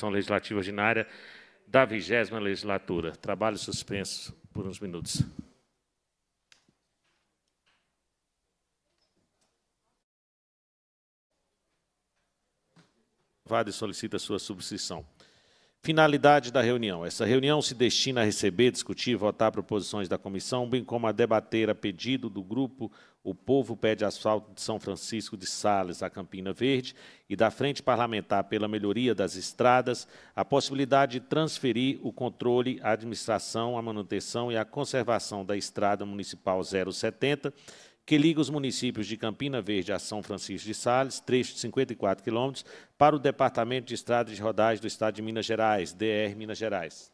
Comissão Legislativa Ordinária da vigésima legislatura. Trabalho suspenso por uns minutos. e solicita sua subscrição. Finalidade da reunião. Essa reunião se destina a receber, discutir e votar proposições da comissão, bem como a debater a pedido do grupo o povo pede asfalto de São Francisco de Sales a Campina Verde e da Frente Parlamentar pela Melhoria das Estradas a possibilidade de transferir o controle, a administração, a manutenção e a conservação da Estrada Municipal 070, que liga os municípios de Campina Verde a São Francisco de Sales, trecho de 54 quilômetros, para o Departamento de Estradas de Rodagem do Estado de Minas Gerais, DR Minas Gerais.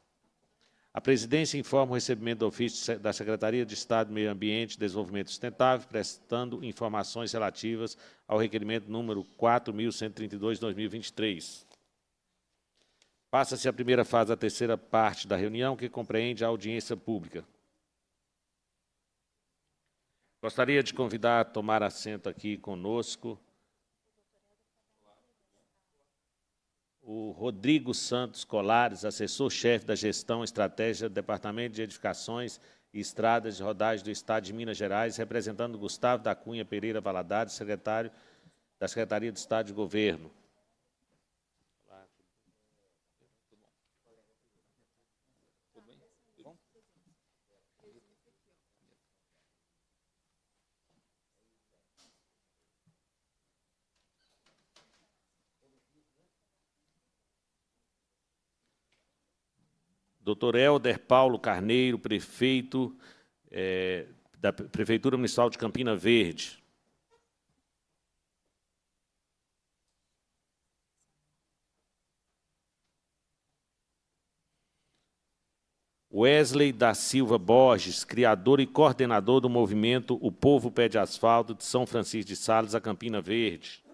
A presidência informa o recebimento do ofício da Secretaria de Estado Meio Ambiente e Desenvolvimento Sustentável, prestando informações relativas ao requerimento número 4.132-2023. Passa-se a primeira fase da terceira parte da reunião, que compreende a audiência pública. Gostaria de convidar a tomar assento aqui conosco o Rodrigo Santos Colares, assessor-chefe da Gestão Estratégia do Departamento de Edificações e Estradas de Rodagem do Estado de Minas Gerais, representando Gustavo da Cunha Pereira Valadares, secretário da Secretaria de Estado de Governo. Doutor Helder Paulo Carneiro, prefeito é, da Prefeitura Municipal de Campina Verde. Wesley da Silva Borges, criador e coordenador do movimento O Povo Pede Asfalto de São Francisco de Sales, a Campina Verde.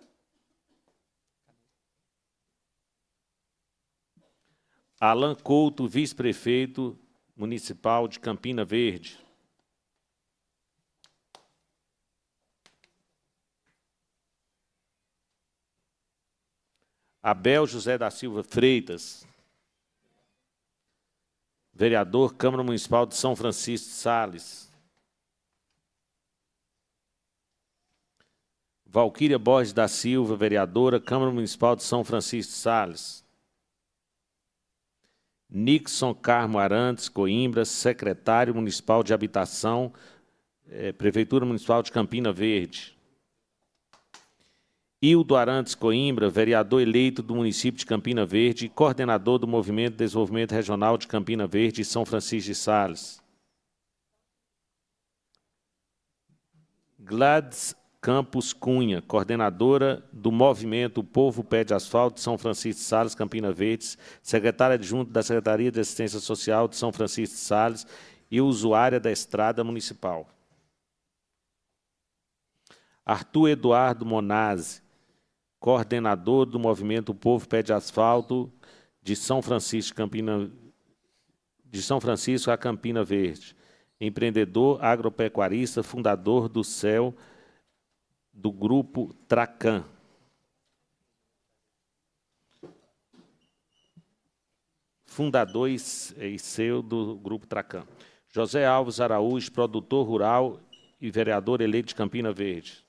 Alan Couto, vice-prefeito municipal de Campina Verde. Abel José da Silva Freitas, vereador Câmara Municipal de São Francisco de Sales. Valquíria Borges da Silva, vereadora Câmara Municipal de São Francisco de Sales. Nixon Carmo Arantes Coimbra, secretário municipal de habitação, é, Prefeitura Municipal de Campina Verde. Hildo Arantes Coimbra, vereador eleito do município de Campina Verde e coordenador do Movimento de Desenvolvimento Regional de Campina Verde e São Francisco de Sales. Gladys Campos Cunha, coordenadora do movimento O Povo Pede Asfalto de São Francisco de Sales, Campina Verdes, secretária adjunta da Secretaria de Assistência Social de São Francisco de Sales e usuária da Estrada Municipal. Arthur Eduardo Monazzi, coordenador do movimento O Povo Pede Asfalto de São Francisco, Campina, de São Francisco a Campina Verde, empreendedor agropecuarista, fundador do CEL, do grupo Tracan. Fundadores e seu do grupo Tracan. José Alves Araújo, produtor rural e vereador eleito de Campina Verde.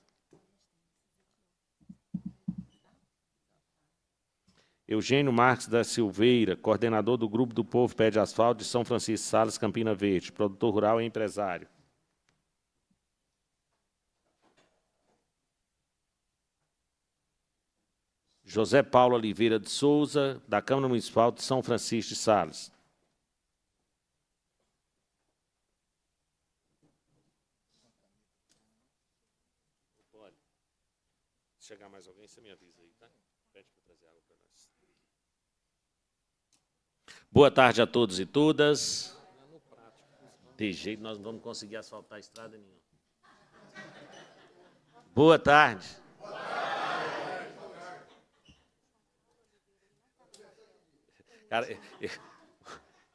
Eugênio Marques da Silveira, coordenador do Grupo do Povo Pé de Asfalto de São Francisco Sales, Campina Verde, produtor rural e empresário. José Paulo Oliveira de Souza, da Câmara Municipal de São Francisco de Sales. Se chegar mais alguém, você me avisa aí, tá? Pede para trazer água para nós. Boa tarde a todos e todas. De jeito, nós não vamos conseguir asfaltar a estrada nenhuma. Boa tarde. Cara,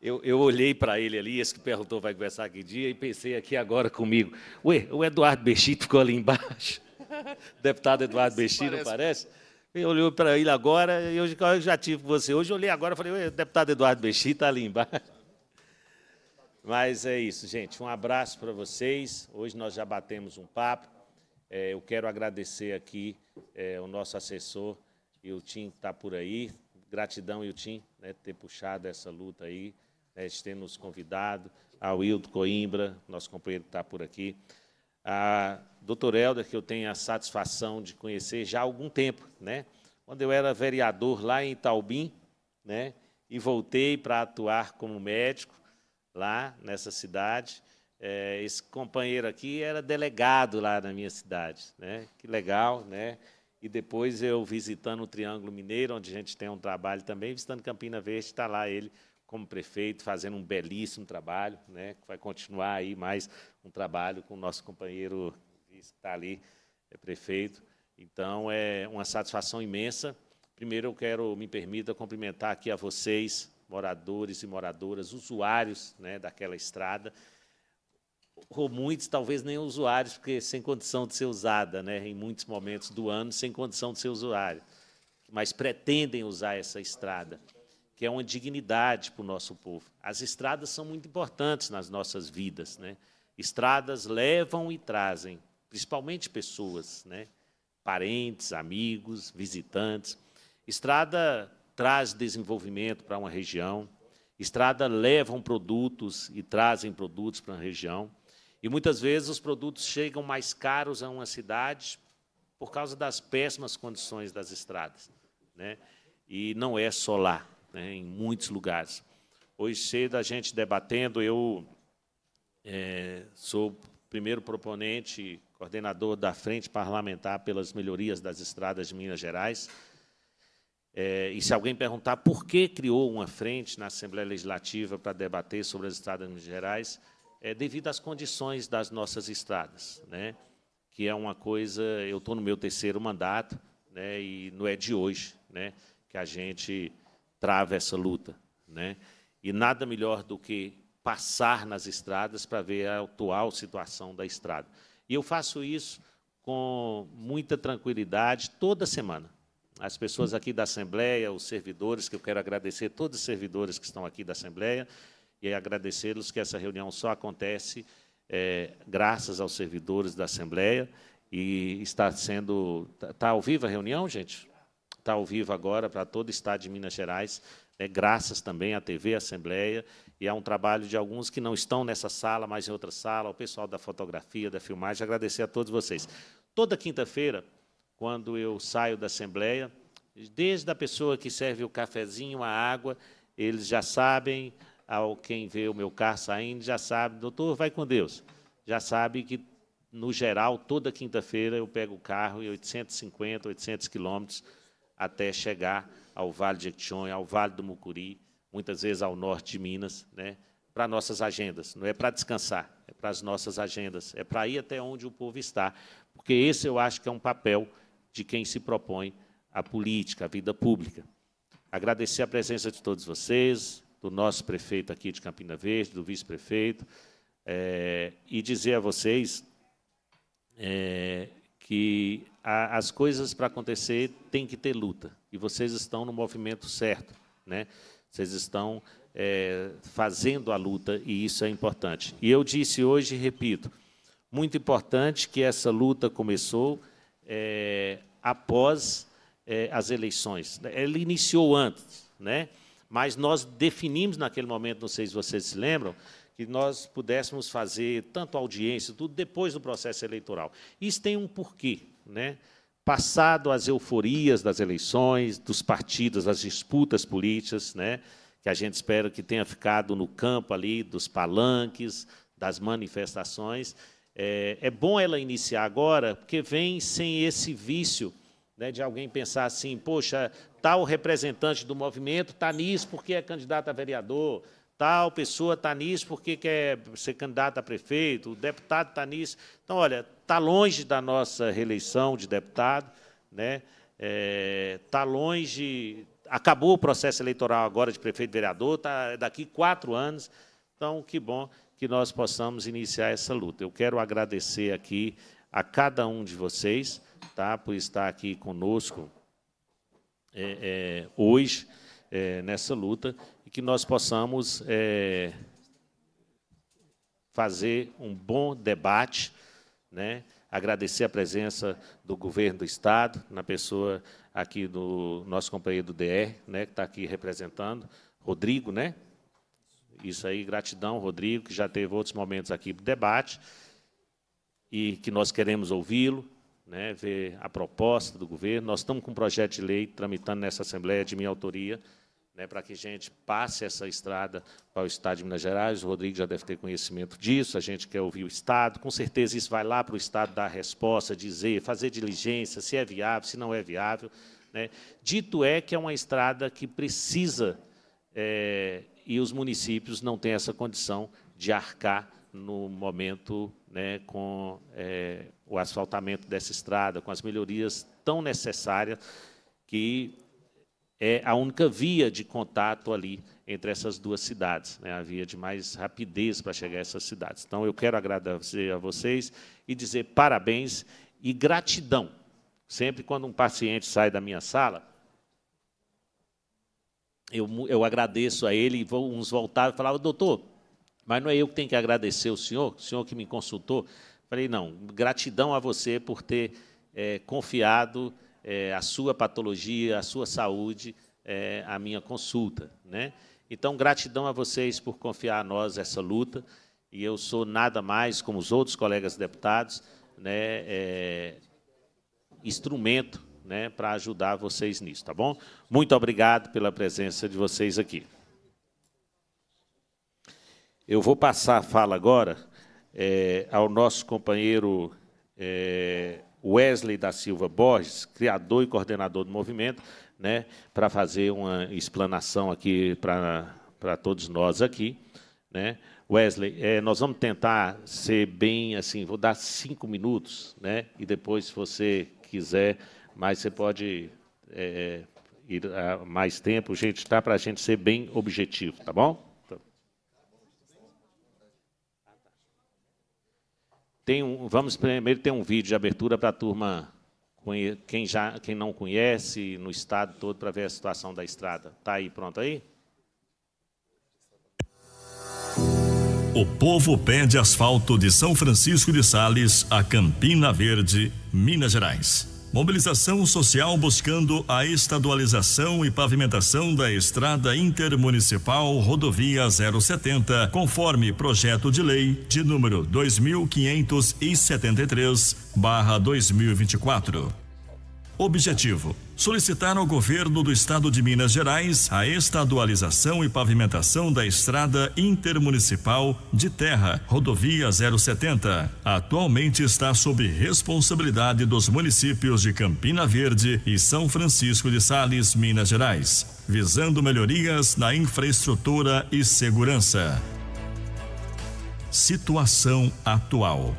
eu, eu olhei para ele ali, esse que perguntou vai conversar que dia, e pensei aqui agora comigo, ué, o Eduardo Bechito ficou ali embaixo. Deputado Eduardo Bechito, não parece? Eu olhei para ele agora, e eu já tive com você hoje, eu olhei agora e falei, ué, o deputado Eduardo Bechito está ali embaixo. Mas é isso, gente. Um abraço para vocês. Hoje nós já batemos um papo. É, eu quero agradecer aqui é, o nosso assessor e o Tim que está por aí. Gratidão, Yutin, né, ter puxado essa luta aí, né, de ter nos convidado. A Wildo Coimbra, nosso companheiro que está por aqui. A doutora Helder, que eu tenho a satisfação de conhecer já há algum tempo, né? Quando eu era vereador lá em Itaubim, né? E voltei para atuar como médico lá nessa cidade. É, esse companheiro aqui era delegado lá na minha cidade, né? Que legal, né? E depois eu visitando o Triângulo Mineiro, onde a gente tem um trabalho também, visitando Campina Verde, está lá ele como prefeito, fazendo um belíssimo trabalho, né? Vai continuar aí mais um trabalho com o nosso companheiro que está ali, é prefeito. Então é uma satisfação imensa. Primeiro eu quero, me permita, cumprimentar aqui a vocês, moradores e moradoras, usuários né, daquela estrada ou muitos talvez nem usuários, porque sem condição de ser usada, né, em muitos momentos do ano, sem condição de ser usuário, mas pretendem usar essa estrada, que é uma dignidade para o nosso povo. As estradas são muito importantes nas nossas vidas, né? Estradas levam e trazem, principalmente pessoas, né? Parentes, amigos, visitantes. Estrada traz desenvolvimento para uma região. Estrada levam produtos e trazem produtos para uma região. E muitas vezes os produtos chegam mais caros a uma cidade por causa das péssimas condições das estradas. Né? E não é só lá, né? em muitos lugares. Hoje cedo, a gente debatendo, eu é, sou o primeiro proponente, coordenador da Frente Parlamentar pelas Melhorias das Estradas de Minas Gerais. É, e se alguém perguntar por que criou uma frente na Assembleia Legislativa para debater sobre as estradas de Minas Gerais, é, devido às condições das nossas estradas, né? que é uma coisa, eu estou no meu terceiro mandato, né? e não é de hoje né? que a gente trava essa luta. Né? E nada melhor do que passar nas estradas para ver a atual situação da estrada. E eu faço isso com muita tranquilidade toda semana. As pessoas aqui da Assembleia, os servidores, que eu quero agradecer todos os servidores que estão aqui da Assembleia, e agradecê-los que essa reunião só acontece é, graças aos servidores da Assembleia e está sendo... Está tá ao vivo a reunião, gente? Está ao vivo agora para todo o Estado de Minas Gerais, né, graças também à TV Assembleia, e há um trabalho de alguns que não estão nessa sala, mas em outra sala, o pessoal da fotografia, da filmagem, agradecer a todos vocês. Toda quinta-feira, quando eu saio da Assembleia, desde a pessoa que serve o cafezinho, a água, eles já sabem, ao quem vê o meu carro saindo já sabe, doutor, vai com Deus. Já sabe que, no geral, toda quinta-feira eu pego o carro e 850, 800 quilômetros até chegar ao Vale de Jequitinhonha, ao Vale do Mucuri, muitas vezes ao norte de Minas, né, para nossas agendas. Não é para descansar, é para as nossas agendas, é para ir até onde o povo está. Porque esse eu acho que é um papel de quem se propõe à política, à vida pública. Agradecer a presença de todos vocês, do nosso prefeito aqui de Campina Verde, do vice-prefeito, é, e dizer a vocês é, que a, as coisas para acontecer tem que ter luta, e vocês estão no movimento certo, né? vocês estão é, fazendo a luta, e isso é importante. E eu disse hoje, e repito, muito importante que essa luta começou após as eleições. Ela iniciou antes, né? Mas nós definimos naquele momento, não sei se vocês se lembram, que nós pudéssemos fazer tanto audiência, tudo depois do processo eleitoral. Isso tem um porquê, né? Passado as euforias das eleições, dos partidos, das disputas políticas, né? que a gente espera que tenha ficado no campo ali dos palanques, das manifestações. É, é, bom ela iniciar agora, porque vem sem esse vício né, de alguém pensar assim, poxa, tal representante do movimento está nisso porque é candidato a vereador, tal pessoa está nisso porque quer ser candidata a prefeito, o deputado está nisso. Então, olha, está longe da nossa reeleição de deputado, né? está eh, é, longe, acabou o processo eleitoral agora de prefeito e vereador, está é daqui quatro anos. Então, que bom que nós possamos iniciar essa luta. Eu quero agradecer aqui a cada um de vocês tá, por estar aqui conosco é, é, hoje é, nessa luta e que nós possamos é, fazer um bom debate, né? Agradecer a presença do governo do estado na pessoa aqui do nosso companheiro do DR, né, que está aqui representando, Rodrigo, né? Isso aí, gratidão, Rodrigo, que já teve outros momentos aqui do debate e que nós queremos ouvi-lo, né, ver a proposta do governo. Nós estamos com um projeto de lei tramitando nessa Assembleia de minha autoria, né, para que a gente passe essa estrada para o Estado de Minas Gerais. O Rodrigo já deve ter conhecimento disso, a gente quer ouvir o Estado. Com certeza isso vai lá para o Estado dar resposta, dizer, fazer diligência, se é viável, se não é viável. Né. Dito é que é uma estrada que precisa, é, e os municípios não têm essa condição de arcar no momento né, com é, o asfaltamento dessa estrada, com as melhorias tão necessárias que é a única via de contato ali entre essas duas cidades, né, a via de mais rapidez para chegar a essas cidades. Então, eu quero agradecer a vocês e dizer parabéns e gratidão. Sempre quando um paciente sai da minha sala, eu, eu agradeço a ele e vou uns voltar e falar, doutor, mas não é eu que tenho que agradecer o senhor, o senhor que me consultou. Falei, não, gratidão a você por ter é, confiado é, a sua patologia, a sua saúde, é, a minha consulta. Né? Então, gratidão a vocês por confiar a nós essa luta. E eu sou nada mais, como os outros colegas deputados, né, é, instrumento né, para ajudar vocês nisso, tá bom? Muito obrigado pela presença de vocês aqui. Eu vou passar a fala agora é, ao nosso companheiro é, Wesley da Silva Borges, criador e coordenador do movimento, né, para fazer uma explanação aqui para todos nós aqui. Né? Wesley, é, nós vamos tentar ser bem assim, vou dar cinco minutos, né? E depois, se você quiser, mas você pode é, ir a mais tempo. Gente, tá para a gente ser bem objetivo, tá bom? Tem um, vamos primeiro ter um vídeo de abertura para a turma, quem, já, quem não conhece, no estado todo, para ver a situação da estrada. Está aí, pronto aí? O povo pede asfalto de São Francisco de Sales a Campina Verde, Minas Gerais. Mobilização social buscando a estadualização e pavimentação da estrada intermunicipal rodovia 070, conforme projeto de lei de número 2573/2024. Objetivo solicitaram ao governo do estado de Minas Gerais a estadualização e pavimentação da estrada intermunicipal de terra, rodovia 070. Atualmente está sob responsabilidade dos municípios de Campina Verde e São Francisco de Sales, Minas Gerais, visando melhorias na infraestrutura e segurança. Situação atual.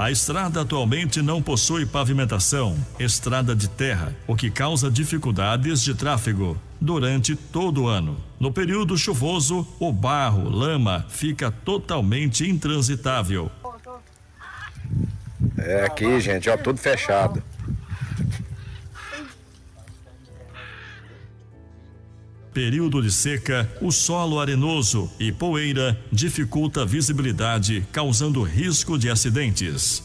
A estrada atualmente não possui pavimentação, estrada de terra, o que causa dificuldades de tráfego durante todo o ano. No período chuvoso, o barro, lama fica totalmente intransitável. É aqui, gente, ó, tudo fechado. Período de seca, o solo arenoso e poeira dificulta a visibilidade, causando risco de acidentes.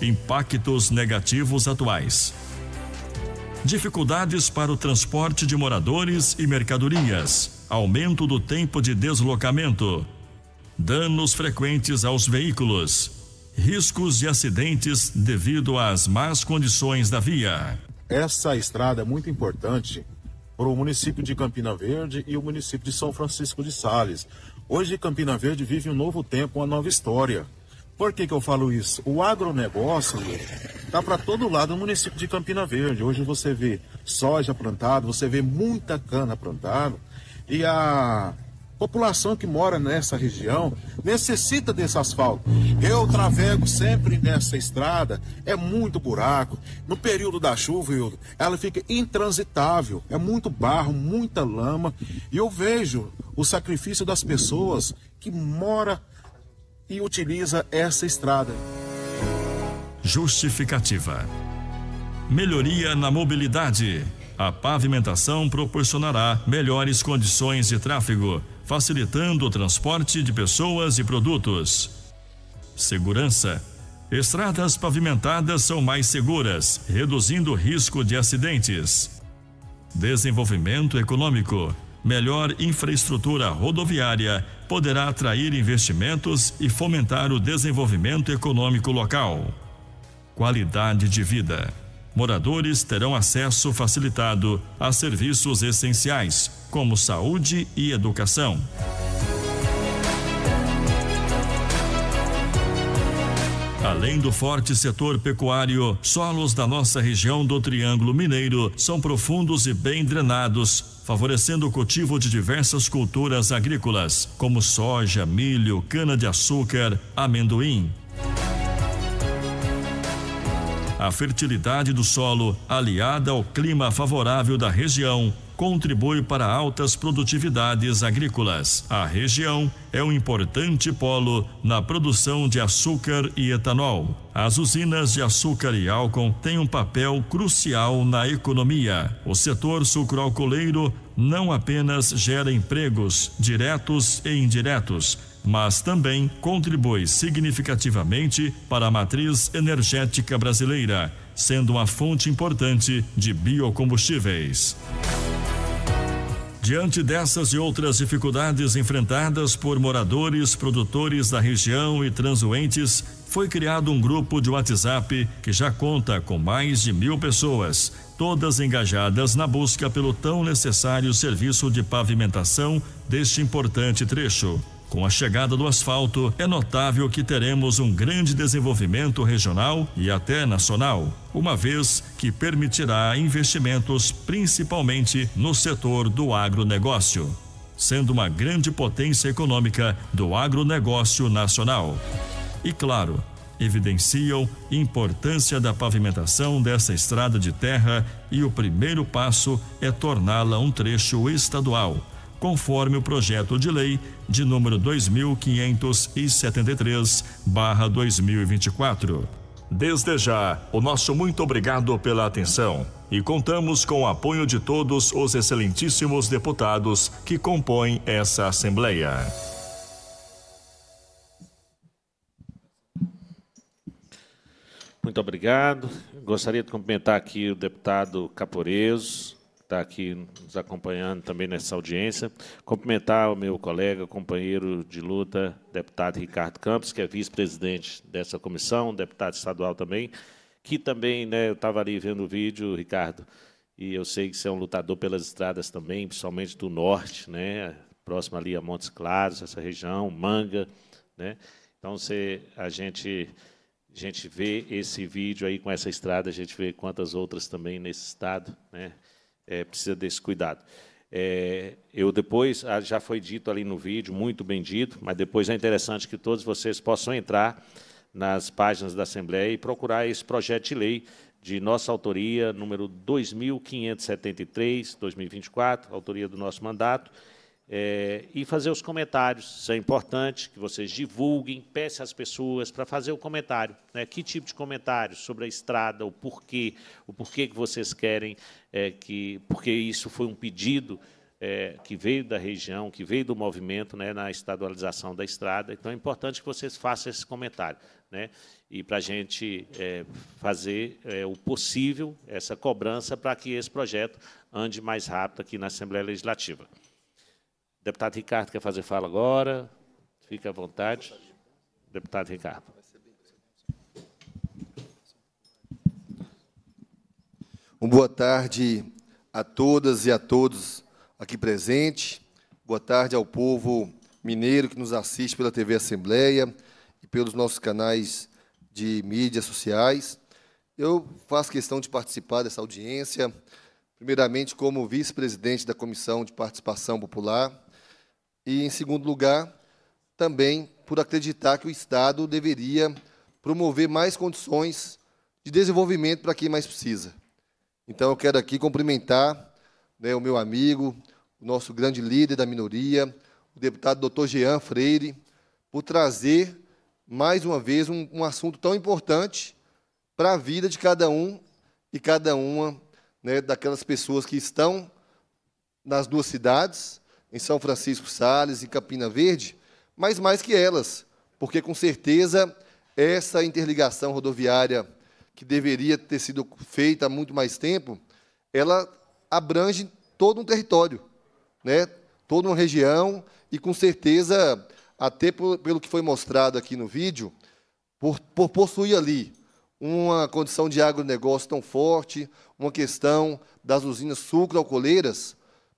Impactos negativos atuais. Dificuldades para o transporte de moradores e mercadorias aumento do tempo de deslocamento, danos frequentes aos veículos, riscos de acidentes devido às más condições da via. Essa estrada é muito importante para o município de Campina Verde e o município de São Francisco de Sales. Hoje, Campina Verde vive um novo tempo, uma nova história. Por que, que eu falo isso? O agronegócio está para todo lado no município de Campina Verde. Hoje você vê soja plantada, você vê muita cana plantada e a população que mora nessa região necessita desse asfalto. Eu travego sempre nessa estrada, é muito buraco. No período da chuva, Hildo, ela fica intransitável, é muito barro, muita lama. E eu vejo o sacrifício das pessoas que mora e utiliza essa estrada. Justificativa. Melhoria na mobilidade. A pavimentação proporcionará melhores condições de tráfego, facilitando o transporte de pessoas e produtos. Segurança: Estradas pavimentadas são mais seguras, reduzindo o risco de acidentes. Desenvolvimento econômico: Melhor infraestrutura rodoviária poderá atrair investimentos e fomentar o desenvolvimento econômico local. Qualidade de vida moradores terão acesso facilitado a serviços essenciais, como saúde e educação. Além do forte setor pecuário, solos da nossa região do Triângulo Mineiro são profundos e bem drenados, favorecendo o cultivo de diversas culturas agrícolas, como soja, milho, cana-de-açúcar, amendoim. A fertilidade do solo, aliada ao clima favorável da região, contribui para altas produtividades agrícolas. A região é um importante polo na produção de açúcar e etanol. As usinas de açúcar e álcool têm um papel crucial na economia. O setor sucroalcooleiro não apenas gera empregos diretos e indiretos, mas também contribui significativamente para a matriz energética brasileira, sendo uma fonte importante de biocombustíveis. Diante dessas e outras dificuldades enfrentadas por moradores, produtores da região e transuentes, foi criado um grupo de WhatsApp que já conta com mais de mil pessoas, todas engajadas na busca pelo tão necessário serviço de pavimentação deste importante trecho. Com a chegada do asfalto, é notável que teremos um grande desenvolvimento regional e até nacional, uma vez que permitirá investimentos principalmente no setor do agronegócio, sendo uma grande potência econômica do agronegócio nacional. E claro, evidenciam importância da pavimentação dessa estrada de terra e o primeiro passo é torná-la um trecho estadual, conforme o projeto de lei de número 2573-2024. Desde já, o nosso muito obrigado pela atenção e contamos com o apoio de todos os excelentíssimos deputados que compõem essa Assembleia. Muito obrigado. Gostaria de cumprimentar aqui o deputado Caporeso, está aqui nos acompanhando também nessa audiência. Cumprimentar o meu colega, companheiro de luta, deputado Ricardo Campos, que é vice-presidente dessa comissão, deputado estadual também, que também, né, eu estava ali vendo o vídeo, Ricardo, e eu sei que você é um lutador pelas estradas também, principalmente do norte, né, próximo ali a Montes Claros, essa região, Manga, né? Então, você, a gente a gente vê esse vídeo aí com essa estrada, a gente vê quantas outras também nesse estado, né? é, precisa desse cuidado. É, eu depois, ah, já foi dito ali no vídeo, muito bem dito, mas depois é interessante que todos vocês possam entrar nas páginas da Assembleia e procurar esse projeto de lei de nossa autoria, número 2573, 2024, autoria do nosso mandato, é, e fazer os comentários. Isso é importante que vocês divulguem, peça às pessoas para fazer o comentário. Né? Que tipo de comentário sobre a estrada, o porquê, o porquê que vocês querem é, que, porque isso foi um pedido é, que veio da região, que veio do movimento né, na estadualização da estrada. Então, é importante que vocês façam esse comentário. Né, e para a gente é, fazer é, o possível, essa cobrança, para que esse projeto ande mais rápido aqui na Assembleia Legislativa. O deputado Ricardo quer fazer fala agora. Fique à vontade. Deputado Ricardo. Um boa tarde a todas e a todos aqui presentes. Boa tarde ao povo mineiro que nos assiste pela TV Assembleia e pelos nossos canais de mídias sociais. Eu faço questão de participar dessa audiência, primeiramente como vice-presidente da Comissão de Participação Popular, e, em segundo lugar, também por acreditar que o Estado deveria promover mais condições de desenvolvimento para quem mais precisa. Então, eu quero aqui cumprimentar né, o meu amigo, o nosso grande líder da minoria, o deputado doutor Jean Freire, por trazer, mais uma vez, um, um assunto tão importante para a vida de cada um e cada uma né, daquelas pessoas que estão nas duas cidades em São Francisco Sales, e Capina Verde, mas mais que elas, porque com certeza essa interligação rodoviária que deveria ter sido feita há muito mais tempo, ela abrange todo um território, né? toda uma região, e com certeza, até pelo que foi mostrado aqui no vídeo, por, por possuir ali uma condição de agronegócio tão forte, uma questão das usinas sucroalcooleiras,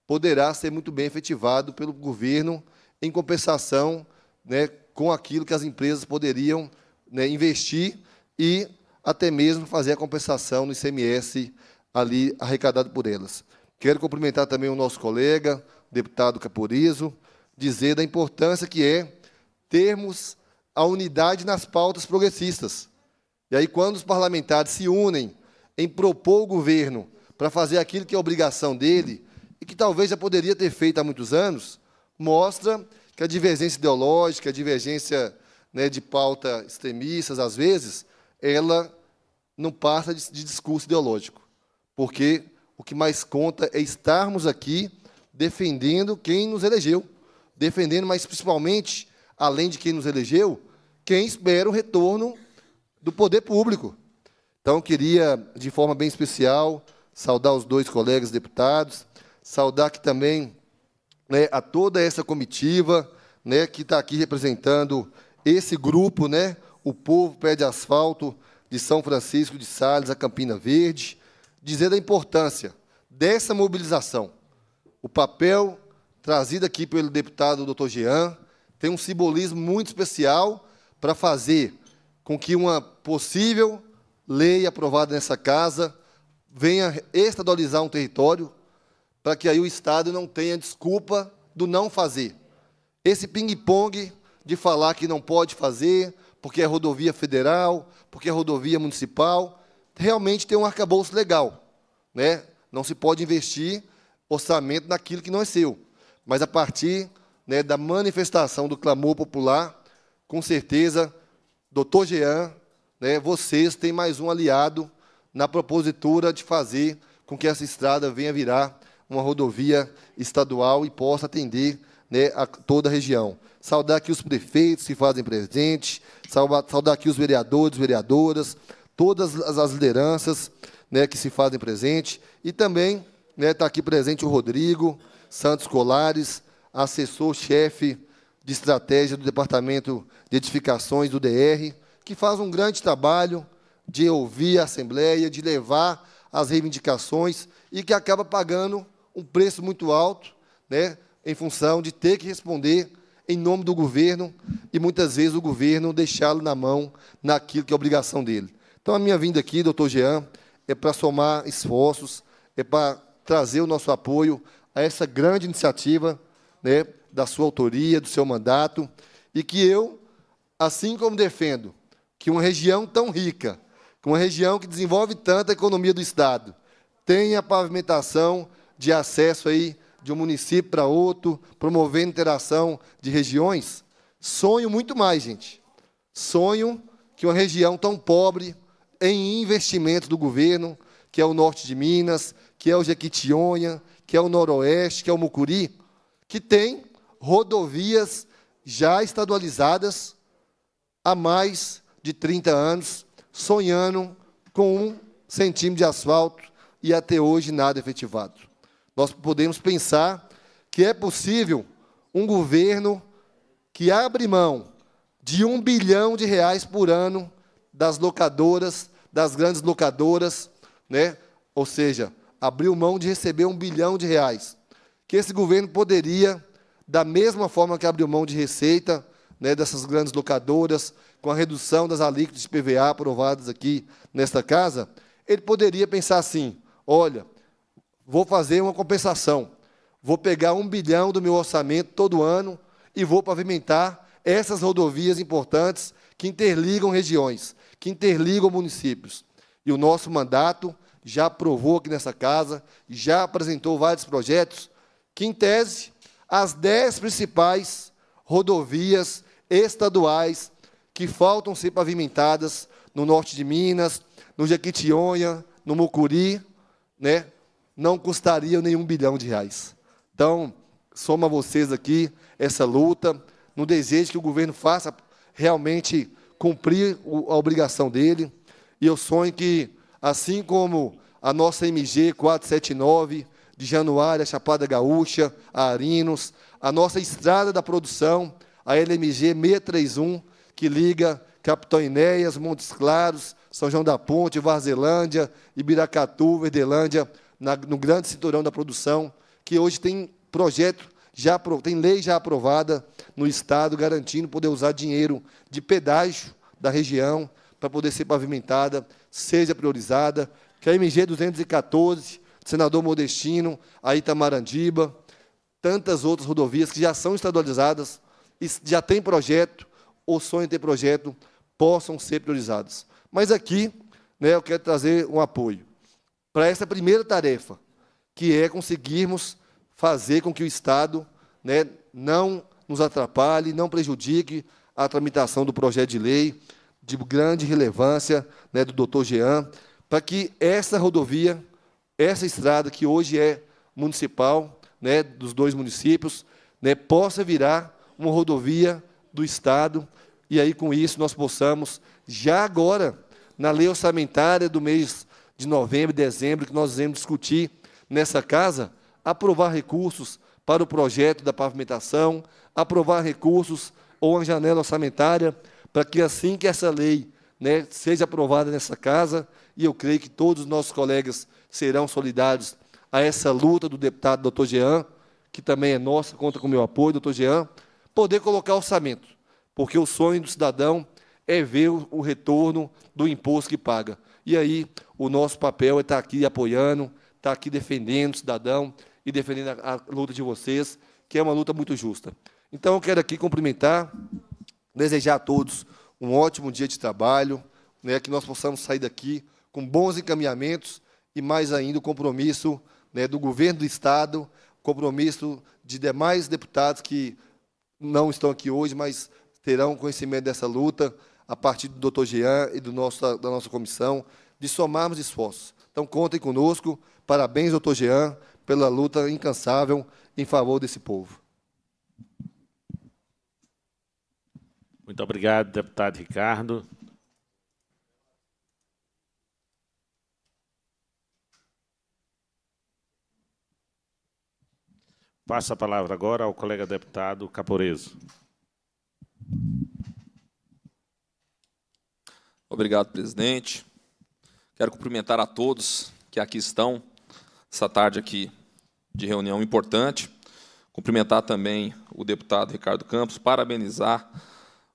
poderá ser muito bem efetivado pelo governo em compensação né, com aquilo que as empresas poderiam né, investir e até mesmo fazer a compensação no ICMS ali arrecadado por elas. Quero cumprimentar também o nosso colega, o deputado Caporizo, dizer da importância que é termos a unidade nas pautas progressistas. E aí, quando os parlamentares se unem em propor o governo para fazer aquilo que é obrigação dele, e que talvez já poderia ter feito há muitos anos, mostra que a divergência ideológica, a divergência né, de pauta extremistas, às vezes, ela não passa de, de discurso ideológico. Porque o que mais conta é estarmos aqui defendendo quem nos elegeu, defendendo, mas principalmente, além de quem nos elegeu, quem espera o retorno do poder público. Então, queria, de forma bem especial, saudar os dois colegas deputados, saudar aqui também né, a toda essa comitiva né, que está aqui representando esse grupo, né, o povo pé de asfalto de São Francisco de Sales a Campina Verde, dizendo a importância dessa mobilização. O papel trazido aqui pelo deputado Dr. Jean tem um simbolismo muito especial para fazer com que uma possível lei aprovada nessa casa venha estadualizar um território para que aí o Estado não tenha desculpa do não fazer. Esse ping-pong de falar que não pode fazer, porque é rodovia federal, porque é rodovia municipal, realmente tem um arcabouço legal. Né? Não se pode investir orçamento naquilo que não é seu. Mas a partir né, da manifestação do clamor popular, com certeza, doutor Jean, né, vocês têm mais um aliado na propositura de fazer com que essa estrada venha virar uma rodovia estadual e possa atender né, a toda a região. Saudar aqui os prefeitos que fazem presente, saudar aqui os vereadores, vereadoras, todas as lideranças né, que se fazem presente, e também está né, tá aqui presente o Rodrigo Santos Colares, assessor-chefe de estratégia do Departamento de Edificações do DR, que faz um grande trabalho de ouvir a Assembleia, de levar as reivindicações e que acaba pagando um preço muito alto, né, em função de ter que responder em nome do governo e muitas vezes o governo deixá-lo na mão naquilo que é obrigação dele. Então, a minha vinda aqui, doutor Jean, é para somar esforços, é para trazer o nosso apoio a essa grande iniciativa né, da sua autoria, do seu mandato, e que eu, assim como defendo que uma região tão rica, uma região que desenvolve tanto a economia do Estado, tenha pavimentação de acesso aí de um município para outro, promovendo interação de regiões. Sonho muito mais, gente. Sonho que uma região tão pobre em investimento do governo, que é o norte de Minas, que é o Jequitinhonha, que é o Noroeste, que é o Mucuri, que tem rodovias já estadualizadas há mais de 30 anos, sonhando com um centímetro de asfalto e até hoje nada efetivado nós podemos pensar que é possível um governo que abre mão de um bilhão de reais por ano das locadoras, das grandes locadoras, né? ou seja, abriu mão de receber um bilhão de reais. Que esse governo poderia, da mesma forma que abriu mão de receita né, dessas grandes locadoras, com a redução das alíquotas de PVA aprovadas aqui nesta casa, ele poderia pensar assim: olha, vou fazer uma compensação. Vou pegar um bilhão do meu orçamento todo ano e vou pavimentar essas rodovias importantes que interligam regiões, que interligam municípios. E o nosso mandato já aprovou aqui nessa casa, já apresentou vários projetos, que, em tese, as dez principais rodovias estaduais que faltam ser pavimentadas no norte de Minas, no Jequitinhonha, no Mucuri, né, não custariam nenhum bilhão de reais. Então, soma vocês aqui essa luta, no desejo que o governo faça realmente cumprir a obrigação dele. E eu sonho que, assim como a nossa MG 479 de Januária, Chapada Gaúcha, a Arinos, a nossa estrada da produção, a LMG 631, que liga Capitão Inéas, Montes Claros, São João da Ponte, Varzelândia, Ibiracatu, Verdelândia, na, no grande cinturão da produção, que hoje tem projeto, já tem lei já aprovada no Estado, garantindo poder usar dinheiro de pedágio da região para poder ser pavimentada, seja priorizada, que a MG 214, senador Modestino, a Itamarandiba, tantas outras rodovias que já são estadualizadas, já têm projeto, ou sonham ter projeto, possam ser priorizadas. Mas aqui né, eu quero trazer um apoio para essa primeira tarefa, que é conseguirmos fazer com que o Estado né, não nos atrapalhe, não prejudique a tramitação do projeto de lei de grande relevância né, do doutor Jean, para que essa rodovia, essa estrada que hoje é municipal, né, dos dois municípios, né, possa virar uma rodovia do Estado, e aí com isso nós possamos, já agora, na lei orçamentária do mês de novembro e dezembro, que nós iremos discutir nessa casa, aprovar recursos para o projeto da pavimentação, aprovar recursos ou uma janela orçamentária, para que assim que essa lei né, seja aprovada nessa casa, e eu creio que todos os nossos colegas serão solidários a essa luta do deputado doutor Jean, que também é nossa, conta com o meu apoio, doutor Jean, poder colocar orçamento, porque o sonho do cidadão é ver o retorno do imposto que paga. E aí, o nosso papel é estar tá aqui apoiando, estar tá aqui defendendo o cidadão e defendendo a, a luta de vocês, que é uma luta muito justa. Então, eu quero aqui cumprimentar, desejar a todos um ótimo dia de trabalho, né, que nós possamos sair daqui com bons encaminhamentos e, mais ainda, o compromisso né, do governo do Estado, compromisso de demais deputados que não estão aqui hoje, mas terão conhecimento dessa luta, a partir do doutor Jean e do nosso, da nossa comissão, de somarmos esforços. Então, contem conosco. Parabéns, doutor Jean, pela luta incansável em favor desse povo. Muito obrigado, deputado Ricardo. Passa a palavra agora ao colega deputado Caporeso. Obrigado, presidente. Quero cumprimentar a todos que aqui estão essa tarde aqui de reunião importante. Cumprimentar também o deputado Ricardo Campos, parabenizar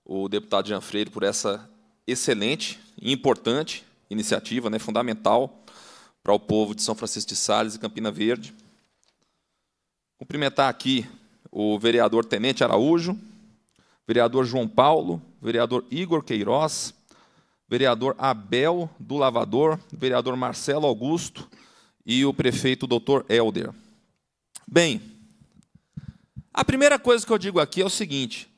o deputado Jean Freire por essa excelente e importante iniciativa, né, fundamental para o povo de São Francisco de Sales e Campina Verde. Cumprimentar aqui o vereador Tenente Araújo, vereador João Paulo, vereador Igor Queiroz, vereador Abel do Lavador, vereador Marcelo Augusto e o prefeito Dr. Elder. Bem, a primeira coisa que eu digo aqui é o seguinte: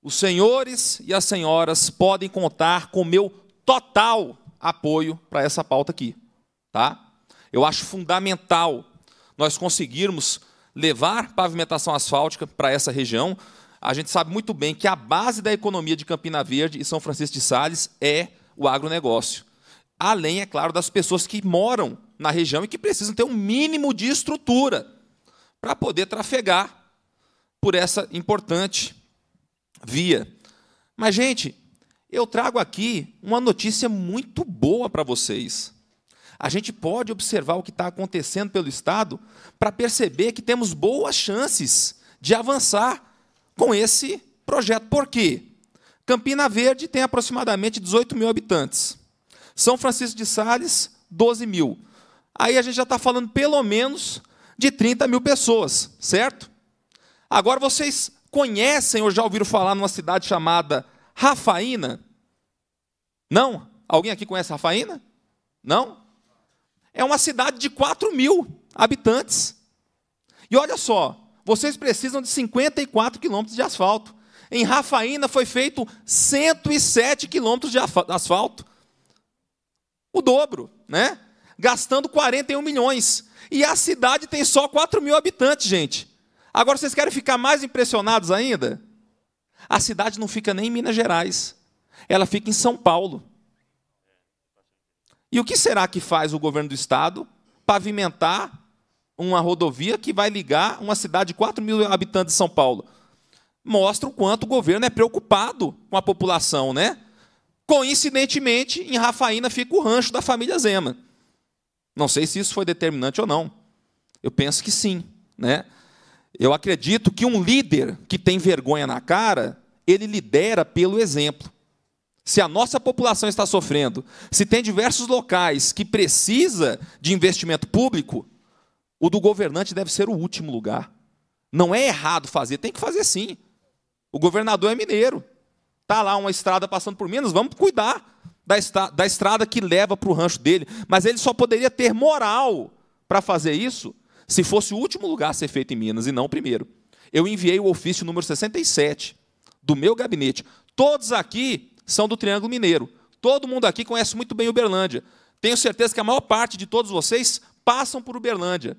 os senhores e as senhoras podem contar com meu total apoio para essa pauta aqui, tá? Eu acho fundamental nós conseguirmos levar pavimentação asfáltica para essa região. A gente sabe muito bem que a base da economia de Campina Verde e São Francisco de Sales é o agronegócio. Além, é claro, das pessoas que moram na região e que precisam ter um mínimo de estrutura para poder trafegar por essa importante via. Mas, gente, eu trago aqui uma notícia muito boa para vocês. A gente pode observar o que está acontecendo pelo Estado para perceber que temos boas chances de avançar com esse projeto. Por quê? Campina Verde tem aproximadamente 18 mil habitantes. São Francisco de Sales, 12 mil. Aí a gente já está falando pelo menos de 30 mil pessoas, certo? Agora vocês conhecem ou já ouviram falar numa cidade chamada Rafaína? Não? Alguém aqui conhece Rafaína? Não? É uma cidade de 4 mil habitantes. E olha só, vocês precisam de 54 quilômetros de asfalto em Rafaína foi feito 107 quilômetros de asfalto. O dobro, né? Gastando 41 milhões. E a cidade tem só 4 mil habitantes, gente. Agora vocês querem ficar mais impressionados ainda? A cidade não fica nem em Minas Gerais. Ela fica em São Paulo. E o que será que faz o governo do estado? Pavimentar uma rodovia que vai ligar uma cidade de 4 mil habitantes de São Paulo mostra o quanto o governo é preocupado com a população, né? Coincidentemente, em Rafaína fica o rancho da família Zema. Não sei se isso foi determinante ou não. Eu penso que sim, né? Eu acredito que um líder que tem vergonha na cara, ele lidera pelo exemplo. Se a nossa população está sofrendo, se tem diversos locais que precisa de investimento público, o do governante deve ser o último lugar. Não é errado fazer, tem que fazer sim. O governador é mineiro. Está lá uma estrada passando por Minas, vamos cuidar da, estra da estrada que leva para o rancho dele. Mas ele só poderia ter moral para fazer isso se fosse o último lugar a ser feito em Minas e não o primeiro. Eu enviei o ofício número 67 do meu gabinete. Todos aqui são do Triângulo Mineiro. Todo mundo aqui conhece muito bem Uberlândia. Tenho certeza que a maior parte de todos vocês passam por Uberlândia.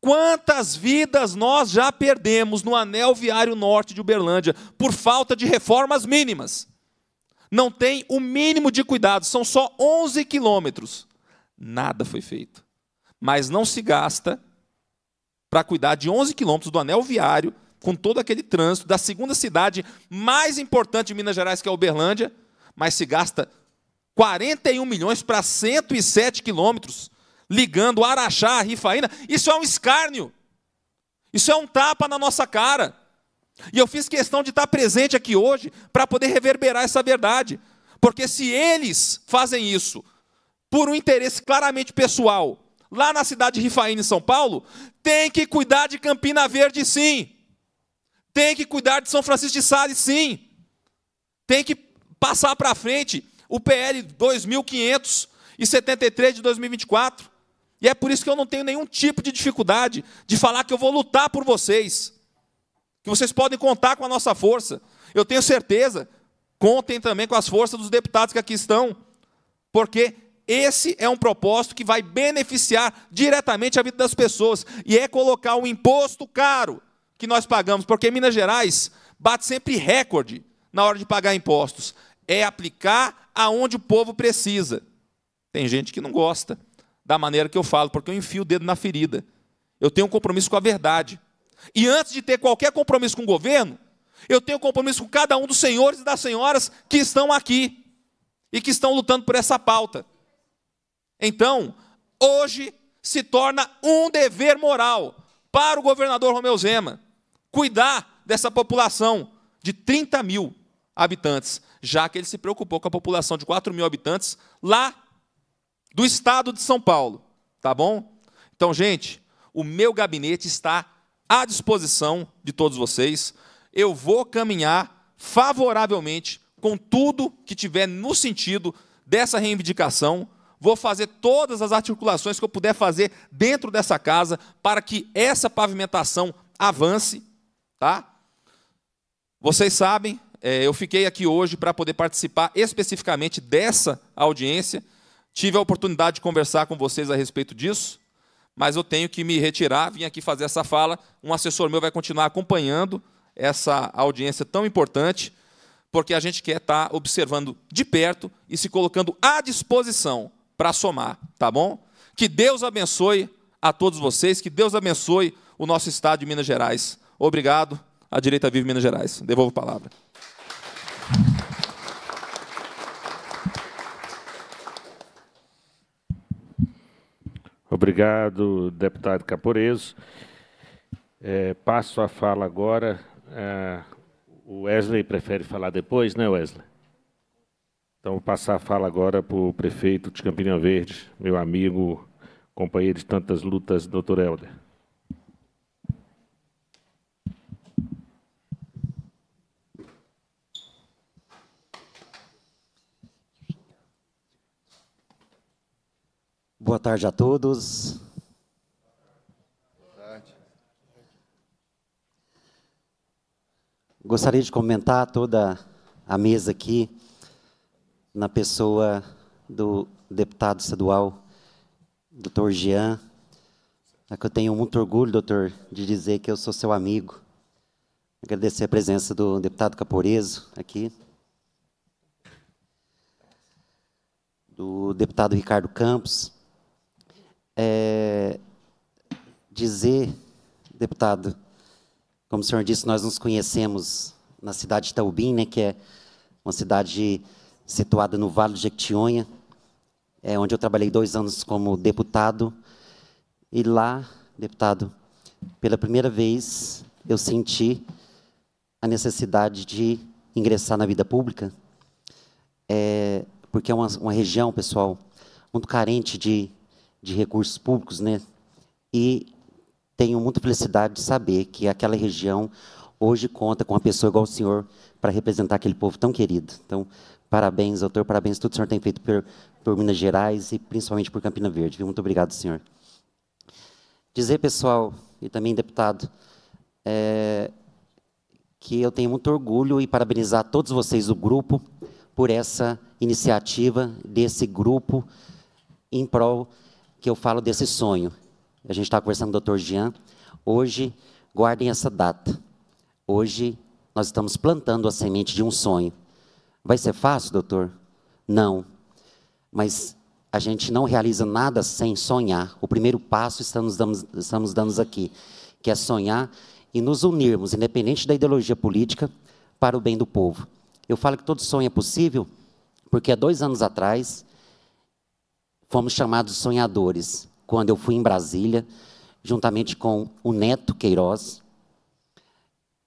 Quantas vidas nós já perdemos no anel viário norte de Uberlândia por falta de reformas mínimas? Não tem o mínimo de cuidado, são só 11 quilômetros. Nada foi feito. Mas não se gasta para cuidar de 11 quilômetros do anel viário, com todo aquele trânsito, da segunda cidade mais importante de Minas Gerais, que é Uberlândia, mas se gasta 41 milhões para 107 quilômetros ligando Araxá, Rifaína, isso é um escárnio. Isso é um tapa na nossa cara. E eu fiz questão de estar presente aqui hoje para poder reverberar essa verdade. Porque se eles fazem isso por um interesse claramente pessoal, lá na cidade de Rifaína, em São Paulo, tem que cuidar de Campina Verde, sim. Tem que cuidar de São Francisco de Sales, sim. Tem que passar para frente o PL 2573 de 2024. E é por isso que eu não tenho nenhum tipo de dificuldade de falar que eu vou lutar por vocês. Que vocês podem contar com a nossa força. Eu tenho certeza. Contem também com as forças dos deputados que aqui estão. Porque esse é um propósito que vai beneficiar diretamente a vida das pessoas. E é colocar um imposto caro que nós pagamos. Porque Minas Gerais bate sempre recorde na hora de pagar impostos. É aplicar aonde o povo precisa. Tem gente que não gosta da maneira que eu falo, porque eu enfio o dedo na ferida. Eu tenho um compromisso com a verdade. E antes de ter qualquer compromisso com o governo, eu tenho compromisso com cada um dos senhores e das senhoras que estão aqui e que estão lutando por essa pauta. Então, hoje se torna um dever moral para o governador Romeu Zema cuidar dessa população de 30 mil habitantes, já que ele se preocupou com a população de 4 mil habitantes lá do estado de São Paulo, tá bom? Então, gente, o meu gabinete está à disposição de todos vocês. Eu vou caminhar favoravelmente com tudo que tiver no sentido dessa reivindicação. Vou fazer todas as articulações que eu puder fazer dentro dessa casa para que essa pavimentação avance, tá? Vocês sabem, é, eu fiquei aqui hoje para poder participar especificamente dessa audiência Tive a oportunidade de conversar com vocês a respeito disso, mas eu tenho que me retirar, vim aqui fazer essa fala. Um assessor meu vai continuar acompanhando essa audiência tão importante, porque a gente quer estar tá observando de perto e se colocando à disposição para somar, tá bom? Que Deus abençoe a todos vocês, que Deus abençoe o nosso estado de Minas Gerais. Obrigado. A direita vive Minas Gerais. Devolvo a palavra. Obrigado, deputado Caporeso. É, passo a fala agora. É, o Wesley prefere falar depois, né, Wesley? Então, vou passar a fala agora para o prefeito de Campina Verde, meu amigo, companheiro de tantas lutas, doutor Helder. Boa tarde a todos. Boa tarde. Gostaria de comentar toda a mesa aqui na pessoa do deputado estadual, doutor Jean, é que eu tenho muito orgulho, doutor, de dizer que eu sou seu amigo. Agradecer a presença do deputado Caporeso aqui, do deputado Ricardo Campos, é, dizer, deputado, como o senhor disse, nós nos conhecemos na cidade de Taubim, né, que é uma cidade situada no Vale do Jequitinhonha, é onde eu trabalhei dois anos como deputado. E lá, deputado, pela primeira vez eu senti a necessidade de ingressar na vida pública, é, porque é uma, uma região, pessoal, muito carente de de recursos públicos, né? E tenho muita felicidade de saber que aquela região hoje conta com uma pessoa igual o senhor para representar aquele povo tão querido. Então, parabéns, doutor, parabéns tudo que o senhor tem feito por, por Minas Gerais e principalmente por Campina Verde. Muito obrigado, senhor. Dizer, pessoal, e também deputado, é, que eu tenho muito orgulho e parabenizar todos vocês do grupo por essa iniciativa, desse grupo em prol que eu falo desse sonho. A gente está conversando com o doutor Jean. Hoje, guardem essa data. Hoje, nós estamos plantando a semente de um sonho. Vai ser fácil, doutor? Não. Mas a gente não realiza nada sem sonhar. O primeiro passo estamos dando, estamos dando aqui, que é sonhar e nos unirmos, independente da ideologia política, para o bem do povo. Eu falo que todo sonho é possível, porque há dois anos atrás fomos chamados sonhadores quando eu fui em Brasília, juntamente com o Neto Queiroz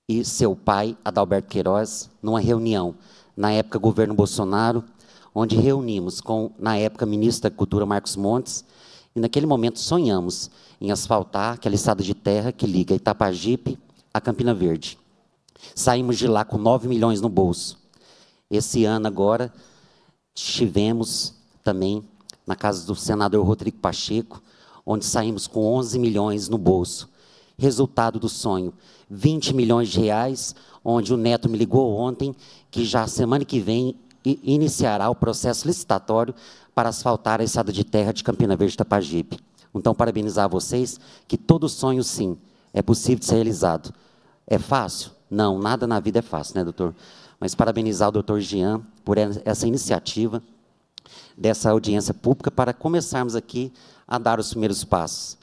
e seu pai, Adalberto Queiroz, numa reunião, na época governo Bolsonaro, onde reunimos com, na época, ministro da Cultura Marcos Montes, e naquele momento sonhamos em asfaltar aquela estrada de terra que liga Itapajipe a Campina Verde. Saímos de lá com 9 milhões no bolso. Esse ano agora tivemos também na casa do senador Rodrigo Pacheco, onde saímos com 11 milhões no bolso. Resultado do sonho, 20 milhões de reais, onde o Neto me ligou ontem que já semana que vem iniciará o processo licitatório para asfaltar a estrada de terra de Campina Verde Tapajipe. Então, parabenizar vocês que todo sonho, sim, é possível de ser realizado. É fácil? Não, nada na vida é fácil, né, doutor? Mas parabenizar o doutor Jean por essa iniciativa, dessa audiência pública para começarmos aqui a dar os primeiros passos.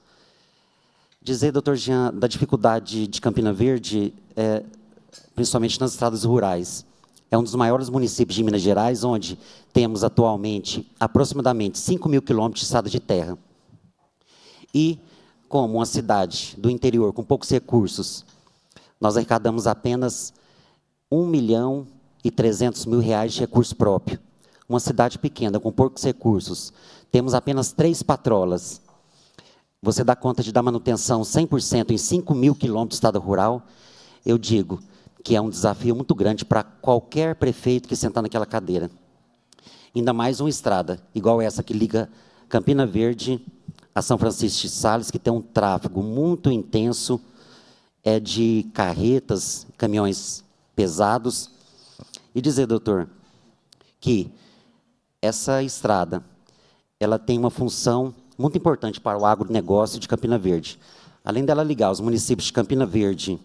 Dizer, doutor Jean, da dificuldade de Campina Verde, é, principalmente nas estradas rurais. É um dos maiores municípios de Minas Gerais, onde temos atualmente aproximadamente 5 mil quilômetros de estrada de terra. E, como uma cidade do interior com poucos recursos, nós arrecadamos apenas 1 milhão e 300 mil reais de recurso próprio uma cidade pequena, com poucos recursos, temos apenas três patrolas, você dá conta de dar manutenção 100% em 5 mil quilômetros do estado rural, eu digo que é um desafio muito grande para qualquer prefeito que sentar naquela cadeira. Ainda mais uma estrada, igual essa que liga Campina Verde a São Francisco de Sales, que tem um tráfego muito intenso, é de carretas, caminhões pesados. E dizer, doutor, que essa estrada, ela tem uma função muito importante para o agronegócio de Campina Verde. Além dela ligar os municípios de Campina Verde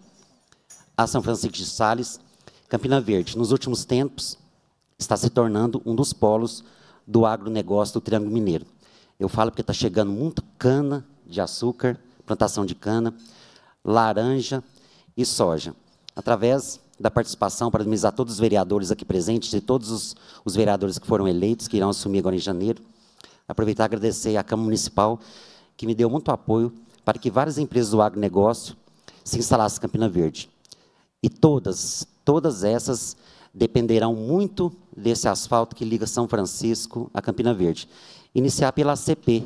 a São Francisco de Sales, Campina Verde, nos últimos tempos, está se tornando um dos polos do agronegócio do Triângulo Mineiro. Eu falo porque está chegando muito cana de açúcar, plantação de cana, laranja e soja, através da participação para administrar todos os vereadores aqui presentes e todos os, os, vereadores que foram eleitos, que irão assumir agora em janeiro. Aproveitar e agradecer à Câmara Municipal, que me deu muito apoio para que várias empresas do agronegócio se instalassem em Campina Verde. E todas, todas essas dependerão muito desse asfalto que liga São Francisco a Campina Verde. Iniciar pela CP,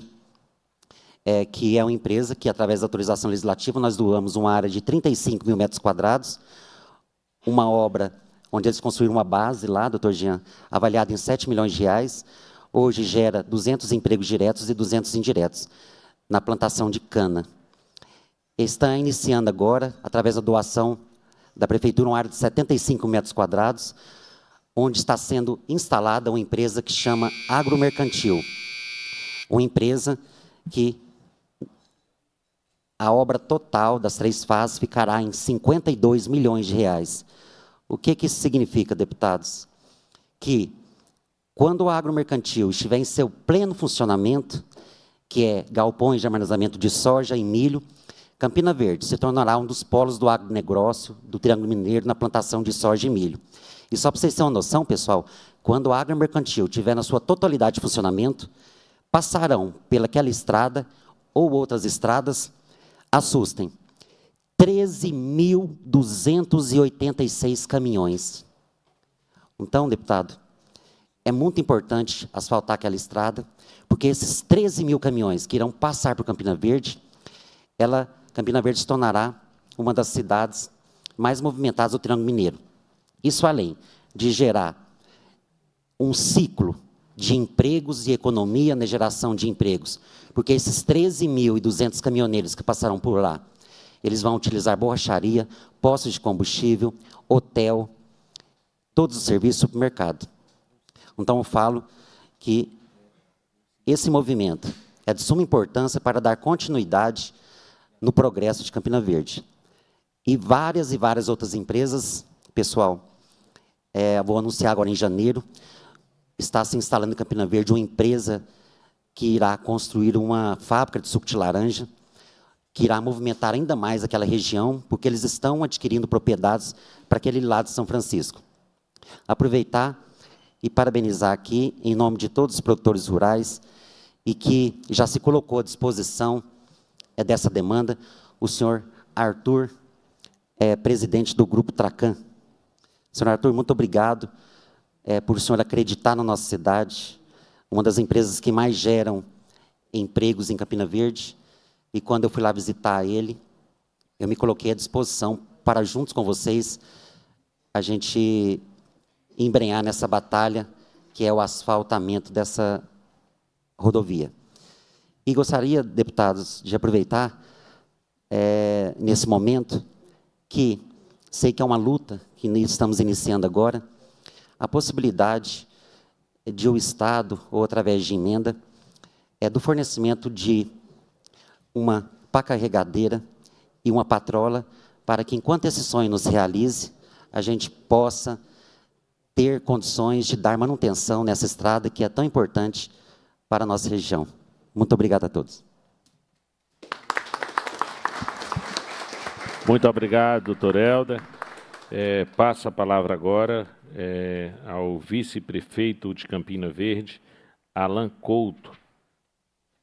é, que é uma empresa que, através da autorização legislativa, nós doamos uma área de 35 mil metros quadrados uma obra onde eles construíram uma base lá, doutor Jean, avaliada em 7 milhões de reais, hoje gera 200 empregos diretos e 200 indiretos na plantação de cana. Está iniciando agora, através da doação da prefeitura, uma área de 75 metros quadrados, onde está sendo instalada uma empresa que chama Agromercantil, uma empresa que a obra total das três fases ficará em 52 milhões de reais. O que, que isso significa, deputados? Que quando o agromercantil estiver em seu pleno funcionamento, que é galpões de armazenamento de soja e milho, Campina Verde se tornará um dos polos do agronegócio do Triângulo Mineiro na plantação de soja e milho. E só para vocês terem uma noção, pessoal, quando o agromercantil tiver na sua totalidade de funcionamento, passarão pelaquela estrada ou outras estradas assustem, 13.286 caminhões. Então, deputado, é muito importante asfaltar aquela estrada, porque esses 13 mil caminhões que irão passar por Campina Verde, ela, Campina Verde se tornará uma das cidades mais movimentadas do Triângulo Mineiro. Isso além de gerar um ciclo de empregos e economia na geração de empregos porque esses 13.200 caminhoneiros que passaram por lá, eles vão utilizar borracharia, postos de combustível, hotel, todos os serviços, do supermercado. Então eu falo que esse movimento é de suma importância para dar continuidade no progresso de Campina Verde. E várias e várias outras empresas, pessoal, é, vou anunciar agora em janeiro, está se instalando em Campina Verde uma empresa que irá construir uma fábrica de suco de laranja, que irá movimentar ainda mais aquela região, porque eles estão adquirindo propriedades para aquele lado de São Francisco. Aproveitar e parabenizar aqui, em nome de todos os produtores rurais, e que já se colocou à disposição é dessa demanda, o senhor Arthur, é, presidente do Grupo Tracan. Senhor Arthur, muito obrigado é, por o senhor acreditar na nossa cidade, uma das empresas que mais geram empregos em Campina Verde. E quando eu fui lá visitar ele, eu me coloquei à disposição para, juntos com vocês, a gente embrenhar nessa batalha que é o asfaltamento dessa rodovia. E gostaria, deputados, de aproveitar é, nesse momento que sei que é uma luta que estamos iniciando agora, a possibilidade de o Estado, ou através de emenda, é do fornecimento de uma pá carregadeira e uma patrola, para que enquanto esse sonho nos realize, a gente possa ter condições de dar manutenção nessa estrada que é tão importante para a nossa região. Muito obrigado a todos. Muito obrigado, doutor Helder. É, passo a palavra agora é, ao vice-prefeito de Campina Verde, Alan Couto.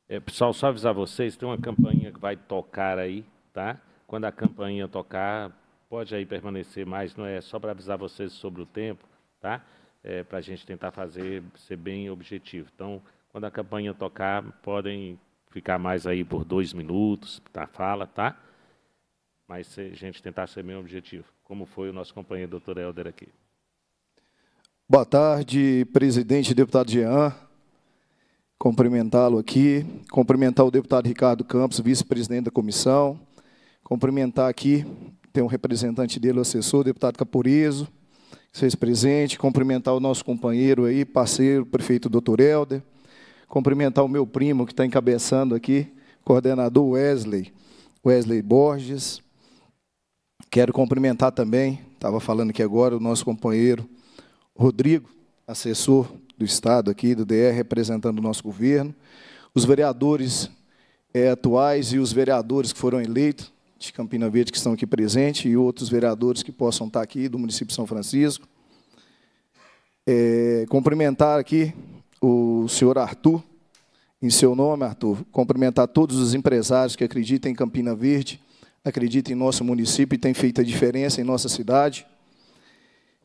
É, pessoal, só avisar vocês, tem uma campainha que vai tocar aí, tá? Quando a campainha tocar, pode aí permanecer mais, não é só para avisar vocês sobre o tempo, tá? É, para a gente tentar fazer, ser bem objetivo. Então, quando a campainha tocar, podem ficar mais aí por dois minutos da fala, tá? Mas a gente tentar ser bem objetivo, como foi o nosso companheiro doutor Helder aqui. Boa tarde, presidente e deputado Jean. Cumprimentá-lo aqui, cumprimentar o deputado Ricardo Campos, vice-presidente da comissão, cumprimentar aqui, tem um representante dele, o assessor, o deputado Capurizo, que fez presente, cumprimentar o nosso companheiro aí, parceiro, prefeito doutor Helder, cumprimentar o meu primo que está encabeçando aqui, coordenador Wesley, Wesley Borges. Quero cumprimentar também, estava falando aqui agora, o nosso companheiro, Rodrigo, assessor do Estado aqui, do DR, representando o nosso governo, os vereadores é, atuais e os vereadores que foram eleitos de Campina Verde que estão aqui presentes e outros vereadores que possam estar aqui do município de São Francisco. É, cumprimentar aqui o senhor Arthur, em seu nome, Arthur, cumprimentar todos os empresários que acreditam em Campina Verde, acreditam em nosso município e têm feito a diferença em nossa cidade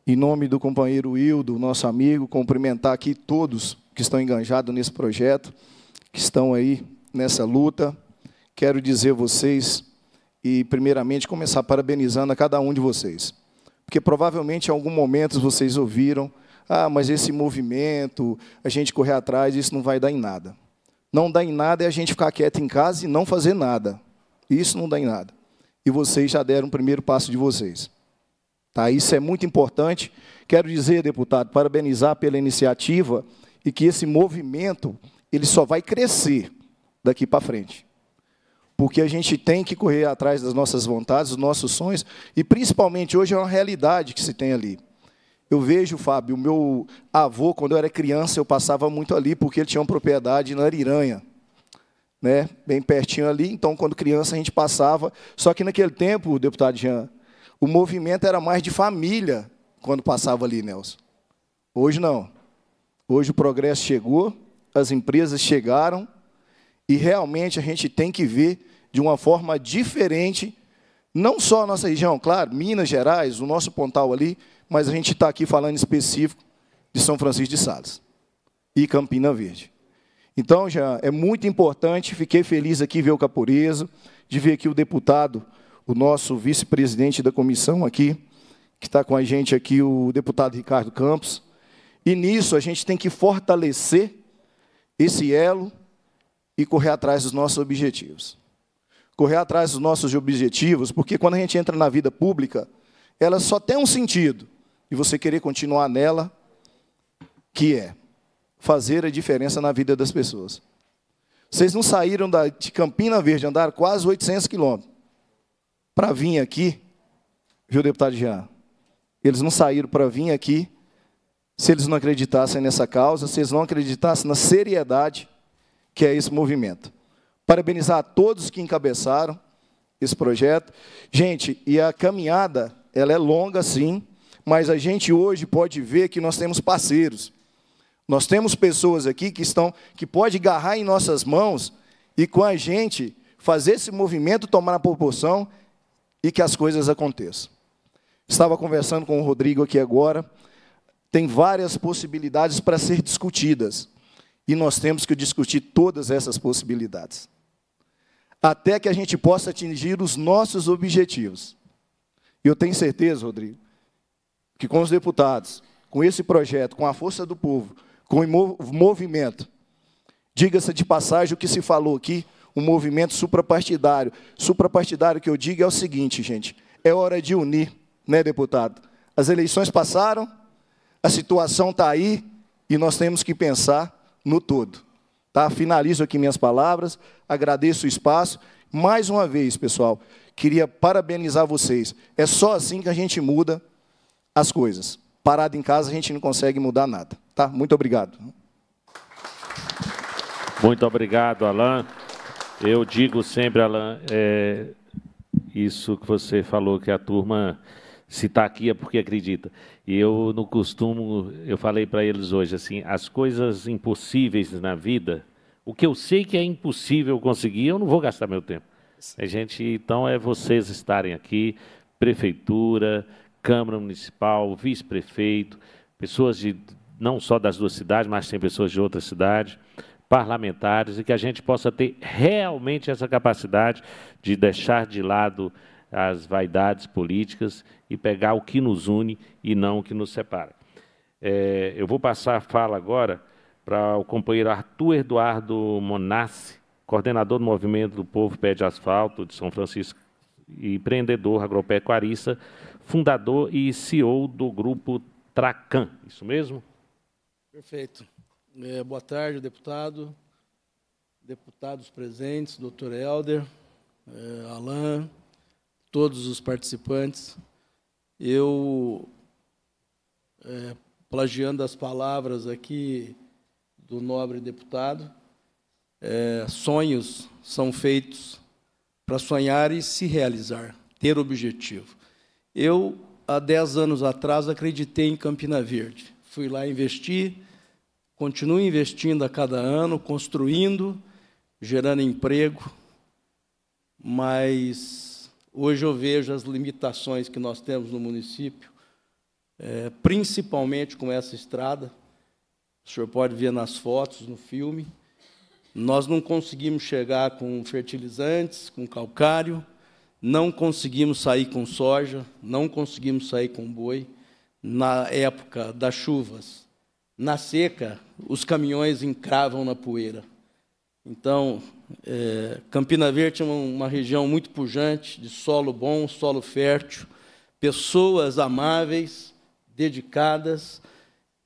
em nome do companheiro Hildo, nosso amigo, cumprimentar aqui todos que estão enganjados nesse projeto, que estão aí nessa luta. Quero dizer a vocês e, primeiramente, começar parabenizando a cada um de vocês. Porque provavelmente em algum momento vocês ouviram: ah, mas esse movimento, a gente correr atrás, isso não vai dar em nada. Não dá em nada é a gente ficar quieto em casa e não fazer nada. Isso não dá em nada. E vocês já deram o primeiro passo de vocês. Tá? Isso é muito importante. Quero dizer, deputado, parabenizar pela iniciativa e que esse movimento ele só vai crescer daqui para frente. Porque a gente tem que correr atrás das nossas vontades, dos nossos sonhos, e principalmente hoje é uma realidade que se tem ali. Eu vejo, Fábio, o meu avô, quando eu era criança, eu passava muito ali, porque ele tinha uma propriedade na Ariranha, né? bem pertinho ali. Então, quando criança, a gente passava. Só que naquele tempo, deputado Jean, o movimento era mais de família quando passava ali, Nelson. Hoje não. Hoje o progresso chegou, as empresas chegaram e realmente a gente tem que ver de uma forma diferente, não só a nossa região, claro, Minas Gerais, o nosso pontal ali, mas a gente está aqui falando específico de São Francisco de Sales e Campina Verde. Então, já é muito importante, fiquei feliz aqui ver o Caporeso, de ver aqui o deputado o nosso vice-presidente da comissão aqui, que está com a gente aqui, o deputado Ricardo Campos. E nisso a gente tem que fortalecer esse elo e correr atrás dos nossos objetivos. Correr atrás dos nossos objetivos, porque quando a gente entra na vida pública, ela só tem um sentido, e você querer continuar nela, que é fazer a diferença na vida das pessoas. Vocês não saíram de Campina Verde, andaram quase 800 quilômetros para vir aqui, viu, deputado Jean? Eles não saíram para vir aqui se eles não acreditassem nessa causa, se eles não acreditassem na seriedade que é esse movimento. Parabenizar a todos que encabeçaram esse projeto. Gente, e a caminhada, ela é longa, sim, mas a gente hoje pode ver que nós temos parceiros. Nós temos pessoas aqui que estão, que pode agarrar em nossas mãos e com a gente fazer esse movimento tomar a proporção e que as coisas aconteçam. Estava conversando com o Rodrigo aqui agora. Tem várias possibilidades para ser discutidas. E nós temos que discutir todas essas possibilidades. Até que a gente possa atingir os nossos objetivos. E eu tenho certeza, Rodrigo, que com os deputados, com esse projeto, com a força do povo, com o movimento, diga-se de passagem o que se falou aqui, um movimento suprapartidário. Suprapartidário que eu digo é o seguinte, gente: é hora de unir, né, deputado? As eleições passaram, a situação está aí e nós temos que pensar no todo. Tá? Finalizo aqui minhas palavras, agradeço o espaço. Mais uma vez, pessoal, queria parabenizar vocês. É só assim que a gente muda as coisas. Parado em casa, a gente não consegue mudar nada. Tá? Muito obrigado. Muito obrigado, Alain. Eu digo sempre, Alain, é, isso que você falou, que a turma se está aqui é porque acredita. E eu não costumo, eu falei para eles hoje assim, as coisas impossíveis na vida, o que eu sei que é impossível conseguir, eu não vou gastar meu tempo. A gente, então é vocês estarem aqui, prefeitura, Câmara Municipal, vice-prefeito, pessoas de não só das duas cidades, mas tem pessoas de outras cidades parlamentares e que a gente possa ter realmente essa capacidade de deixar de lado as vaidades políticas e pegar o que nos une e não o que nos separa. É, eu vou passar a fala agora para o companheiro Arthur Eduardo Monassi, coordenador do Movimento do Povo Pé de Asfalto de São Francisco e empreendedor agropecuarista, fundador e CEO do grupo Tracan. Isso mesmo? Perfeito. É, boa tarde, deputado, deputados presentes, doutor Helder, é, Alain, todos os participantes. Eu, é, plagiando as palavras aqui do nobre deputado, é, sonhos são feitos para sonhar e se realizar, ter objetivo. Eu, há 10 anos atrás, acreditei em Campina Verde. Fui lá investir Continue investindo a cada ano, construindo, gerando emprego, mas hoje eu vejo as limitações que nós temos no município, é, principalmente com essa estrada. O senhor pode ver nas fotos, no filme. Nós não conseguimos chegar com fertilizantes, com calcário, não conseguimos sair com soja, não conseguimos sair com boi na época das chuvas na seca, os caminhões encravam na poeira. Então, é, Campina Verde é uma, uma região muito pujante, de solo bom, solo fértil, pessoas amáveis, dedicadas,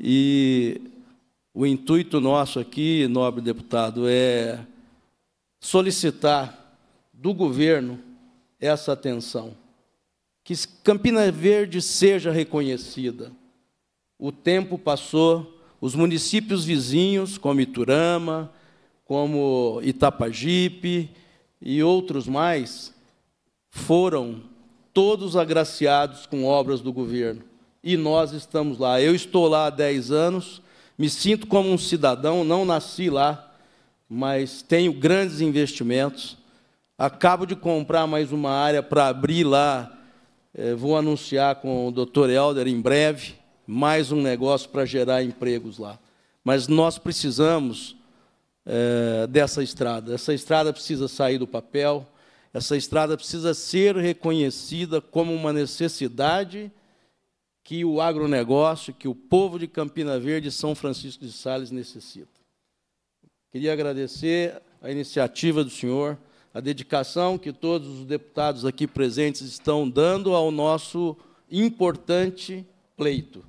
e o intuito nosso aqui, nobre deputado, é solicitar do governo essa atenção. Que Campina Verde seja reconhecida. O tempo passou, os municípios vizinhos, como Iturama, como Itapajipe e outros mais, foram todos agraciados com obras do governo. E nós estamos lá. Eu estou lá há 10 anos, me sinto como um cidadão, não nasci lá, mas tenho grandes investimentos. Acabo de comprar mais uma área para abrir lá. Eh, vou anunciar com o doutor Helder em breve mais um negócio para gerar empregos lá. Mas nós precisamos é, dessa estrada. Essa estrada precisa sair do papel, essa estrada precisa ser reconhecida como uma necessidade que o agronegócio, que o povo de Campina Verde e São Francisco de Sales necessita. Queria agradecer a iniciativa do senhor, a dedicação que todos os deputados aqui presentes estão dando ao nosso importante pleito.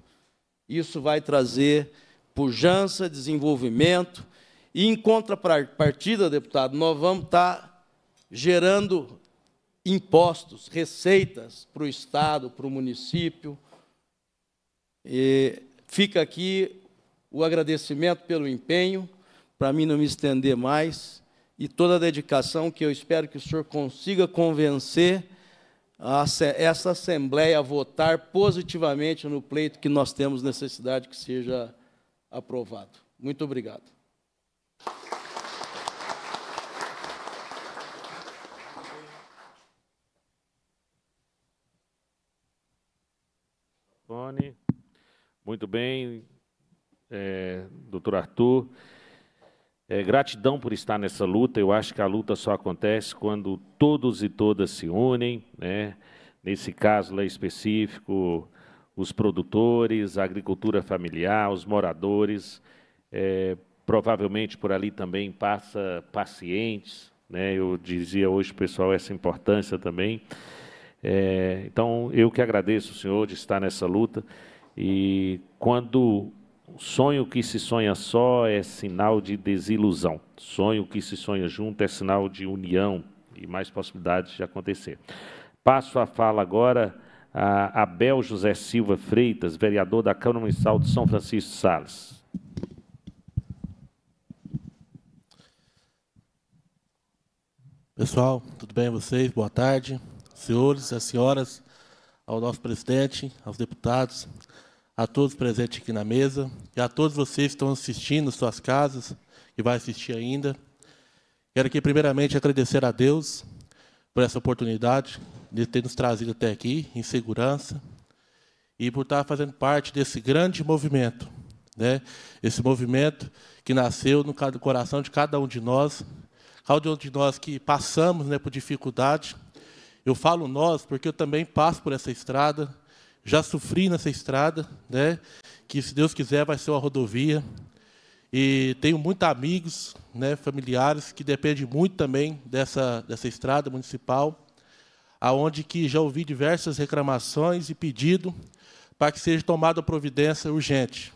Isso vai trazer pujança, desenvolvimento, e em contrapartida, deputado, nós vamos estar tá gerando impostos, receitas para o Estado, para o município. E fica aqui o agradecimento pelo empenho, para mim não me estender mais, e toda a dedicação que eu espero que o senhor consiga convencer essa Assembleia votar positivamente no pleito que nós temos necessidade que seja aprovado. Muito obrigado. Muito bem, é, doutor Arthur. É, gratidão por estar nessa luta. Eu acho que a luta só acontece quando todos e todas se unem, né? Nesse caso lá específico, os produtores, a agricultura familiar, os moradores, é, provavelmente por ali também passa pacientes, né? Eu dizia hoje pessoal essa importância também. É, então eu que agradeço o senhor de estar nessa luta e quando o sonho que se sonha só é sinal de desilusão. Sonho que se sonha junto é sinal de união e mais possibilidades de acontecer. Passo a fala agora a Abel José Silva Freitas, vereador da Câmara Municipal de São Francisco Sales. Pessoal, tudo bem vocês? Boa tarde. Senhores, e senhoras, ao nosso presidente, aos deputados, a todos presentes aqui na mesa e a todos vocês que estão assistindo suas casas e vai assistir ainda. Quero aqui primeiramente agradecer a Deus por essa oportunidade de ter nos trazido até aqui em segurança e por estar fazendo parte desse grande movimento, né? Esse movimento que nasceu no coração de cada um de nós, cada um de nós que passamos, né, por dificuldade. Eu falo nós porque eu também passo por essa estrada já sofri nessa estrada, né? Que se Deus quiser vai ser uma rodovia. E tenho muitos amigos, né, familiares que dependem muito também dessa dessa estrada municipal, aonde que já ouvi diversas reclamações e pedido para que seja tomada providência urgente.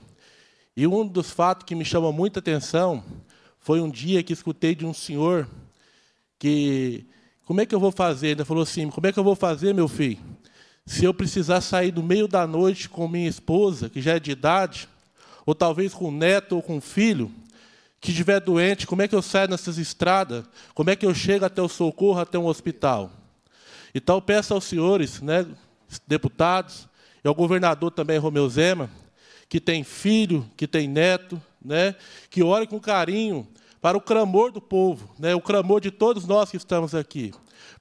E um dos fatos que me chama muita atenção foi um dia que escutei de um senhor que como é que eu vou fazer? Ele falou assim: "Como é que eu vou fazer, meu filho?" se eu precisar sair no meio da noite com minha esposa, que já é de idade, ou talvez com neto ou com filho, que estiver doente, como é que eu saio nessas estradas? Como é que eu chego até o socorro, até um hospital? Então, peço aos senhores, né, deputados, e ao governador também, Romeu Zema, que tem filho, que tem neto, né, que olhe com carinho para o clamor do povo, né, o clamor de todos nós que estamos aqui.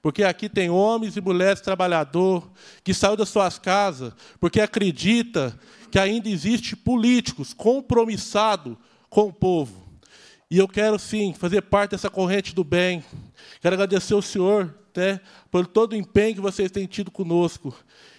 Porque aqui tem homens e mulheres trabalhador que saiu das suas casas porque acredita que ainda existe políticos compromissado com o povo. E eu quero sim fazer parte dessa corrente do bem. Quero agradecer ao senhor, né, por todo o empenho que vocês têm tido conosco.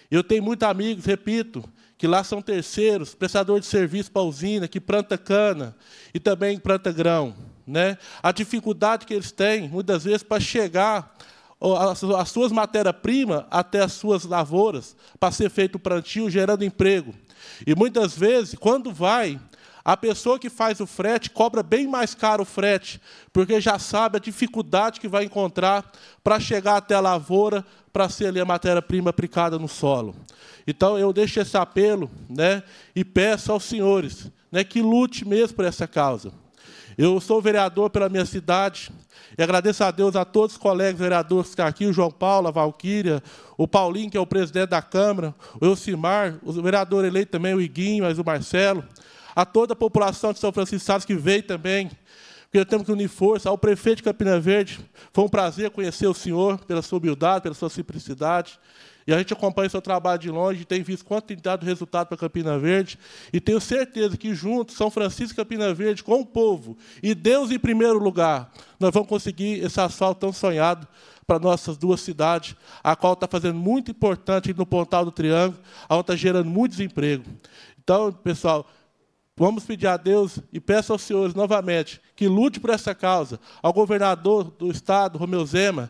Eu tenho muitos amigos, repito, que lá são terceiros, prestador de serviço para a usina, que planta cana e também planta grão. Né? A dificuldade que eles têm, muitas vezes, para chegar as, suas matérias-primas até as suas lavouras para ser feito o plantio, gerando emprego. E muitas vezes, quando vai, a pessoa que faz o frete cobra bem mais caro o frete, porque já sabe a dificuldade que vai encontrar para chegar até a lavoura, para ser ali a matéria-prima aplicada no solo. Então eu deixo esse apelo né, e peço aos senhores né, que lute mesmo por essa causa. Eu sou vereador pela minha cidade, e agradeço a Deus a todos os colegas vereadores que estão aqui, o João Paulo, a Valquíria, o Paulinho, que é o presidente da Câmara, o Elcimar, o vereador eleito também, o Iguinho, mas o Marcelo, a toda a população de São Francisco Salles que veio também, porque temos que unir força, ao prefeito de Campina Verde, foi um prazer conhecer o senhor, pela sua humildade, pela sua simplicidade, e a gente acompanha o seu trabalho de longe, tem visto quanto tem dado resultado para Campina Verde, e tenho certeza que juntos, São Francisco e Campina Verde, com o povo, e Deus em primeiro lugar, nós vamos conseguir esse asfalto tão sonhado para nossas duas cidades, a qual está fazendo muito importante no Pontal do Triângulo, onde está gerando muito desemprego. Então, pessoal, Vamos pedir a Deus e peço aos senhores novamente que lute por essa causa. Ao governador do estado, Romeu Zema,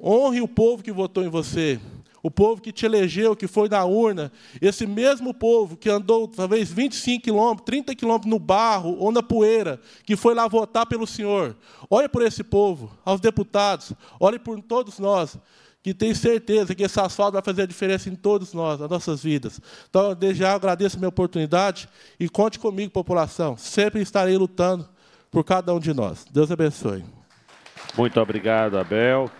honre o povo que votou em você. O povo que te elegeu, que foi na urna, esse mesmo povo que andou talvez 25 quilômetros, 30 quilômetros no barro ou na poeira, que foi lá votar pelo Senhor. Olhe por esse povo, aos deputados, olhe por todos nós, que tem certeza que esse asfalto vai fazer a diferença em todos nós, nas nossas vidas. Então, desde já agradeço a minha oportunidade e conte comigo, população. Sempre estarei lutando por cada um de nós. Deus abençoe. Muito obrigado, Abel.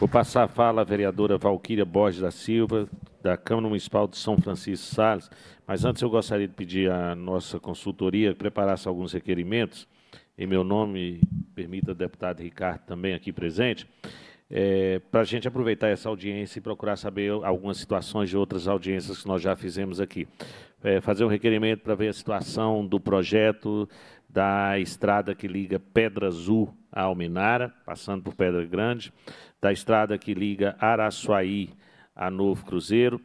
Vou passar a fala à vereadora Valquíria Borges da Silva, da Câmara Municipal de São Francisco Sales, mas antes eu gostaria de pedir à nossa consultoria que preparasse alguns requerimentos, em meu nome, permita o deputado Ricardo também aqui presente, é, para a gente aproveitar essa audiência e procurar saber algumas situações de outras audiências que nós já fizemos aqui. É, fazer um requerimento para ver a situação do projeto da estrada que liga Pedra Azul a Alminara, passando por Pedra Grande, da estrada que liga Araçuaí a Novo Cruzeiro,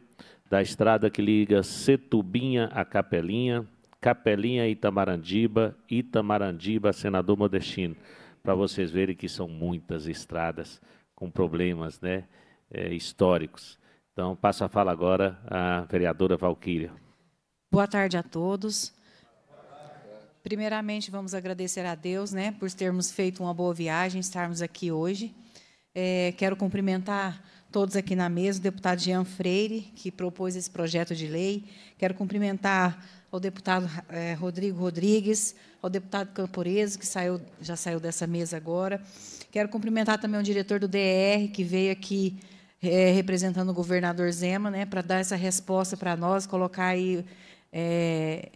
da estrada que liga Setubinha a Capelinha, Capelinha a Itamarandiba, Itamarandiba a Senador Modestino. Para vocês verem que são muitas estradas com problemas né, é, históricos. Então, passa a fala agora à vereadora Valquíria. Boa tarde a todos. Primeiramente, vamos agradecer a Deus né, por termos feito uma boa viagem, estarmos aqui hoje. É, quero cumprimentar todos aqui na mesa, o deputado Jean Freire, que propôs esse projeto de lei. Quero cumprimentar ao deputado é, Rodrigo Rodrigues, ao deputado Camporeso, que saiu, já saiu dessa mesa agora. Quero cumprimentar também o diretor do DR, que veio aqui é, representando o governador Zema, né, para dar essa resposta para nós, colocar aí é,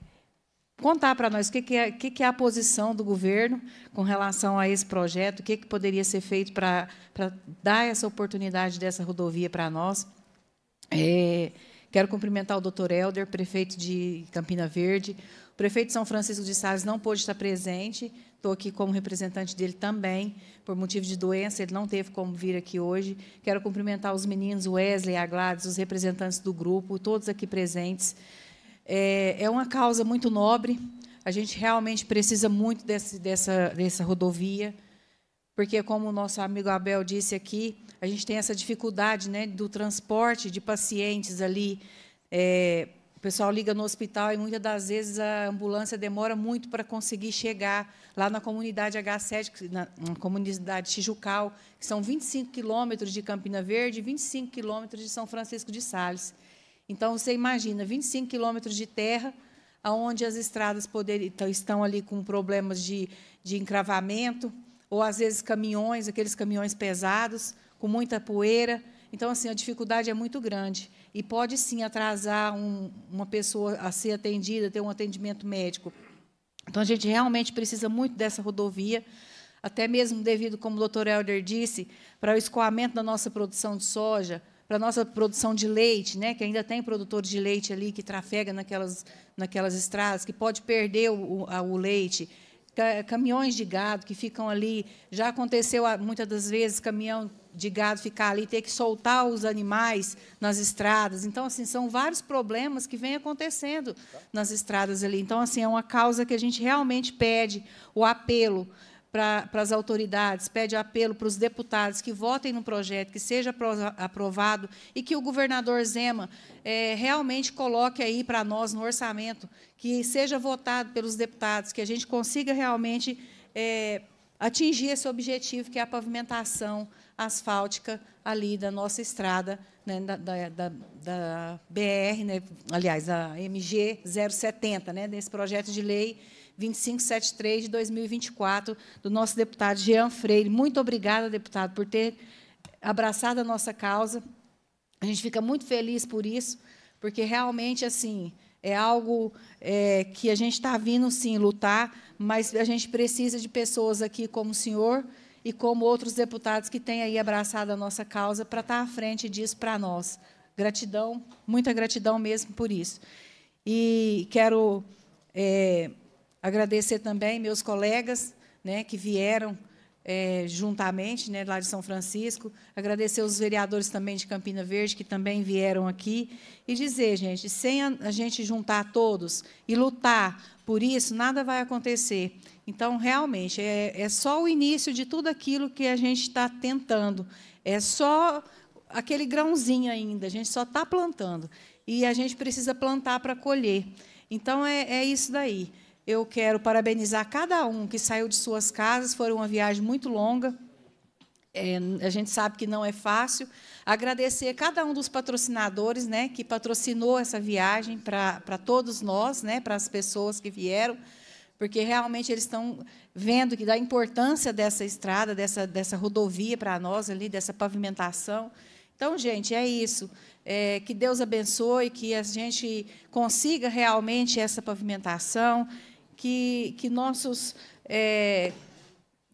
contar para nós o que, que, é, que, que é a posição do governo com relação a esse projeto, o que, que poderia ser feito para, para dar essa oportunidade dessa rodovia para nós. É, quero cumprimentar o doutor Helder, prefeito de Campina Verde. O prefeito de São Francisco de Sales não pôde estar presente, estou aqui como representante dele também, por motivo de doença, ele não teve como vir aqui hoje. Quero cumprimentar os meninos, Wesley, a Gladys, os representantes do grupo, todos aqui presentes. É, é uma causa muito nobre. A gente realmente precisa muito desse, dessa, dessa rodovia, porque, como o nosso amigo Abel disse aqui, a gente tem essa dificuldade né, do transporte de pacientes ali. É, o pessoal liga no hospital e muitas das vezes a ambulância demora muito para conseguir chegar lá na comunidade H7, na, na comunidade Tijucal, que são 25 quilômetros de Campina Verde e 25 quilômetros de São Francisco de Sales. Então, você imagina 25 quilômetros de terra, onde as estradas poderiam, então, estão ali com problemas de, de encravamento, ou às vezes caminhões, aqueles caminhões pesados, com muita poeira. Então, assim, a dificuldade é muito grande. E pode sim atrasar um, uma pessoa a ser atendida, ter um atendimento médico. Então, a gente realmente precisa muito dessa rodovia, até mesmo devido, como o doutor Helder disse, para o escoamento da nossa produção de soja para a nossa produção de leite, né, que ainda tem produtor de leite ali que trafega naquelas, naquelas estradas, que pode perder o, o leite. Caminhões de gado que ficam ali. Já aconteceu ah, muitas das vezes caminhão de gado ficar ali, ter que soltar os animais nas estradas. Então, assim, são vários problemas que vêm acontecendo nas estradas ali. Então, assim, é uma causa que a gente realmente pede o apelo para as autoridades, pede apelo para os deputados que votem no projeto, que seja aprovado e que o governador Zema é, realmente coloque aí para nós no orçamento, que seja votado pelos deputados, que a gente consiga realmente é, atingir esse objetivo, que é a pavimentação asfáltica ali da nossa estrada, né, da, da, da, da, BR, né, aliás, da MG 070, né, desse projeto de lei 2573 de 2024, do nosso deputado Jean Freire. Muito obrigada, deputado, por ter abraçado a nossa causa. A gente fica muito feliz por isso, porque realmente assim é algo é, que a gente está vindo sim lutar, mas a gente precisa de pessoas aqui como o senhor e como outros deputados que têm aí abraçado a nossa causa para estar tá à frente disso para nós. Gratidão, muita gratidão mesmo por isso. E quero é, Agradecer também meus colegas né, que vieram é, juntamente, né, lá de São Francisco. Agradecer os vereadores também de Campina Verde, que também vieram aqui. E dizer, gente, sem a, a gente juntar todos e lutar por isso, nada vai acontecer. Então, realmente, é, é só o início de tudo aquilo que a gente está tentando. É só aquele grãozinho ainda, a gente só está plantando. E a gente precisa plantar para colher. Então, é, é isso daí. Eu quero parabenizar cada um que saiu de suas casas, foi uma viagem muito longa. É, a gente sabe que não é fácil. Agradecer a cada um dos patrocinadores né, que patrocinou essa viagem para todos nós, né, para as pessoas que vieram, porque realmente eles estão vendo que da importância dessa estrada, dessa, dessa rodovia para nós ali, dessa pavimentação. Então, gente, é isso. É, que Deus abençoe, que a gente consiga realmente essa pavimentação, que, que nossos. É,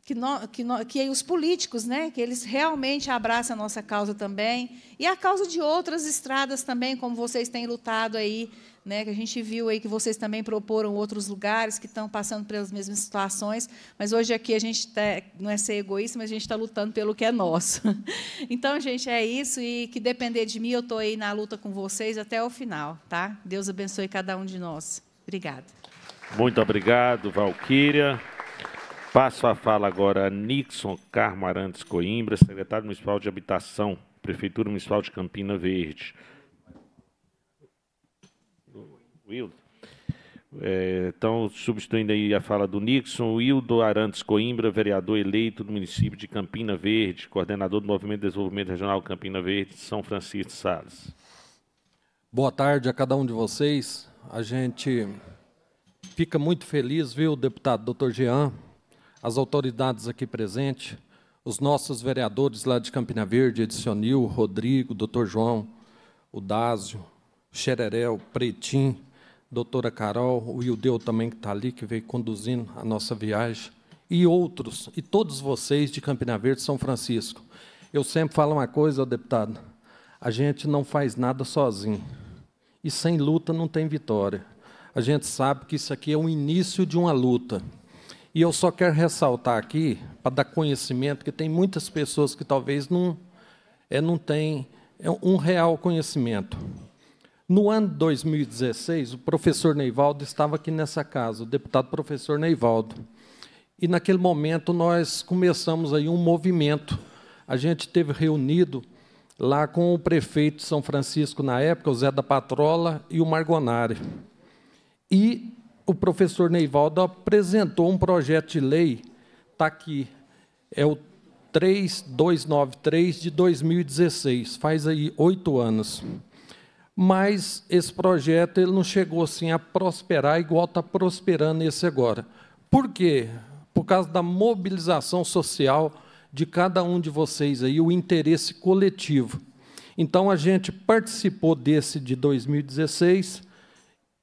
que, no, que, no, que os políticos, né, que eles realmente abraçam a nossa causa também, e a causa de outras estradas também, como vocês têm lutado aí, né, que a gente viu aí que vocês também proporam outros lugares que estão passando pelas mesmas situações, mas hoje aqui a gente tá, não é ser egoísta, mas a gente está lutando pelo que é nosso. Então, gente, é isso, e que depender de mim, eu estou aí na luta com vocês até o final, tá? Deus abençoe cada um de nós. Obrigada. Muito obrigado, Valquíria. Passo a fala agora a Nixon Carmo Arantes Coimbra, secretário municipal de Habitação, Prefeitura Municipal de Campina Verde. É, então, substituindo aí a fala do Nixon, Wildo Arantes Coimbra, vereador eleito do município de Campina Verde, coordenador do Movimento de Desenvolvimento Regional Campina Verde, São Francisco Salles. Boa tarde a cada um de vocês. A gente fica muito feliz, viu, deputado doutor Jean, as autoridades aqui presentes, os nossos vereadores lá de Campina Verde, Edicionil, Rodrigo, doutor João, o Dásio, Xererel, Pretim, doutora Carol, o Ildeu também que está ali, que veio conduzindo a nossa viagem, e outros, e todos vocês de Campina Verde, São Francisco. Eu sempre falo uma coisa, deputado, a gente não faz nada sozinho. E sem luta não tem vitória a gente sabe que isso aqui é o início de uma luta. E eu só quero ressaltar aqui, para dar conhecimento, que tem muitas pessoas que talvez não, é, não têm é um real conhecimento. No ano 2016, o professor Neivaldo estava aqui nessa casa, o deputado professor Neivaldo. E naquele momento nós começamos aí um movimento. A gente teve reunido lá com o prefeito de São Francisco na época, o Zé da Patrola e o Margonari e o professor Neivaldo apresentou um projeto de lei, está aqui, é o 3293 de 2016, faz aí oito anos. Mas esse projeto ele não chegou assim a prosperar igual está prosperando esse agora. Por quê? Por causa da mobilização social de cada um de vocês aí, o interesse coletivo. Então a gente participou desse de 2016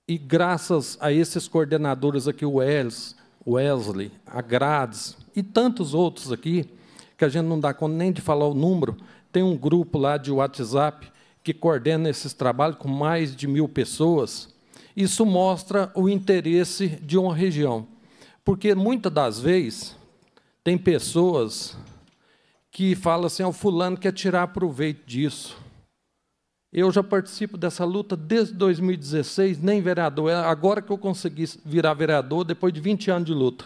e graças a esses coordenadores aqui, o Wells, Wesley, a Grades e tantos outros aqui, que a gente não dá conta nem de falar o número, tem um grupo lá de WhatsApp que coordena esses trabalhos com mais de mil pessoas. Isso mostra o interesse de uma região. Porque muitas das vezes tem pessoas que falam assim: ah, o fulano quer tirar proveito disso. Eu já participo dessa luta desde 2016, nem vereador. É agora que eu consegui virar vereador, depois de 20 anos de luta.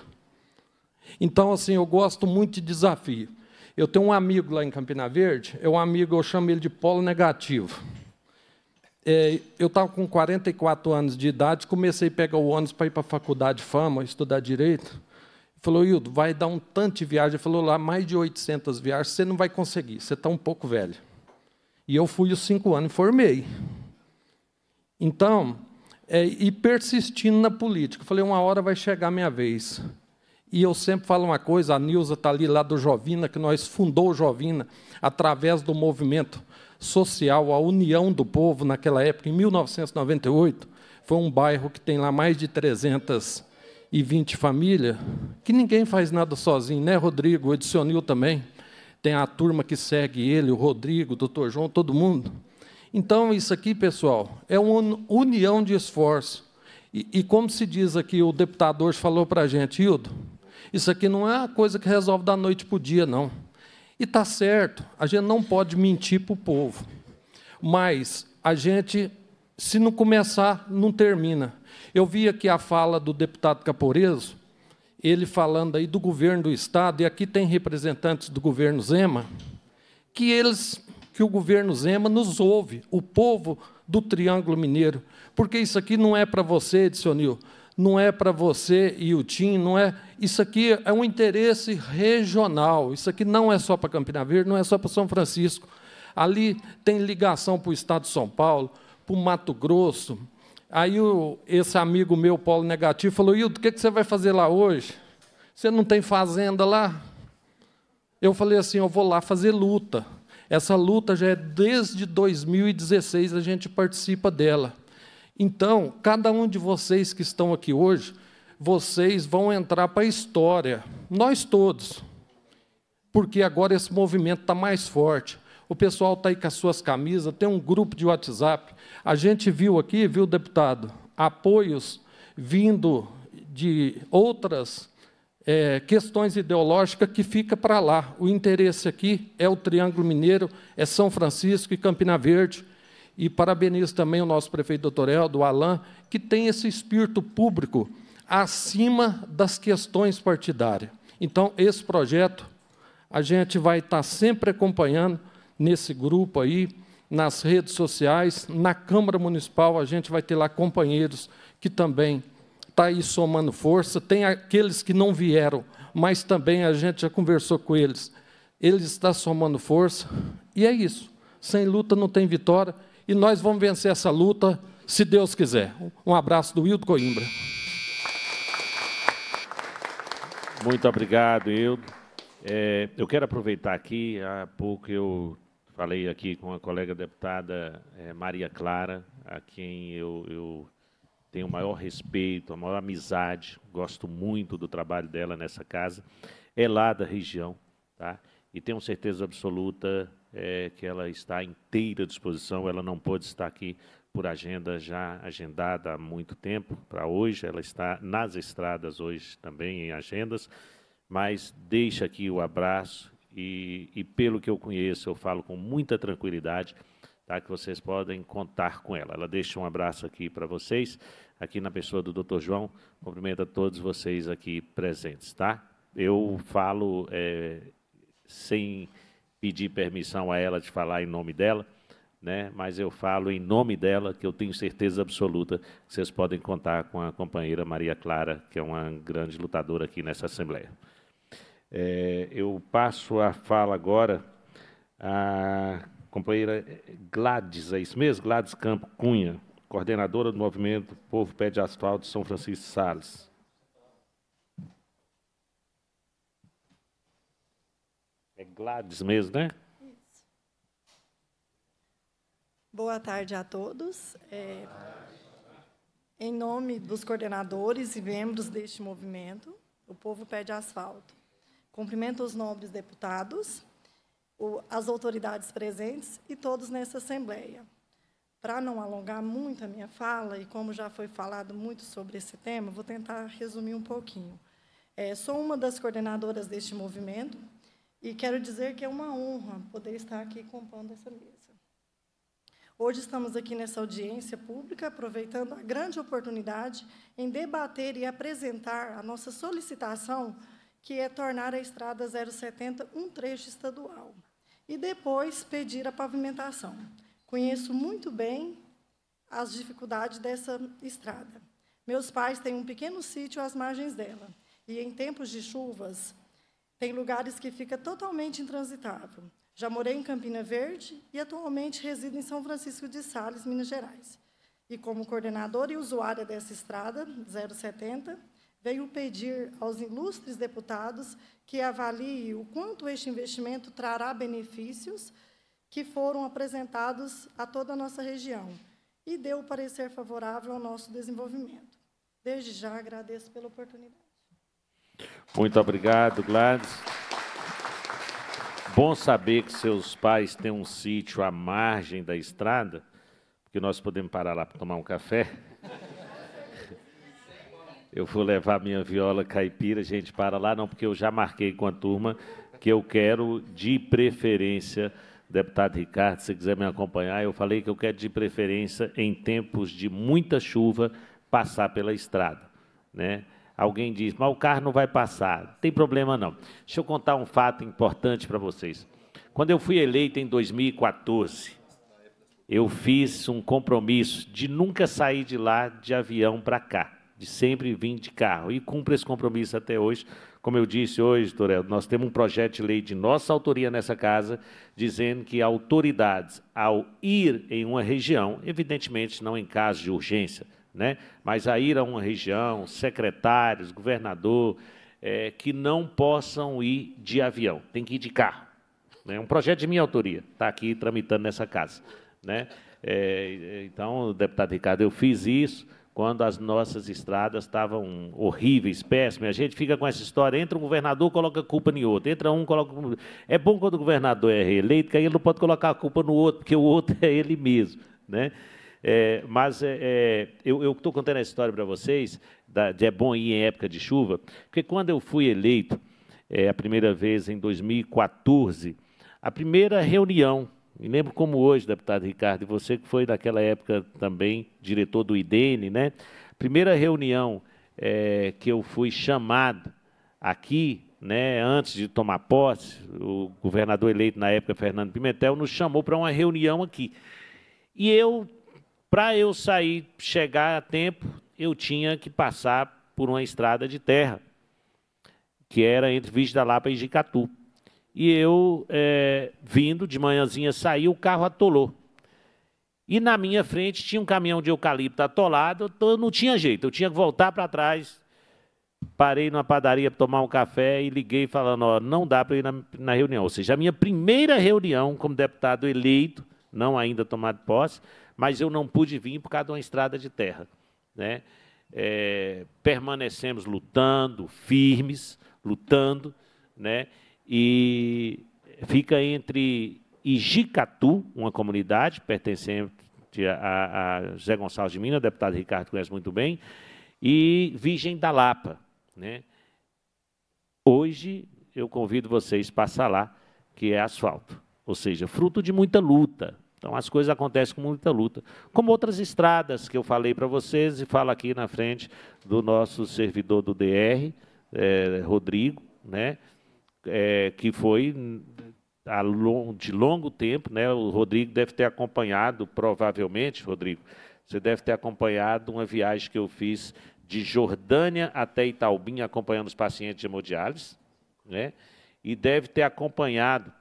Então, assim, eu gosto muito de desafio. Eu tenho um amigo lá em Campina Verde, é um amigo, eu chamo ele de polo negativo. É, eu estava com 44 anos de idade, comecei a pegar o ônibus para ir para a faculdade Fama, estudar Direito. Falou, Hildo, vai dar um tanto de viagem. Ele falou lá, mais de 800 viagens, você não vai conseguir, você está um pouco velho. E eu fui os cinco anos e formei. Então, é, e persistindo na política. falei, uma hora vai chegar a minha vez. E eu sempre falo uma coisa, a Nilza está ali lá do Jovina, que nós fundou o Jovina através do movimento social, a União do Povo, naquela época, em 1998. Foi um bairro que tem lá mais de 320 famílias, que ninguém faz nada sozinho, né, Rodrigo? O Edson também tem a turma que segue ele, o Rodrigo, o doutor João, todo mundo. Então, isso aqui, pessoal, é uma união de esforço. E, e como se diz aqui, o deputado hoje falou para a gente, Hildo, isso aqui não é uma coisa que resolve da noite para o dia, não. E está certo, a gente não pode mentir para o povo. Mas a gente, se não começar, não termina. Eu vi aqui a fala do deputado Caporeso, ele falando aí do governo do Estado, e aqui tem representantes do governo Zema, que eles, que o governo Zema nos ouve, o povo do Triângulo Mineiro. Porque isso aqui não é para você, Edson não é para você e o Tim, não é. Isso aqui é um interesse regional. Isso aqui não é só para Campina Verde, não é só para São Francisco. Ali tem ligação para o Estado de São Paulo, para o Mato Grosso, Aí o, esse amigo meu, Paulo Negativo, falou: Hildo, o que, que você vai fazer lá hoje? Você não tem fazenda lá? Eu falei assim: eu vou lá fazer luta. Essa luta já é desde 2016, a gente participa dela. Então, cada um de vocês que estão aqui hoje, vocês vão entrar para a história, nós todos, porque agora esse movimento está mais forte. O pessoal está aí com as suas camisas, tem um grupo de WhatsApp a gente viu aqui, viu, deputado, apoios vindo de outras é, questões ideológicas que fica para lá. O interesse aqui é o Triângulo Mineiro, é São Francisco e Campina Verde. E parabenizo também o nosso prefeito doutor Eldo, Alain, que tem esse espírito público acima das questões partidárias. Então, esse projeto a gente vai estar tá sempre acompanhando nesse grupo aí nas redes sociais. Na Câmara Municipal, a gente vai ter lá companheiros que também está aí somando força. Tem aqueles que não vieram, mas também a gente já conversou com eles. Eles estão tá somando força. E é isso. Sem luta não tem vitória. E nós vamos vencer essa luta, se Deus quiser. Um abraço do Wildo Coimbra. Muito obrigado, Hildo. É, eu quero aproveitar aqui, há pouco eu Falei aqui com a colega deputada é, Maria Clara, a quem eu, eu tenho o maior respeito, a maior amizade, gosto muito do trabalho dela nessa casa. É lá da região, tá? E tenho certeza absoluta é, que ela está à inteira disposição. Ela não pôde estar aqui por agenda já agendada há muito tempo para hoje. Ela está nas estradas hoje também em agendas, mas deixa aqui o abraço e, e, pelo que eu conheço, eu falo com muita tranquilidade, tá? que vocês podem contar com ela. Ela deixa um abraço aqui para vocês, aqui na pessoa do Dr. João, cumprimenta todos vocês aqui presentes. tá? Eu falo é, sem pedir permissão a ela de falar em nome dela, né? mas eu falo em nome dela, que eu tenho certeza absoluta que vocês podem contar com a companheira Maria Clara, que é uma grande lutadora aqui nessa Assembleia. É, eu passo a fala agora à companheira Gladys, é isso mesmo? Gladys Campo Cunha, coordenadora do movimento Povo Pé de Asfalto São Francisco Sales. É Gladys mesmo, né? Isso. Boa tarde a todos. É, em nome dos coordenadores e membros deste movimento, o povo pede asfalto. Cumprimento os nobres deputados, as autoridades presentes e todos nessa Assembleia. Para não alongar muito a minha fala, e como já foi falado muito sobre esse tema, vou tentar resumir um pouquinho. É, sou uma das coordenadoras deste movimento e quero dizer que é uma honra poder estar aqui compondo essa mesa. Hoje estamos aqui nessa audiência pública, aproveitando a grande oportunidade em debater e apresentar a nossa solicitação que é tornar a estrada 070 um trecho estadual. E depois pedir a pavimentação. Conheço muito bem as dificuldades dessa estrada. Meus pais têm um pequeno sítio às margens dela. E em tempos de chuvas, tem lugares que fica totalmente intransitável. Já morei em Campina Verde e atualmente resido em São Francisco de Sales, Minas Gerais. E como coordenadora e usuária dessa estrada 070, venho pedir aos ilustres deputados que avaliem o quanto este investimento trará benefícios que foram apresentados a toda a nossa região e deu o parecer favorável ao nosso desenvolvimento. Desde já agradeço pela oportunidade. Muito obrigado, Gladys. Bom saber que seus pais têm um sítio à margem da estrada, que nós podemos parar lá para tomar um café eu vou levar minha viola caipira, gente, para lá, não, porque eu já marquei com a turma que eu quero, de preferência, deputado Ricardo, se quiser me acompanhar, eu falei que eu quero, de preferência, em tempos de muita chuva, passar pela estrada. Né? Alguém diz, mas o carro não vai passar. Não tem problema, não. Deixa eu contar um fato importante para vocês. Quando eu fui eleito em 2014, eu fiz um compromisso de nunca sair de lá de avião para cá de sempre vir de carro. E cumpre esse compromisso até hoje. Como eu disse hoje, Torel, nós temos um projeto de lei de nossa autoria nessa casa, dizendo que autoridades, ao ir em uma região, evidentemente não em caso de urgência, né? mas a ir a uma região, secretários, governador, é, que não possam ir de avião, tem que ir de carro. É um projeto de minha autoria, está aqui tramitando nessa casa. Né? É, então, deputado Ricardo, eu fiz isso quando as nossas estradas estavam horríveis, péssimas. A gente fica com essa história, entra um governador, coloca a culpa em outro, entra um, coloca... É bom quando o governador é reeleito, que aí ele não pode colocar a culpa no outro, porque o outro é ele mesmo. Né? É, mas é, é eu estou contando essa história para vocês, da, de é bom ir em época de chuva, porque quando eu fui eleito, é, a primeira vez em 2014, a primeira reunião me lembro como hoje, deputado Ricardo, e você que foi naquela época também diretor do IDN, né? Primeira reunião é, que eu fui chamado aqui, né, antes de tomar posse, o governador eleito na época, Fernando Pimentel, nos chamou para uma reunião aqui. E eu, para eu sair, chegar a tempo, eu tinha que passar por uma estrada de terra, que era entre Vista da Lapa e Jicatu. E eu, é, vindo de manhãzinha, saí, o carro atolou. E na minha frente tinha um caminhão de eucalipto atolado, eu não tinha jeito, eu tinha que voltar para trás. Parei numa padaria para tomar um café e liguei falando, ó, não dá para ir na, na reunião. Ou seja, a minha primeira reunião como deputado eleito, não ainda tomado posse, mas eu não pude vir por causa de uma estrada de terra. Né? É, permanecemos lutando, firmes, lutando, né? e fica entre Ijicatu, uma comunidade pertencente a, a José Gonçalves de Minas, deputado Ricardo conhece muito bem, e Virgem da Lapa. Né? Hoje eu convido vocês para passar lá, que é asfalto, ou seja, fruto de muita luta. Então as coisas acontecem com muita luta. Como outras estradas que eu falei para vocês e falo aqui na frente do nosso servidor do DR, é, eh, Rodrigo, né? é, que foi long, de longo tempo, né? O Rodrigo deve ter acompanhado, provavelmente, Rodrigo, você deve ter acompanhado uma viagem que eu fiz de Jordânia até Itaubim, acompanhando os pacientes de hemodiálise, né? E deve ter acompanhado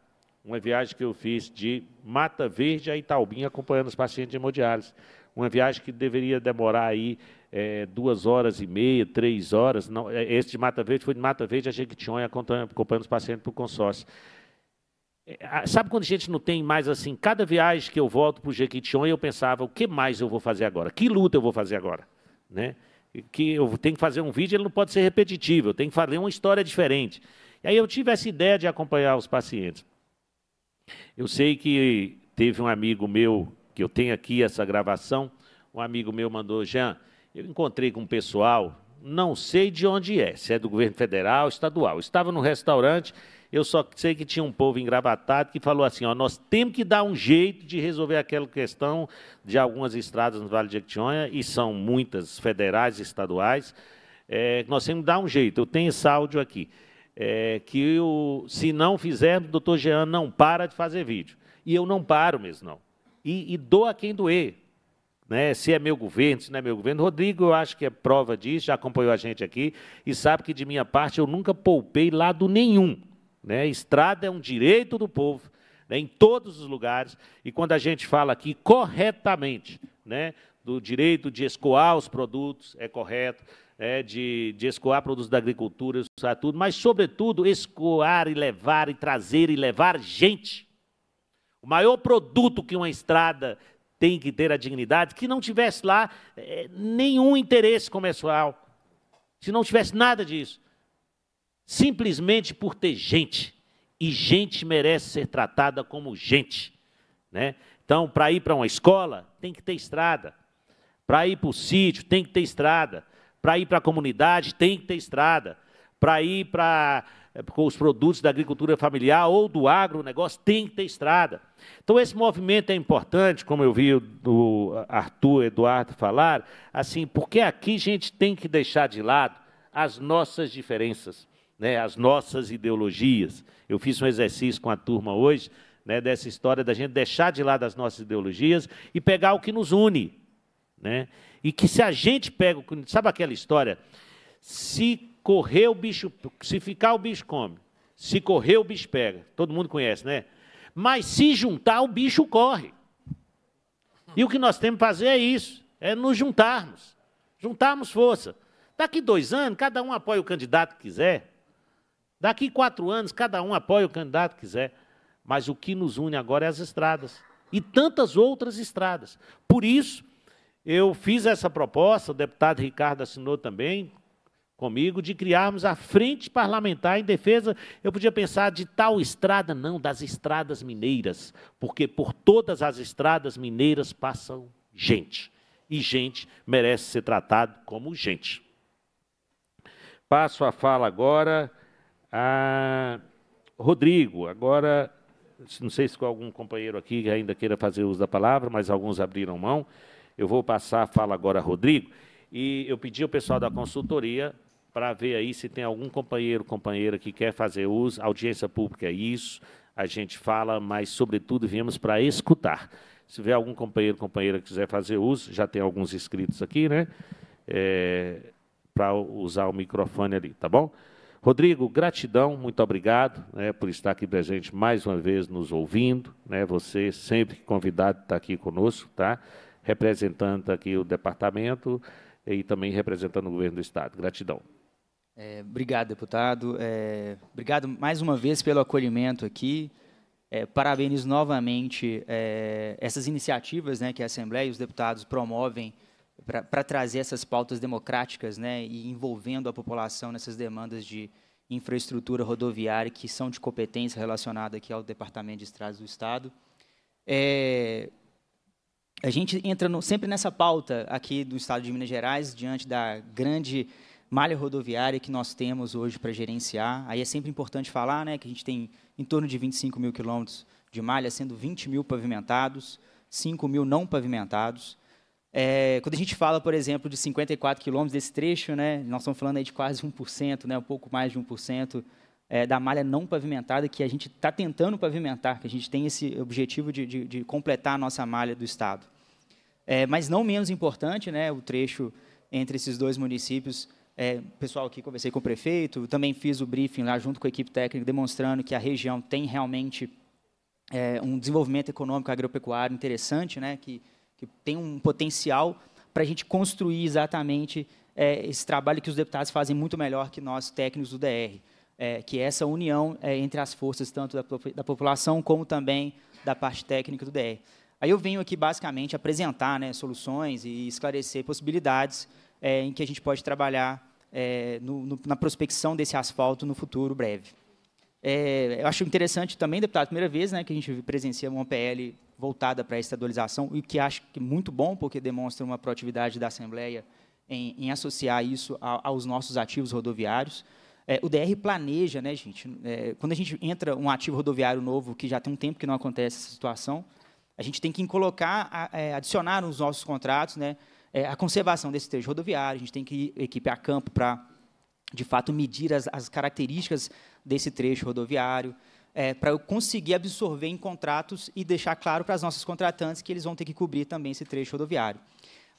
uma viagem que eu fiz de Mata Verde a Itaubim, acompanhando os pacientes de hemodiálise. Uma viagem que deveria demorar aí é, duas horas e meia, três horas. Não, é, esse de Mata Verde foi de Mata Verde a Jequitinhonha, acompanhando, acompanhando os pacientes para o consórcio. É, sabe quando a gente não tem mais assim? Cada viagem que eu volto para o Jequitinhonha, eu pensava, o que mais eu vou fazer agora? Que luta eu vou fazer agora? Né? Que eu tenho que fazer um vídeo, ele não pode ser repetitivo, eu tenho que fazer uma história diferente. E aí eu tive essa ideia de acompanhar os pacientes. Eu sei que teve um amigo meu, que eu tenho aqui essa gravação, um amigo meu mandou, Jean, eu encontrei com um pessoal, não sei de onde é, se é do governo federal, estadual. estava num restaurante, eu só sei que tinha um povo engravatado que falou assim: ó, nós temos que dar um jeito de resolver aquela questão de algumas estradas no Vale de Jequitinhonha, e são muitas federais e estaduais. É, nós temos que dar um jeito. Eu tenho esse áudio aqui. É, que eu, se não fizermos, o doutor Jean não para de fazer vídeo. E eu não paro mesmo, não. E, e dou a quem doer né, se é meu governo, se não é meu governo. Rodrigo, eu acho que é prova disso, já acompanhou a gente aqui e sabe que de minha parte eu nunca poupei lado nenhum. Né? Estrada é um direito do povo, né, em todos os lugares, e quando a gente fala aqui corretamente né, do direito de escoar os produtos, é correto, é, de, de, escoar produtos da agricultura, escoar tudo, mas, sobretudo, escoar e levar e trazer e levar gente. O maior produto que uma estrada tem que ter a dignidade, que não tivesse lá é, nenhum interesse comercial, se não tivesse nada disso. Simplesmente por ter gente. E gente merece ser tratada como gente. Né? Então, para ir para uma escola, tem que ter estrada. Para ir para o sítio, tem que ter estrada. Para ir para a comunidade, tem que ter estrada. Para ir para é, com os produtos da agricultura familiar ou do agronegócio, tem que ter estrada. Então, esse movimento é importante, como eu vi o Arthur Eduardo falar, assim, porque aqui a gente tem que deixar de lado as nossas diferenças, né, as nossas ideologias. Eu fiz um exercício com a turma hoje, né, dessa história da gente deixar de lado as nossas ideologias e pegar o que nos une. Né? E que se a gente pega. Sabe aquela história? Se correr o bicho, se ficar o bicho come, se correr o bicho pega. Todo mundo conhece, né? Mas se juntar o bicho corre. E o que nós temos que fazer é isso, é nos juntarmos, juntarmos força. Daqui dois anos, cada um apoia o candidato que quiser. Daqui quatro anos, cada um apoia o candidato que quiser. Mas o que nos une agora é as estradas e tantas outras estradas. Por isso, eu fiz essa proposta, o deputado Ricardo assinou também, comigo de criarmos a frente parlamentar em defesa, eu podia pensar de tal estrada, não, das estradas mineiras, porque por todas as estradas mineiras passam gente, e gente merece ser tratado como gente. Passo a fala agora a Rodrigo, agora não sei se algum companheiro aqui que ainda queira fazer uso da palavra, mas alguns abriram mão. Eu vou passar a fala agora a Rodrigo. E eu pedi ao pessoal da consultoria para ver aí se tem algum companheiro, companheira que quer fazer uso. Audiência pública é isso, a gente fala, mas, sobretudo, viemos para escutar. Se tiver algum companheiro, companheira que quiser fazer uso, já tem alguns inscritos aqui, né? É, para usar o microfone ali, tá bom? Rodrigo, gratidão, muito obrigado né, por estar aqui presente mais uma vez nos ouvindo. Né, você sempre convidado está aqui conosco, tá? Representando aqui o departamento e também representando o governo do estado. Gratidão. É, obrigado, deputado. É, obrigado mais uma vez pelo acolhimento aqui. É, parabenizo novamente é, essas iniciativas né, que a Assembleia e os deputados promovem para trazer essas pautas democráticas né, e envolvendo a população nessas demandas de infraestrutura rodoviária que são de competência relacionada aqui ao Departamento de Estradas do Estado. É, a gente entra no, sempre nessa pauta aqui do Estado de Minas Gerais, diante da grande malha rodoviária que nós temos hoje para gerenciar. Aí é sempre importante falar né, que a gente tem em torno de 25 mil quilômetros de malha, sendo 20 mil pavimentados, 5 mil não pavimentados. É, quando a gente fala, por exemplo, de 54 quilômetros desse trecho, né, nós estamos falando aí de quase 1%, né, um pouco mais de 1% é, da malha não pavimentada que a gente está tentando pavimentar, que a gente tem esse objetivo de, de, de completar a nossa malha do Estado. É, mas não menos importante, né, o trecho entre esses dois municípios é, pessoal aqui, conversei com o prefeito, também fiz o briefing lá junto com a equipe técnica, demonstrando que a região tem realmente é, um desenvolvimento econômico agropecuário interessante, né, que, que tem um potencial para a gente construir exatamente é, esse trabalho que os deputados fazem muito melhor que nós, técnicos do DR, é, que é essa união é, entre as forças tanto da, da população como também da parte técnica do DR. Aí eu venho aqui basicamente apresentar né, soluções e esclarecer possibilidades é, em que a gente pode trabalhar é, no, no, na prospecção desse asfalto no futuro breve. É, eu acho interessante também, deputado, primeira vez né, que a gente presencia uma PL voltada para a estadualização, o que acho que é muito bom, porque demonstra uma proatividade da Assembleia em, em associar isso a, aos nossos ativos rodoviários. É, o DR planeja, né, gente? É, quando a gente entra um ativo rodoviário novo, que já tem um tempo que não acontece essa situação, a gente tem que colocar, a, é, adicionar nos nossos contratos, né, é, a conservação desse trecho rodoviário, a gente tem que equipe a campo para, de fato, medir as, as, características desse trecho rodoviário, é, para eu conseguir absorver em contratos e deixar claro para as nossas contratantes que eles vão ter que cobrir também esse trecho rodoviário.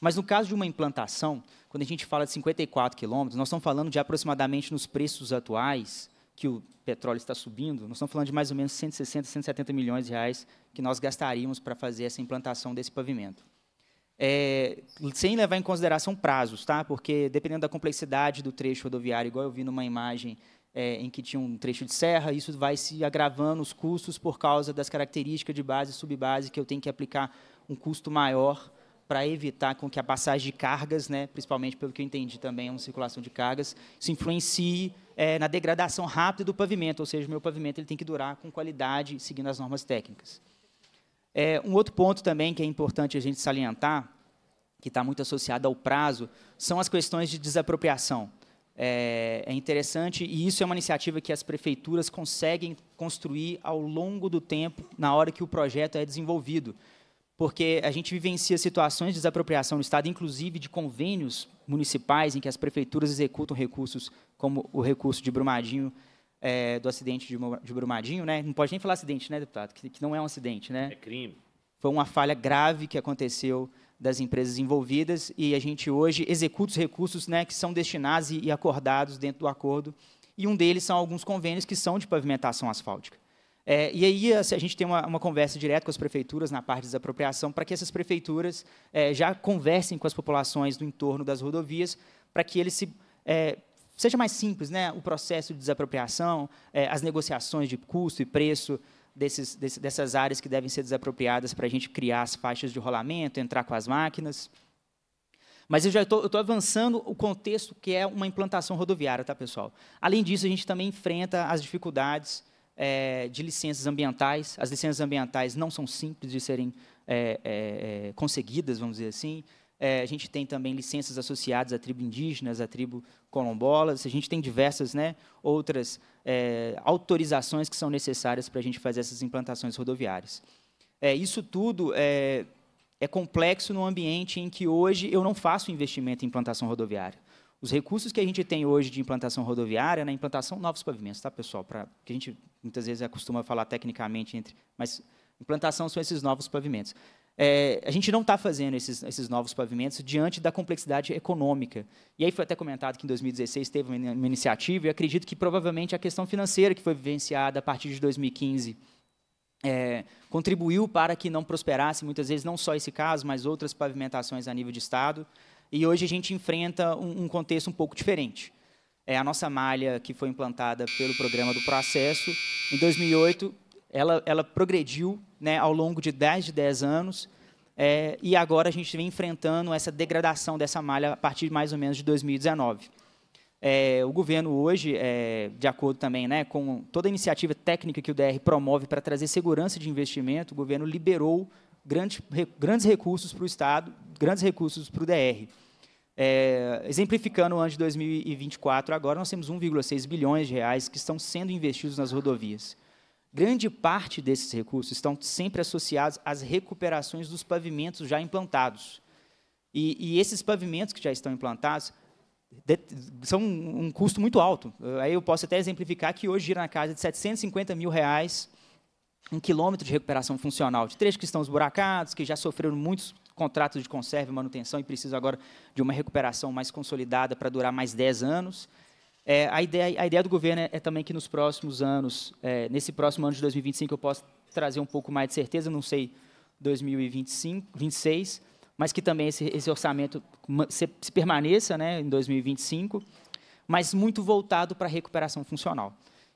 Mas no caso de uma implantação, quando a gente fala de 54 quilômetros, nós estamos falando de aproximadamente nos preços atuais que o petróleo está subindo, nós estamos falando de mais ou menos 160, 170 milhões de reais que nós gastaríamos para fazer essa implantação desse pavimento é, sem levar em consideração prazos, tá? Porque dependendo da complexidade do trecho rodoviário, igual eu vi numa imagem é, em que tinha um trecho de serra, isso vai se agravando os custos por causa das características de base e subbase que eu tenho que aplicar um custo maior para evitar com que a passagem de cargas, né, principalmente pelo que eu entendi também, é uma circulação de cargas, se influencie é, na degradação rápida do pavimento, ou seja, o meu pavimento ele tem que durar com qualidade, seguindo as normas técnicas. É, um outro ponto também que é importante a gente salientar, que está muito associado ao prazo, são as questões de desapropriação. É, é interessante, e isso é uma iniciativa que as prefeituras conseguem construir ao longo do tempo, na hora que o projeto é desenvolvido porque a gente vivencia situações de desapropriação no Estado, inclusive de convênios municipais em que as prefeituras executam recursos, como o recurso de Brumadinho, é, do acidente de Brumadinho, né? Não pode nem falar acidente, né, deputado? Que, que não é um acidente, né? É crime. Foi uma falha grave que aconteceu das empresas envolvidas e a gente hoje executa os recursos né, que são destinados e acordados dentro do acordo e um deles são alguns convênios que são de pavimentação asfáltica. É, e aí assim, a, gente tem uma, uma, conversa direta com as prefeituras na parte da desapropriação para que essas prefeituras é, já conversem com as populações do entorno das rodovias para que eles se é, seja mais simples né, o processo de desapropriação, é, as negociações de custo e preço desses, desse, dessas áreas que devem ser desapropriadas para a gente criar as faixas de rolamento, entrar com as máquinas. Mas eu já estou avançando o contexto que é uma implantação rodoviária, tá, pessoal? Além disso, a gente também enfrenta as dificuldades é, de licenças ambientais. As licenças ambientais não são simples de serem é, conseguidas, vamos dizer assim. É, a gente tem também licenças associadas à tribo indígenas, à tribo colombolas. A gente tem diversas né, outras é, autorizações que são necessárias para a gente fazer essas implantações rodoviárias. É, isso tudo é, é complexo no ambiente em que hoje eu não faço investimento em implantação rodoviária. Os recursos que a gente tem hoje de implantação rodoviária, na né, implantação novos pavimentos, tá, pessoal? Pra, que a gente muitas vezes acostuma falar tecnicamente entre, mas implantação são esses novos pavimentos é, a gente não está fazendo esses, esses, novos pavimentos diante da complexidade econômica. E aí foi até comentado que em 2016 teve uma, uma iniciativa, e acredito que provavelmente a questão financeira que foi vivenciada a partir de 2015 é, contribuiu para que não prosperasse, muitas vezes, não só esse caso, mas outras pavimentações a nível de Estado. E hoje a gente enfrenta um, um contexto um pouco diferente. É, a nossa malha, que foi implantada pelo programa do Processo, em 2008, ela, ela progrediu né, ao longo de 10 de 10 anos, é, e agora a gente vem enfrentando essa degradação dessa malha a partir de mais ou menos de 2019. É, o governo hoje, é, de acordo também né, com toda a iniciativa técnica que o DR promove para trazer segurança de investimento, o governo liberou grandes, grandes recursos para o Estado, grandes recursos para o DR. É, exemplificando o ano de 2024, agora nós temos 1,6 bilhões de reais que estão sendo investidos nas rodovias. Grande parte desses recursos estão sempre associados às recuperações dos pavimentos já implantados. E, e esses pavimentos que já estão implantados de, são um, custo muito alto. Aí eu posso até exemplificar que hoje gira na casa de 750 mil reais um quilômetro de recuperação funcional, de trechos que estão esburacados, que já sofreram muitos contratos de conserva e manutenção e precisam agora de uma recuperação mais consolidada para durar mais 10 anos. É, a, ideia, a ideia do governo é, é também que nos próximos anos, é, nesse próximo ano de 2025, eu possa trazer um pouco mais de certeza, não sei 2025, 2026, mas que também esse, esse orçamento se, se, permaneça né, em 2025, mas muito voltado para a recuperação funcional.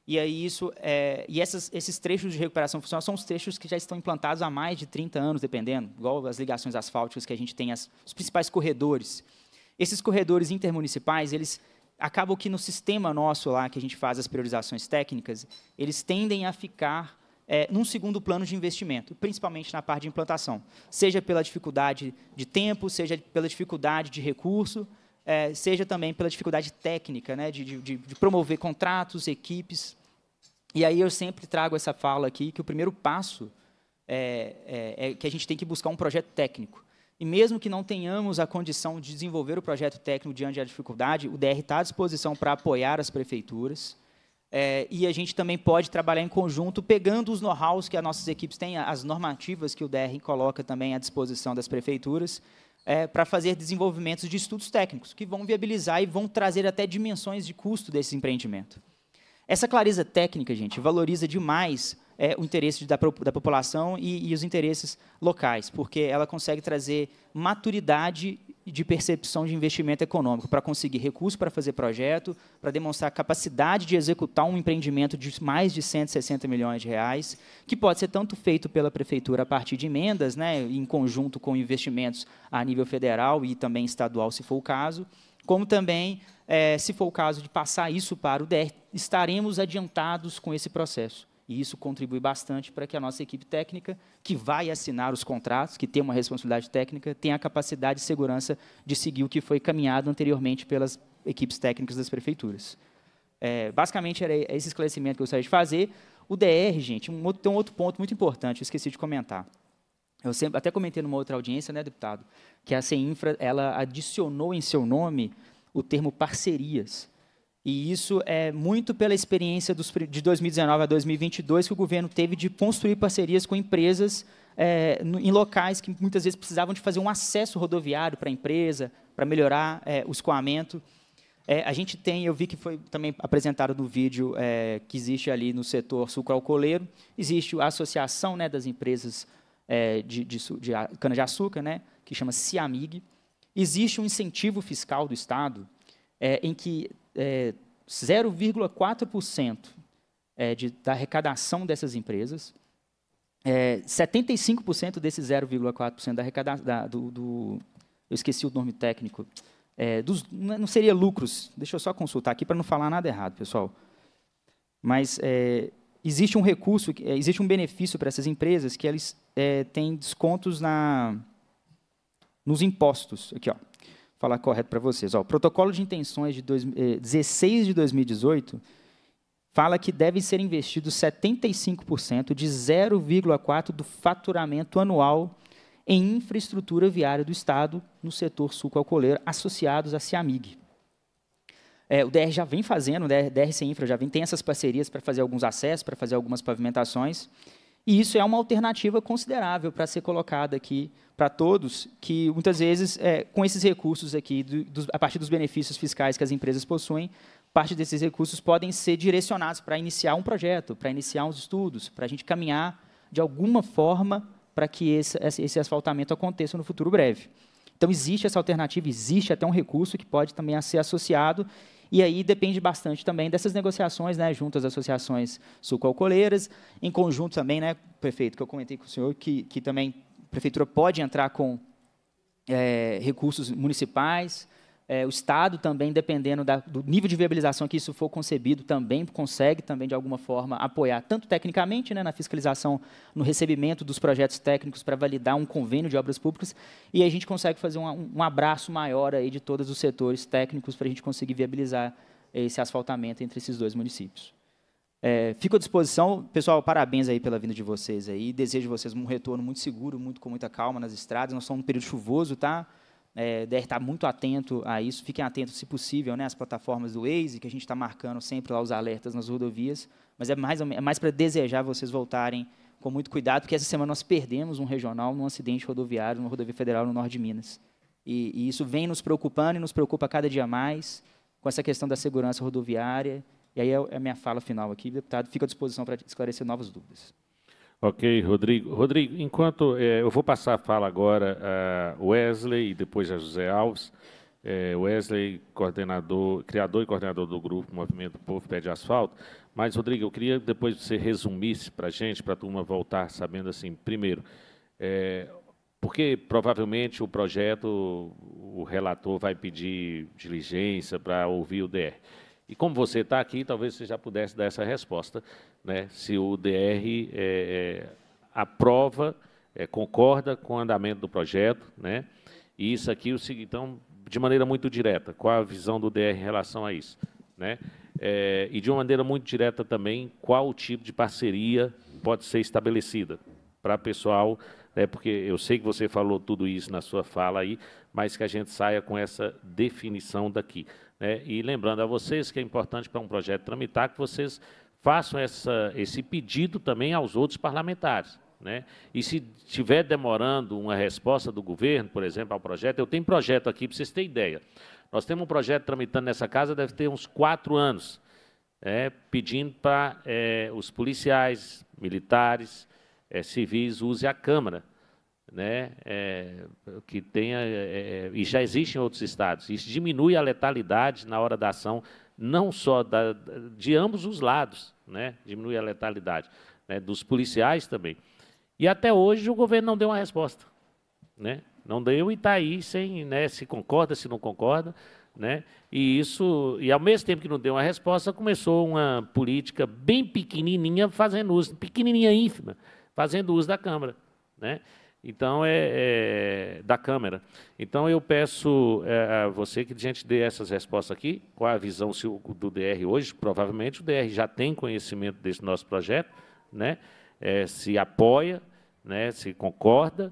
E aí isso, é, e essas, esses trechos de recuperação funcional são os trechos que já estão implantados há mais de 30 anos, dependendo, igual as ligações asfálticas que a gente tem, as, os principais corredores. Esses corredores intermunicipais, eles acaba que no sistema nosso lá, que a gente faz as priorizações técnicas, eles tendem a ficar é, num segundo plano de investimento, principalmente na parte de implantação. Seja pela dificuldade de tempo, seja pela dificuldade de recurso, é, seja também pela dificuldade técnica, né, de, de, de promover contratos, equipes. E aí eu sempre trago essa fala aqui, que o primeiro passo é, é, é que a gente tem que buscar um projeto técnico. E mesmo que não tenhamos a condição de desenvolver o projeto técnico diante da dificuldade, o DR está à disposição para apoiar as prefeituras. É, e a gente também pode trabalhar em conjunto, pegando os know-hows que as nossas equipes têm, as normativas que o DR coloca também à disposição das prefeituras, é, para fazer desenvolvimentos de estudos técnicos, que vão viabilizar e vão trazer até dimensões de custo desse empreendimento. Essa clareza técnica, gente, valoriza demais é, o interesse da, da população e, e, os interesses locais, porque ela consegue trazer maturidade de percepção de investimento econômico para conseguir recursos para fazer projeto, para demonstrar capacidade de executar um empreendimento de mais de 160 milhões de reais, que pode ser tanto feito pela prefeitura a partir de emendas, né, em conjunto com investimentos a nível federal e também estadual, se for o caso, como também, é, se for o caso de passar isso para o DER, estaremos adiantados com esse processo. E isso contribui bastante para que a nossa equipe técnica, que vai assinar os contratos, que tem uma responsabilidade técnica, tenha a capacidade e segurança de seguir o que foi caminhado anteriormente pelas equipes técnicas das prefeituras. É, basicamente, era esse esclarecimento que eu gostaria de fazer. O DR, gente, um outro, tem um outro ponto muito importante, eu esqueci de comentar. Eu sempre, até comentei numa outra audiência, né, deputado, que a CEINFRA ela adicionou em seu nome o termo parcerias. E isso é muito pela experiência dos, de 2019 a 2022 que o governo teve de construir parcerias com empresas é, em locais que muitas vezes precisavam de fazer um acesso rodoviário para a empresa, para melhorar é, o escoamento. É, a gente tem, eu vi que foi também apresentado no vídeo é, que existe ali no setor alcooleiro existe a associação né, das empresas é, de, de, de cana-de-açúcar, né, que chama CIAMIG. Existe um incentivo fiscal do Estado é, em que é, 0,4% é, de, da arrecadação dessas empresas, 75% é, desse 0,4% da arrecadação do, do, eu esqueci o nome técnico, é, dos, não seria lucros, deixa eu só consultar aqui para não falar nada errado, pessoal. Mas existe um recurso, existe um benefício para essas empresas que eles é, têm descontos na, nos impostos. Aqui, ó falar correto para vocês. Ó, o protocolo de intenções de dois, eh, 16 de 2018 fala que deve ser investido 75% de 0,4% do faturamento anual em infraestrutura viária do Estado no setor suco-alcooleiro, associados à CIAMIG. É, o DR já vem fazendo, o né, DR, DRC Infra já vem, tem essas parcerias para fazer alguns acessos, para fazer algumas pavimentações. E isso é uma alternativa considerável para ser colocada aqui para todos, que muitas vezes, é, com esses recursos aqui, do, do, a partir dos benefícios fiscais que as empresas possuem, parte desses recursos podem ser direcionados para iniciar um projeto, para iniciar uns estudos, para a gente caminhar de alguma forma para que esse, esse asfaltamento aconteça no futuro breve. Então, existe essa alternativa, existe até um recurso que pode também ser associado e aí depende bastante também dessas negociações, né, junto às associações sucalcooleiras, em conjunto também, né, prefeito, que eu comentei com o senhor, que, que também a prefeitura pode entrar com é, recursos municipais, é, o Estado também, dependendo da, do nível de viabilização que isso for concebido, também consegue, também de alguma forma, apoiar, tanto tecnicamente, né, na fiscalização, no recebimento dos projetos técnicos para validar um convênio de obras públicas, e a gente consegue fazer um, um abraço maior aí de todos os setores técnicos para a gente conseguir viabilizar esse asfaltamento entre esses dois municípios. É, fico à disposição. Pessoal, parabéns aí pela vinda de vocês aí. Desejo vocês um retorno muito seguro, muito com muita calma nas estradas. Nós somos um período chuvoso, tá? é, deve estar muito atento a isso. Fiquem atentos, se possível, né, às plataformas do Waze, que a gente está marcando sempre lá os alertas nas rodovias. Mas é mais, é mais para desejar vocês voltarem com muito cuidado, porque essa semana nós perdemos um regional num acidente rodoviário, numa rodovia federal no norte de Minas. E, e isso vem nos preocupando e nos preocupa cada dia mais com essa questão da segurança rodoviária. E aí é, é a minha fala final aqui, deputado. Fico à disposição para esclarecer novas dúvidas. Ok, Rodrigo. Rodrigo, enquanto é, eu vou passar a fala agora a Wesley e depois a José Alves. É, Wesley, coordenador, criador e coordenador do grupo Movimento Povo Pede Asfalto. Mas, Rodrigo, eu queria depois você resumisse para a gente, para a turma voltar sabendo assim, primeiro, é, porque provavelmente o projeto, o relator vai pedir diligência para ouvir o DR. E como você está aqui, talvez você já pudesse dar essa resposta, né? se o DR é, eh, eh, aprova, é, concorda com o andamento do projeto, né? e isso aqui, então, de maneira muito direta, qual a visão do DR em relação a isso? Né? É, e de uma maneira muito direta também, qual o tipo de parceria pode ser estabelecida para pessoal, né, porque eu sei que você falou tudo isso na sua fala aí, mas que a gente saia com essa definição daqui. Né? E lembrando a vocês que é importante para um projeto tramitar que vocês façam essa, esse pedido também aos outros parlamentares. Né? E se estiver demorando uma resposta do governo, por exemplo, ao projeto, eu tenho projeto aqui para vocês terem ideia. Nós temos um projeto tramitando nessa casa, deve ter uns quatro anos, é, pedindo para é, eh, os policiais, militares, é, civis usem a Câmara né, é, que tenha, é, é e já existe em outros estados. Isso diminui a letalidade na hora da ação, não só da, de ambos os lados, né, diminui a letalidade, né, dos policiais também. E até hoje o governo não deu uma resposta. Né? Não deu e está aí sem né, se concorda, se não concorda. Né? E isso, e ao mesmo tempo que não deu uma resposta, começou uma política bem pequenininha fazendo uso, pequenininha ínfima, fazendo uso da Câmara. Né? Então é, é, da Câmara. Então eu peço é, a você que gente dê essas respostas aqui, qual a visão do DR hoje, provavelmente o DR já tem conhecimento desse nosso projeto, né? É, se apoia, né? Se concorda,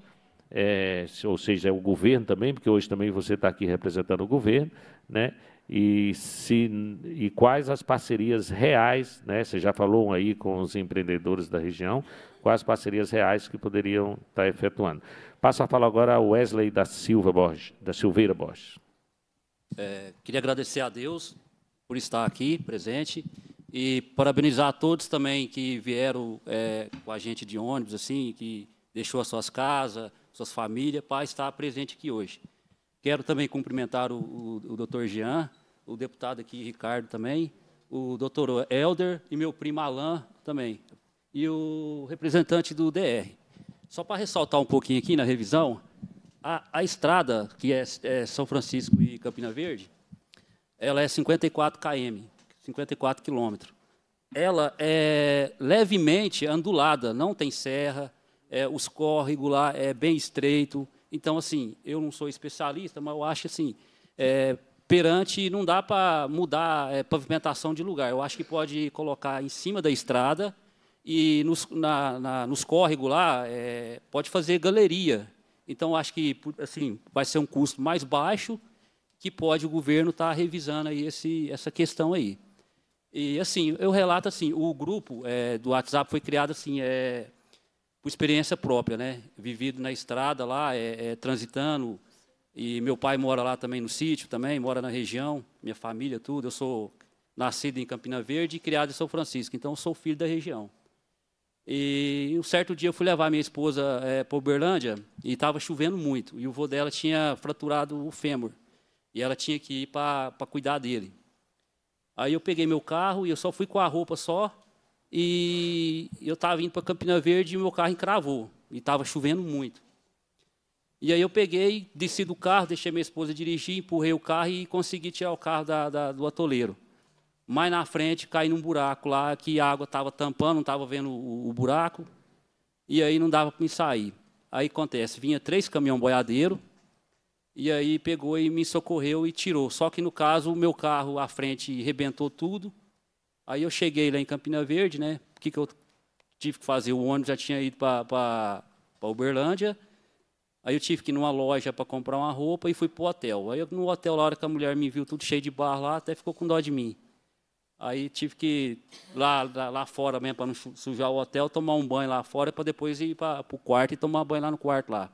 é, se, ou seja, é o governo também, porque hoje também você está aqui representando o governo, né? E, se, e quais as parcerias reais, né? Você já falou aí com os empreendedores da região, quais parcerias reais que poderiam estar tá efetuando. Passo a falar agora a Wesley da Silva Borges, da Silveira Borges. É, queria agradecer a Deus por estar aqui presente e parabenizar a todos também que vieram é, com a gente de ônibus, assim, que deixou as suas casas, suas famílias, para estar presente aqui hoje. Quero também cumprimentar o, o, o doutor Jean, o deputado aqui, Ricardo, também, o doutor Helder e meu primo Alain também e o representante do DR. Só para ressaltar um pouquinho aqui na revisão, a, a estrada, que é, é, São Francisco e Campina Verde, ela é 54 km, 54 quilômetros. Ela é levemente andulada, não tem serra, é, os córregos lá é bem estreito. Então, assim, eu não sou especialista, mas eu acho assim, é, perante não dá para mudar é, pavimentação de lugar. Eu acho que pode colocar em cima da estrada e nos, na, na, nos córregos lá é, pode fazer galeria. Então, acho que assim, vai ser um custo mais baixo que pode o governo estar tá revisando aí esse, essa questão aí. E assim, eu relato assim, o grupo é, do WhatsApp foi criado assim, é, por experiência própria, né? Vivido na estrada lá, é, é, transitando. E meu pai mora lá também no sítio, também mora na região, minha família tudo. Eu sou nascido em Campina Verde e criado em São Francisco, então sou filho da região. E um certo dia eu fui levar minha esposa é, eh, para Uberlândia e estava chovendo muito. E o vô dela tinha fraturado o fêmur. E ela tinha que ir para cuidar dele. Aí eu peguei meu carro e eu só fui com a roupa só. E eu estava indo para Campina Verde e meu carro encravou. E estava chovendo muito. E aí eu peguei, desci do carro, deixei minha esposa dirigir, empurrei o carro e consegui tirar o carro da, da, do atoleiro mais na frente caí num buraco lá que a água estava tampando, não estava vendo o, o, buraco, e aí não dava para me sair. Aí acontece, vinha três caminhão boiadeiro, e aí pegou e me socorreu e tirou. Só que no caso o meu carro à frente rebentou tudo. Aí eu cheguei lá em Campina Verde, né? O que, que eu tive que fazer? O ônibus já tinha ido para Uberlândia. Aí eu tive que ir numa loja para comprar uma roupa e fui para o hotel. Aí no hotel, na hora que a mulher me viu tudo cheio de barro lá, até ficou com dó de mim. Aí tive que ir lá, lá, lá fora mesmo, para não sujar o hotel, tomar um banho lá fora, para depois ir para o quarto e tomar banho lá no quarto lá.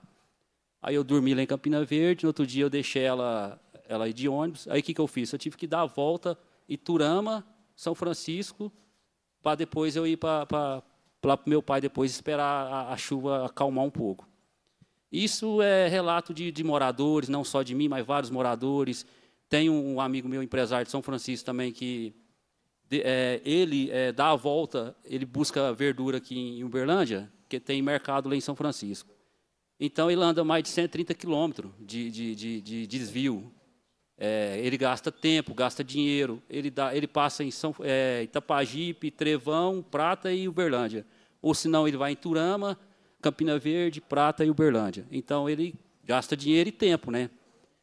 Aí eu dormi lá em Campina Verde, no outro dia eu deixei ela, ela ir de ônibus. Aí o que, que eu fiz? Eu tive que dar a volta Iturama, São Francisco, para depois eu ir para o meu pai, depois esperar a, a, chuva acalmar um pouco. Isso é relato de, de moradores, não só de mim, mas vários moradores. Tem um amigo meu, empresário de São Francisco também, que é, ele é, dá a volta, ele busca verdura aqui em Uberlândia, que tem mercado lá em São Francisco. Então, ele anda mais de 130 quilômetros de, de, de, desvio. É, ele gasta tempo, gasta dinheiro. Ele, dá, ele passa em São, é, Itapajipe, Trevão, Prata e Uberlândia. Ou, senão, ele vai em Turama, Campina Verde, Prata e Uberlândia. Então, ele gasta dinheiro e tempo, né?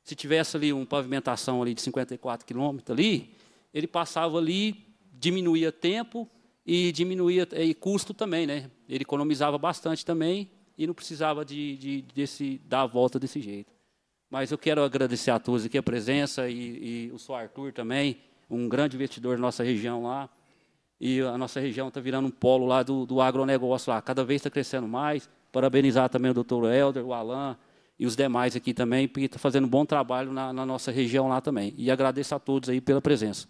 Se tivesse ali uma pavimentação ali de 54 quilômetros ali, ele passava ali diminuía tempo e diminuía eh, e custo também, né? Ele economizava bastante também e não precisava de, de desse, dar a volta desse jeito. Mas eu quero agradecer a todos aqui a presença e, e o seu Arthur também, um grande investidor da nossa região lá. E a nossa região está virando um polo lá do, do agronegócio lá, cada vez está crescendo mais. Parabenizar também o doutor Helder, o Alain e os demais aqui também, porque está fazendo um bom trabalho na, na nossa região lá também. E agradeço a todos aí pela presença.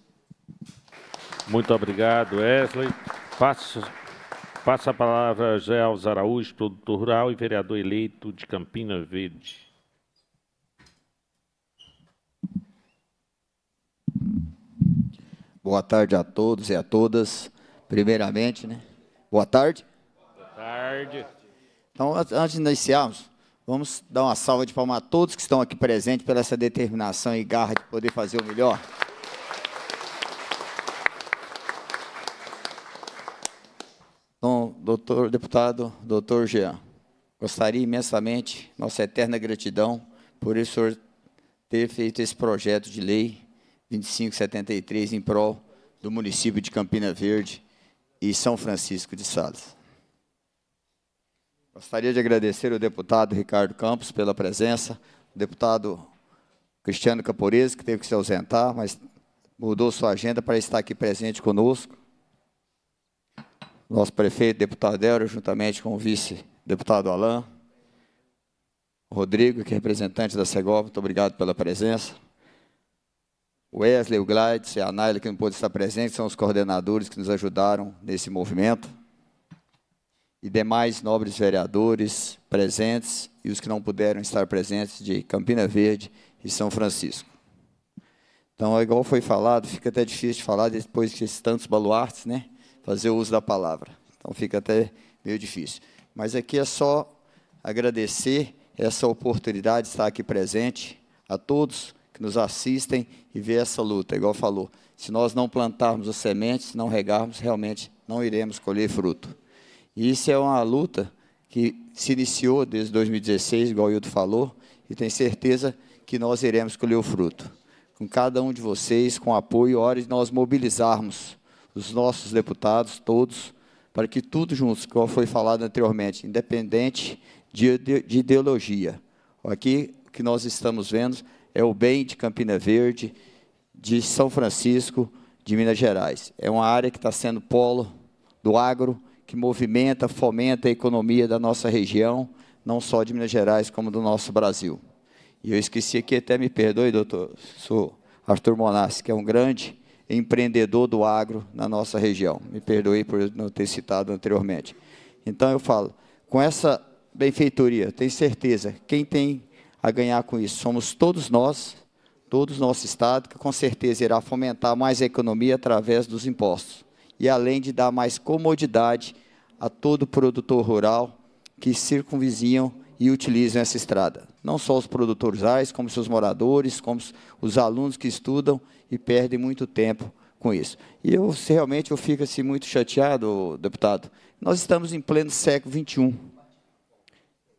Muito obrigado, Wesley. Passo, passo a palavra a Alves Araújo, produtor rural e vereador eleito de Campina Verde. Boa tarde a todos e a todas. Primeiramente, né? Boa tarde. Boa tarde. Então, antes de iniciarmos, vamos dar uma salva de palmas a todos que estão aqui presentes pela essa determinação e garra de poder fazer o melhor. doutor deputado, doutor Jean. Gostaria imensamente, nossa eterna gratidão, por o senhor ter feito esse projeto de lei 2573 em prol do município de Campina Verde e São Francisco de Sales. Gostaria de agradecer ao deputado Ricardo Campos pela presença, o deputado Cristiano Caporese, que teve que se ausentar, mas mudou sua agenda para estar aqui presente conosco nosso prefeito, deputado Délio, juntamente com o vice-deputado Alain, Rodrigo, que é representante da Segov, muito obrigado pela presença. Wesley, o Gleitz e a Naila, que não pôde estar presente, são os coordenadores que nos ajudaram nesse movimento. E demais nobres vereadores presentes e os que não puderam estar presentes de Campina Verde e São Francisco. Então, é igual foi falado, fica até difícil de falar depois desses tantos baluartes, né? fazer uso da palavra. Então fica até meio difícil. Mas aqui é só agradecer essa oportunidade de estar aqui presente a todos que nos assistem e ver essa luta, igual falou. Se nós não plantarmos as sementes, não regarmos, realmente não iremos colher fruto. E isso é uma luta que se iniciou desde 2016, igual o Hildo falou, e tenho certeza que nós iremos colher o fruto. Com cada um de vocês, com apoio, é hora de nós mobilizarmos os nossos deputados, todos, para que tudo juntos, como foi falado anteriormente, independente de, de, de ideologia. Aqui, o que nós estamos vendo é o bem de Campina Verde, de São Francisco, de Minas Gerais. É uma área que está sendo polo do agro, que movimenta, fomenta a economia da nossa região, não só de Minas Gerais, como do nosso Brasil. E eu esqueci aqui, até me perdoe, doutor, sou Arthur Monassi, que é um grande empreendedor do agro na nossa região. Me perdoe por não ter citado anteriormente. Então eu falo, com essa benfeitoria, tenho certeza, quem tem a ganhar com isso somos todos nós, todo o nosso estado, que com certeza irá fomentar mais a economia através dos impostos. E além de dar mais comodidade a todo produtor rural que circunvizinham e utilizam essa estrada. Não só os produtores rurais, como seus moradores, como os alunos que estudam e perdem muito tempo com isso. E eu realmente eu fico assim, muito chateado, deputado. Nós estamos em pleno século XXI,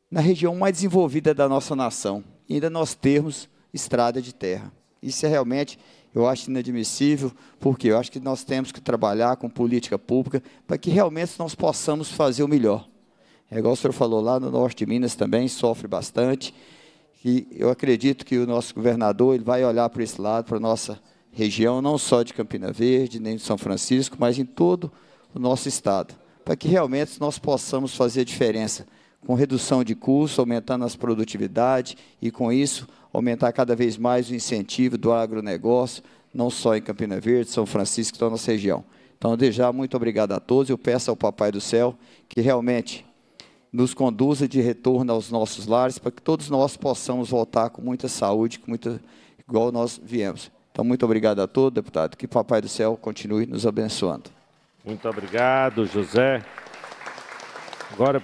na região mais desenvolvida da nossa nação, e ainda nós temos estrada de terra. Isso é realmente, eu acho inadmissível, porque eu acho que nós temos que trabalhar com política pública para que realmente nós possamos fazer o melhor. É igual o senhor falou lá no norte de Minas também, sofre bastante. E eu acredito que o nosso governador ele vai olhar para esse lado, para a nossa região, não só de Campina Verde, nem de São Francisco, mas em todo o nosso estado, para que realmente nós possamos fazer diferença com redução de custo, aumentando as produtividade e, com isso, aumentar cada vez mais o incentivo do agronegócio, não só em Campina Verde, São Francisco, toda a nossa região. Então, desde já, muito obrigado a todos. Eu peço ao Papai do Céu que realmente nos conduza de retorno aos nossos lares, para que todos nós possamos voltar com muita saúde, com muita, igual nós viemos. Então, muito obrigado a todo, deputado. Que Papai do Céu continue nos abençoando. Muito obrigado, José. Agora,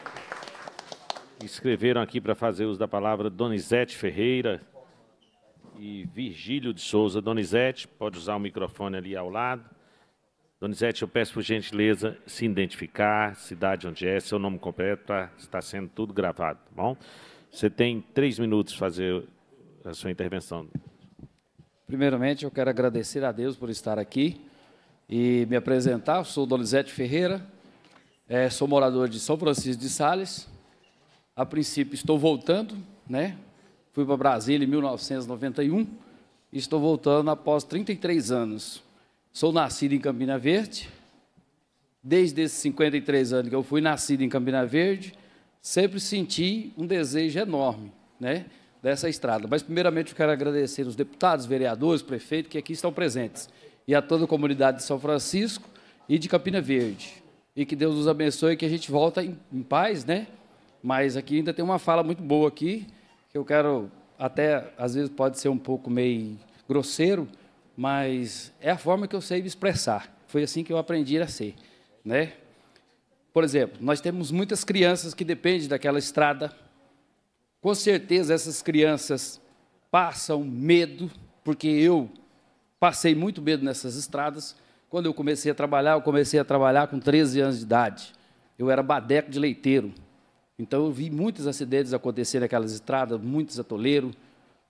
escreveram aqui para fazer uso da palavra Donizete Ferreira e Virgílio de Souza. Donizete, pode usar o microfone ali ao lado. Donizete, eu peço por gentileza se identificar, cidade onde é, seu nome completo, tá, está sendo tudo gravado, tá bom? Você tem três minutos para fazer a sua intervenção. Primeiramente, eu quero agradecer a Deus por estar aqui e me apresentar. Eu sou Donizete Ferreira, é, sou morador de São Francisco de Sales. A princípio, estou voltando, né? Fui para Brasília em 1991 e estou voltando após 33 anos. Sou nascido em Campina Verde. Desde esses 53 anos que eu fui nascido em Campina Verde, sempre senti um desejo enorme, né? dessa estrada. Mas, primeiramente, eu quero agradecer os deputados, vereadores, prefeito que aqui estão presentes e a toda a comunidade de São Francisco e de Campina Verde. E que Deus nos abençoe e que a gente volta em, em paz, né? Mas aqui ainda tem uma fala muito boa aqui, que eu quero até às vezes pode ser um pouco meio grosseiro, mas é a forma que eu sei me expressar. Foi assim que eu aprendi a ser, né? Por exemplo, nós temos muitas crianças que dependem daquela estrada com certeza essas crianças passam medo, porque eu passei muito medo nessas estradas. Quando eu comecei a trabalhar, eu comecei a trabalhar com 13 anos de idade. Eu era badeco de leiteiro. Então eu vi muitos acidentes acontecer naquelas estradas, muitos atoleiros.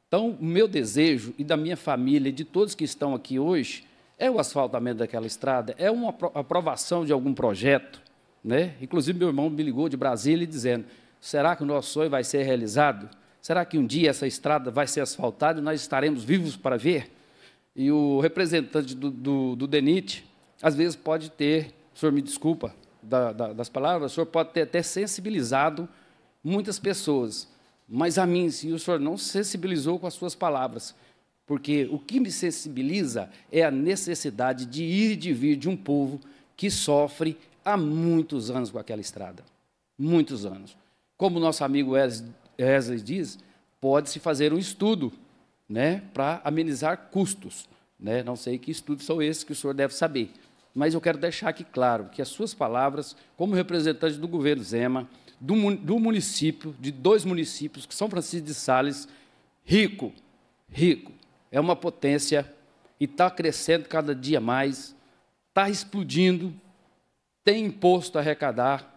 Então, o meu desejo e da minha família e de todos que estão aqui hoje é o asfaltamento daquela estrada, é uma aprovação de algum projeto, né? Inclusive meu irmão me ligou de Brasília dizendo: Será que o nosso sonho vai ser realizado? Será que um dia essa estrada vai ser asfaltada e nós estaremos vivos para ver? E o representante do, do, do DENIT, às vezes, pode ter, o senhor me desculpa da, da, das palavras, o senhor pode ter até sensibilizado muitas pessoas, mas a mim, o senhor não sensibilizou com as suas palavras, porque o que me sensibiliza é a necessidade de ir e de vir de um povo que sofre há muitos anos com aquela estrada. Muitos anos. Como nosso amigo Wesley diz, pode-se fazer um estudo né, para amenizar custos. Né? Não sei que estudos são esses que o senhor deve saber, mas eu quero deixar aqui claro que as suas palavras, como representante do governo Zema, do, do município, de dois municípios, que São Francisco de Sales, rico, rico, é uma potência e está crescendo cada dia mais, está explodindo, tem imposto a arrecadar,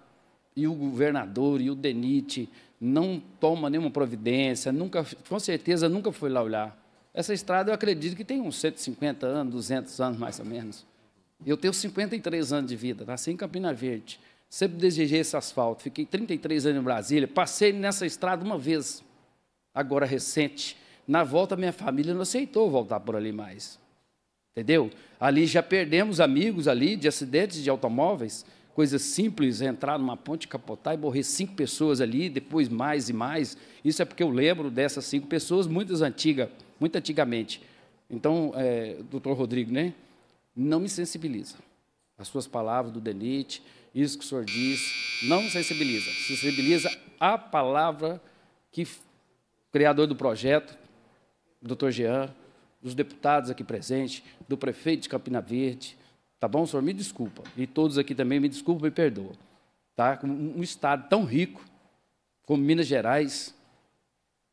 e o governador e o DENIT não toma nenhuma providência, nunca, com certeza nunca foi lá olhar. Essa estrada eu acredito que tem uns 150 anos, 200 anos mais ou menos. Eu tenho 53 anos de vida, nasci em Campina Verde. Sempre desejei esse asfalto. Fiquei 33 anos em Brasília, passei nessa estrada uma vez, agora recente. Na volta, minha família não aceitou voltar por ali mais. Entendeu? Ali já perdemos amigos ali de acidentes de automóveis coisa simples, entrar numa ponte, capotar e morrer cinco pessoas ali, depois mais e mais. Isso é porque eu lembro dessas cinco pessoas, muitas antigas, muito antigamente. Então, é, doutor Rodrigo, né? Não me sensibiliza. As suas palavras do DENIT, isso que o senhor diz, não sensibiliza. Sensibiliza a palavra que o criador do projeto, doutor Jean, dos deputados aqui presentes, do prefeito de Campina Verde, Tá bom, senhor? Me desculpa. E todos aqui também me desculpa e perdoa, Tá? Um estado tão rico como Minas Gerais,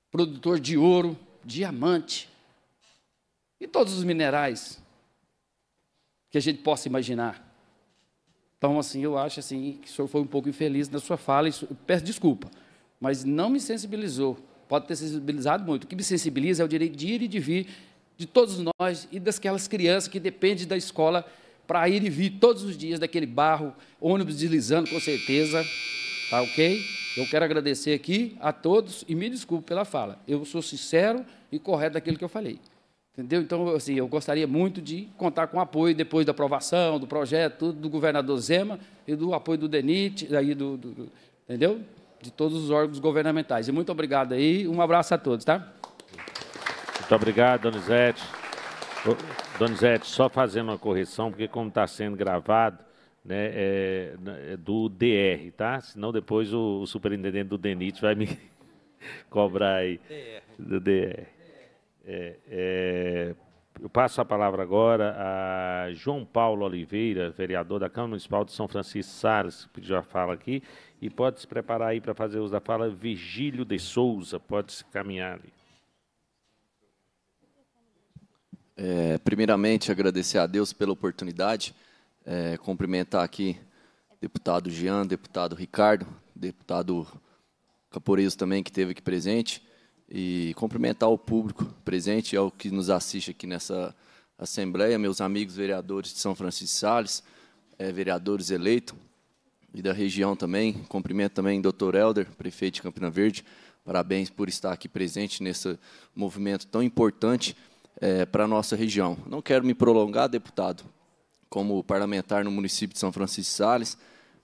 produtor de ouro, diamante e todos os minerais que a gente possa imaginar. Então, assim, eu acho assim que o senhor foi um pouco infeliz na sua fala. E peço desculpa, mas não me sensibilizou. Pode ter sensibilizado muito. O que me sensibiliza é o direito de ir e de vir de todos nós e das crianças que dependem da escola para ir e vir todos os dias daquele barro, ônibus deslizando com certeza, tá ok? Eu quero agradecer aqui a todos e me desculpe pela fala. Eu sou sincero e correto daquilo que eu falei. Entendeu? Então, assim, eu gostaria muito de contar com o apoio depois da aprovação do projeto, do governador Zema e do apoio do DENIT, aí do, do, do entendeu? De todos os órgãos governamentais. E muito obrigado aí, um abraço a todos, tá? Muito obrigado, Donizete. Donizete, só fazendo uma correção, porque como está sendo gravado, né, é, é do DR, tá? Senão depois o, o superintendente do DENIT vai me cobrar aí. DR. Do DR. É, é, eu passo a palavra agora a João Paulo Oliveira, vereador da Câmara Municipal de São Francisco Sales, que já fala aqui, e pode se preparar aí para fazer uso da fala Virgílio de Souza, pode se caminhar ali. É, primeiramente, agradecer a Deus pela oportunidade, é, cumprimentar aqui deputado Jean, deputado Ricardo, deputado Caporeiro também, que esteve aqui presente, e cumprimentar o público presente, é o que nos assiste aqui nessa Assembleia, meus amigos vereadores de São Francisco de Sales, é, vereadores eleitos, e da região também. Cumprimento também o doutor Helder, prefeito de Campina Verde. Parabéns por estar aqui presente nesse movimento tão importante é, para a nossa região. Não quero me prolongar, deputado, como parlamentar no município de São Francisco de Sales,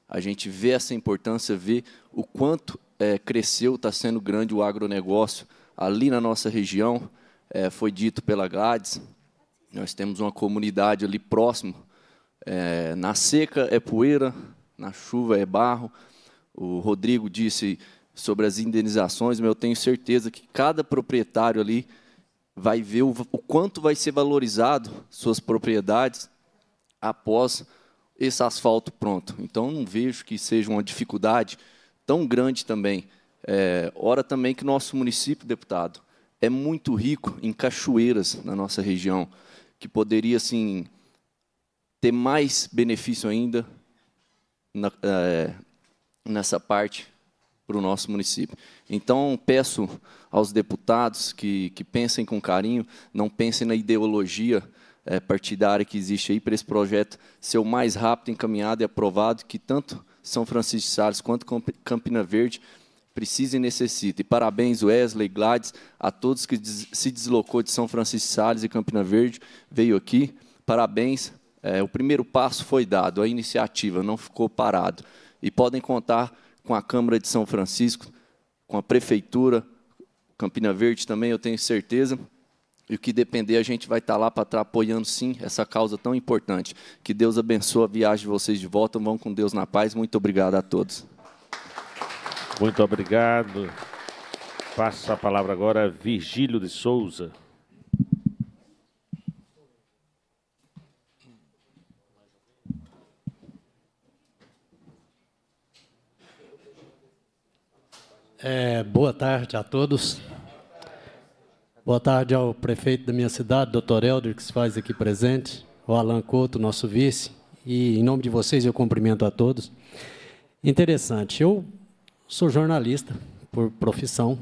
a gente vê essa importância, vê o quanto é, cresceu, está sendo grande o agronegócio ali na nossa região, é, foi dito pela Gades, nós temos uma comunidade ali próximo, é, na seca é poeira, na chuva é barro, o Rodrigo disse sobre as indenizações, mas eu tenho certeza que cada proprietário ali vai ver o, o quanto vai ser valorizado suas propriedades após esse asfalto pronto. Então, não vejo que seja uma dificuldade tão grande também. É, ora também que nosso município, deputado, é muito rico em cachoeiras na nossa região, que poderia, assim, ter mais benefício ainda na, é, nessa parte para o nosso município. Então, peço aos deputados que, que pensem com carinho, não pensem na ideologia é, partidária que existe aí para esse projeto ser o mais rápido encaminhado e aprovado, que tanto São Francisco de Sales quanto Campina Verde precisa e necessita. E parabéns, Wesley, Gladys, a todos que des se deslocou de São Francisco de Sales e Campina Verde, veio aqui. Parabéns, é, o primeiro passo foi dado, a iniciativa não ficou parado. E podem contar com a Câmara de São Francisco, com a Prefeitura, Campina Verde também, eu tenho certeza. E o que depender, a gente vai estar tá lá para estar tá apoiando, sim, essa causa tão importante. Que Deus abençoe a viagem de vocês de volta. Vão com Deus na paz. Muito obrigado a todos. Muito obrigado. Passa a palavra agora a Virgílio de Souza. É, boa tarde a todos. Boa tarde ao prefeito da minha cidade, doutor Helder, que se faz aqui presente, o Alan Couto, nosso vice, e em nome de vocês eu cumprimento a todos. Interessante, eu sou jornalista por profissão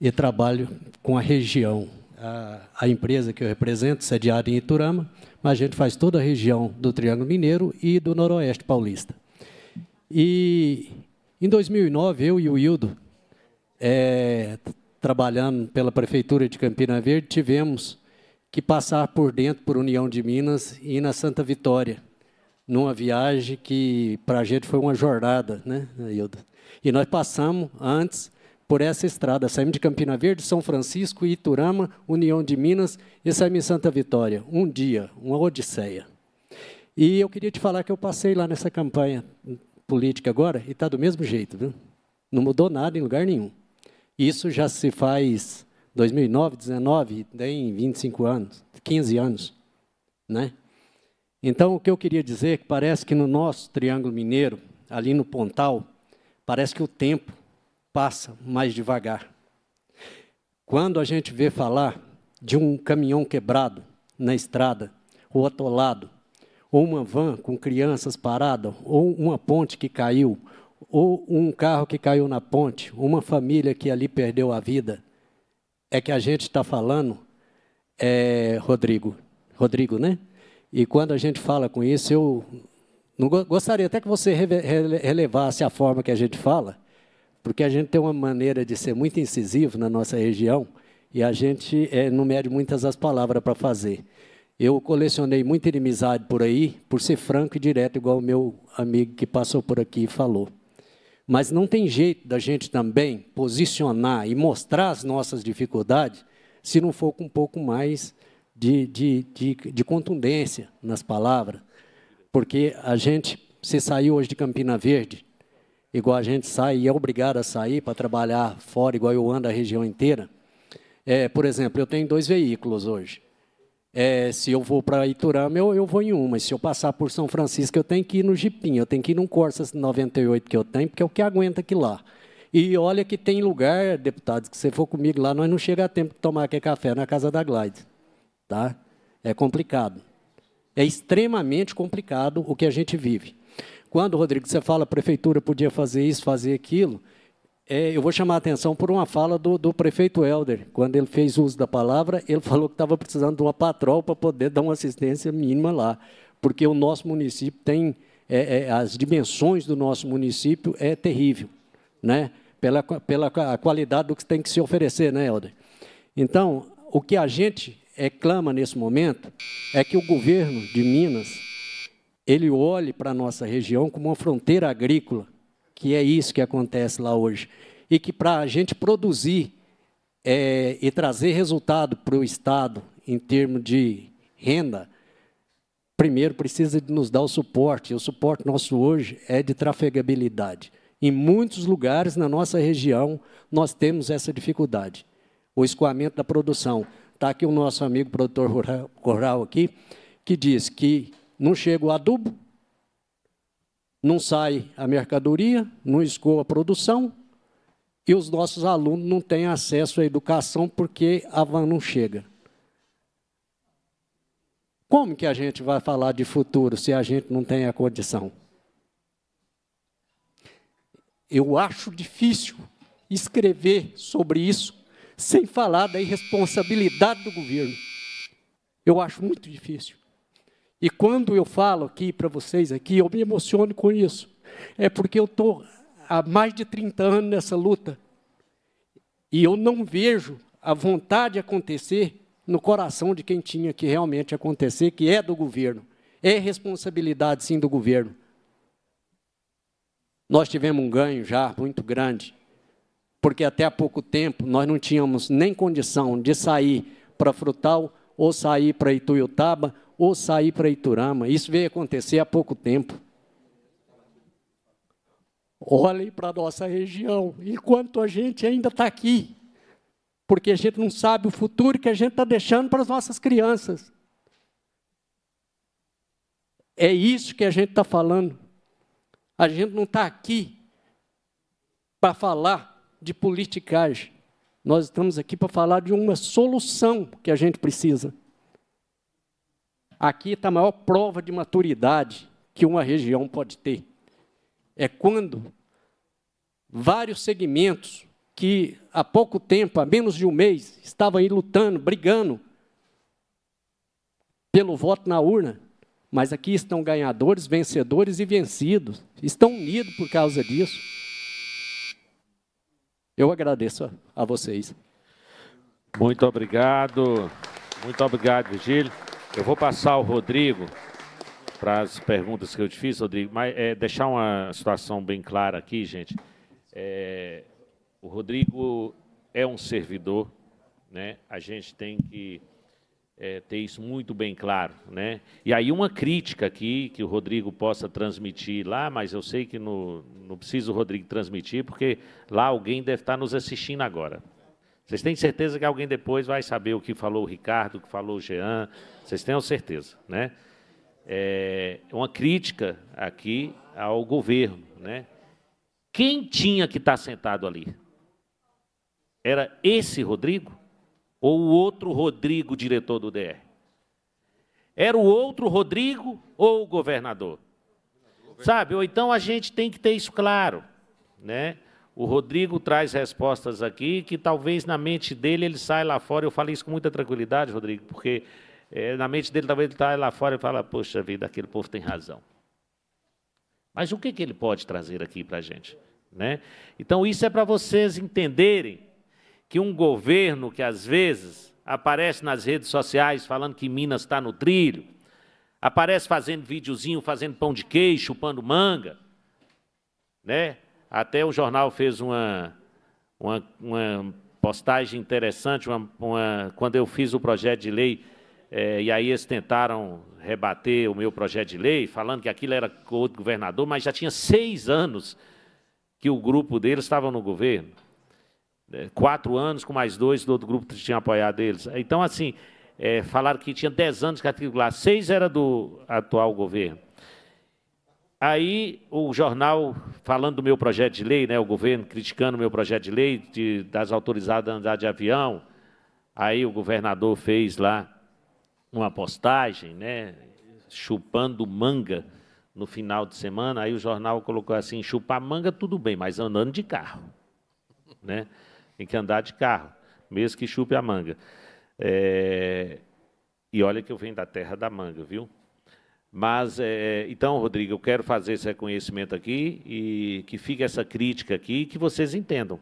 e trabalho com a região. A, a empresa que eu represento, sediada em Iturama, mas a gente faz toda a região do Triângulo Mineiro e do Noroeste Paulista. E em 2009, eu e o Hildo é, trabalhando pela Prefeitura de Campina Verde, tivemos que passar por dentro, por União de Minas, e ir na Santa Vitória, numa viagem que para a gente foi uma jornada, né, Hilda? E nós passamos antes por essa estrada, saímos de Campina Verde, São Francisco, Iturama, União de Minas e saímos em Santa Vitória. Um dia, uma odisseia. E eu queria te falar que eu passei lá nessa campanha política agora e está do mesmo jeito, viu? Não mudou nada em lugar nenhum. Isso já se faz 2009, 19, tem 25 anos, 15 anos, né? Então, o que eu queria dizer é que parece que no nosso Triângulo Mineiro, ali no Pontal, parece que o tempo passa mais devagar. Quando a gente vê falar de um caminhão quebrado na estrada, ou atolado, ou uma van com crianças parada, ou uma ponte que caiu, ou um carro que caiu na ponte, uma família que ali perdeu a vida, é que a gente está falando, é, Rodrigo. Rodrigo, né? E quando a gente fala com isso, eu não gostaria até que você relevasse a forma que a gente fala, porque a gente tem uma maneira de ser muito incisivo na nossa região e a gente é, não mede muitas as palavras para fazer. Eu colecionei muita inimizade por aí, por ser franco e direto, igual o meu amigo que passou por aqui e falou. Mas não tem jeito da gente também posicionar e mostrar as nossas dificuldades se não for com um pouco mais de, de, de, de contundência nas palavras. Porque a gente, se saiu hoje de Campina Verde, igual a gente sai e é obrigado a sair para trabalhar fora, igual eu ando a região inteira. É, por exemplo, eu tenho dois veículos hoje. É, se eu vou para Iturama, eu, eu vou em uma. Se eu passar por São Francisco, eu tenho que ir no Jipim, eu tenho que ir num Corsa 98 que eu tenho, porque é o que aguenta aqui lá. E olha que tem lugar, deputados, que você for comigo lá, nós não chega a tempo de tomar aquele café na casa da Glide. Tá? É complicado. É extremamente complicado o que a gente vive. Quando, Rodrigo, você fala a prefeitura podia fazer isso, fazer aquilo, é, eu vou chamar a atenção por uma fala do, do, prefeito Helder. Quando ele fez uso da palavra, ele falou que estava precisando de uma patroa para poder dar uma assistência mínima lá, porque o nosso município tem, é, é, as dimensões do nosso município é terrível, né? pela, pela qualidade do que tem que se oferecer, né, Helder? Então, o que a gente reclama é, nesse momento é que o governo de Minas, ele olhe para a nossa região como uma fronteira agrícola, que é isso que acontece lá hoje. E que para a gente produzir é, e trazer resultado para o Estado em termos de renda, primeiro precisa de nos dar o suporte. E o suporte nosso hoje é de trafegabilidade. Em muitos lugares na nossa região, nós temos essa dificuldade. O escoamento da produção. Está aqui o nosso amigo produtor rural aqui, que diz que não chega o adubo, não sai a mercadoria, não escoa a produção, e os nossos alunos não têm acesso à educação porque a van não chega. Como que a gente vai falar de futuro se a gente não tem a condição? Eu acho difícil escrever sobre isso sem falar da irresponsabilidade do governo. Eu acho muito difícil. E quando eu falo aqui para vocês aqui, eu me emociono com isso. É porque eu estou há mais de 30 anos nessa luta. E eu não vejo a vontade acontecer no coração de quem tinha que realmente acontecer, que é do governo. É responsabilidade, sim, do governo. Nós tivemos um ganho já muito grande, porque até há pouco tempo nós não tínhamos nem condição de sair para Frutal, ou sair para Ituiutaba, ou sair para Iturama. Isso veio acontecer há pouco tempo. Olhem para a nossa região, enquanto a gente ainda está aqui, porque a gente não sabe o futuro que a gente está deixando para as nossas crianças. É isso que a gente está falando. A gente não está aqui para falar de politicagem. Nós estamos aqui para falar de uma solução que a gente precisa. Aqui está a maior prova de maturidade que uma região pode ter. É quando vários segmentos que há pouco tempo, há menos de um mês, estavam aí lutando, brigando pelo voto na urna, mas aqui estão ganhadores, vencedores e vencidos. Estão unidos por causa disso. Eu agradeço a, a vocês. Muito obrigado. Muito obrigado, Virgílio. Eu vou passar o Rodrigo para as perguntas que eu te fiz, Rodrigo, mas é, deixar uma situação bem clara aqui, gente. É, o Rodrigo é um servidor, né? A gente tem que é, ter isso muito bem claro, né? E aí uma crítica aqui que o Rodrigo possa transmitir lá, mas eu sei que no, não precisa o Rodrigo transmitir, porque lá alguém deve estar nos assistindo agora, vocês têm certeza que alguém depois vai saber o que falou o Ricardo, o que falou o Jean? Vocês tenham certeza, né? É uma crítica aqui ao governo, né? Quem tinha que estar tá sentado ali? Era esse Rodrigo ou o outro Rodrigo, diretor do DR? Era o outro Rodrigo ou o governador? Sabe? Ou então a gente tem que ter isso claro, né? O Rodrigo traz respostas aqui que talvez na mente dele ele sai lá fora. Eu falei isso com muita tranquilidade, Rodrigo, porque é, na mente dele talvez ele saia tá lá fora e fala: Poxa vida, aquele povo tem razão. Mas o que, que ele pode trazer aqui para a gente? Né? Então, isso é para vocês entenderem que um governo que às vezes aparece nas redes sociais falando que Minas está no trilho, aparece fazendo videozinho, fazendo pão de queijo, chupando manga, né? Até o jornal fez uma, uma, uma postagem interessante, uma, uma, quando eu fiz o projeto de lei, é, e aí eles tentaram rebater o meu projeto de lei, falando que aquilo era outro governador, mas já tinha seis anos que o grupo deles estava no governo. É, quatro anos com mais dois do outro grupo que tinha apoiado eles. Então, assim, é, falaram que tinha dez anos que articular, seis era do atual governo. Aí o jornal, falando do meu projeto de lei, né, o governo criticando o meu projeto de lei de, das autorizadas a andar de avião, aí o governador fez lá uma postagem, né, chupando manga no final de semana, aí o jornal colocou assim, chupar manga tudo bem, mas andando de carro, né, tem que andar de carro, mesmo que chupe a manga. É... E olha que eu venho da terra da manga, viu? Mas, é, é, então, Rodrigo, eu quero fazer esse reconhecimento aqui e que fique essa crítica aqui e que vocês entendam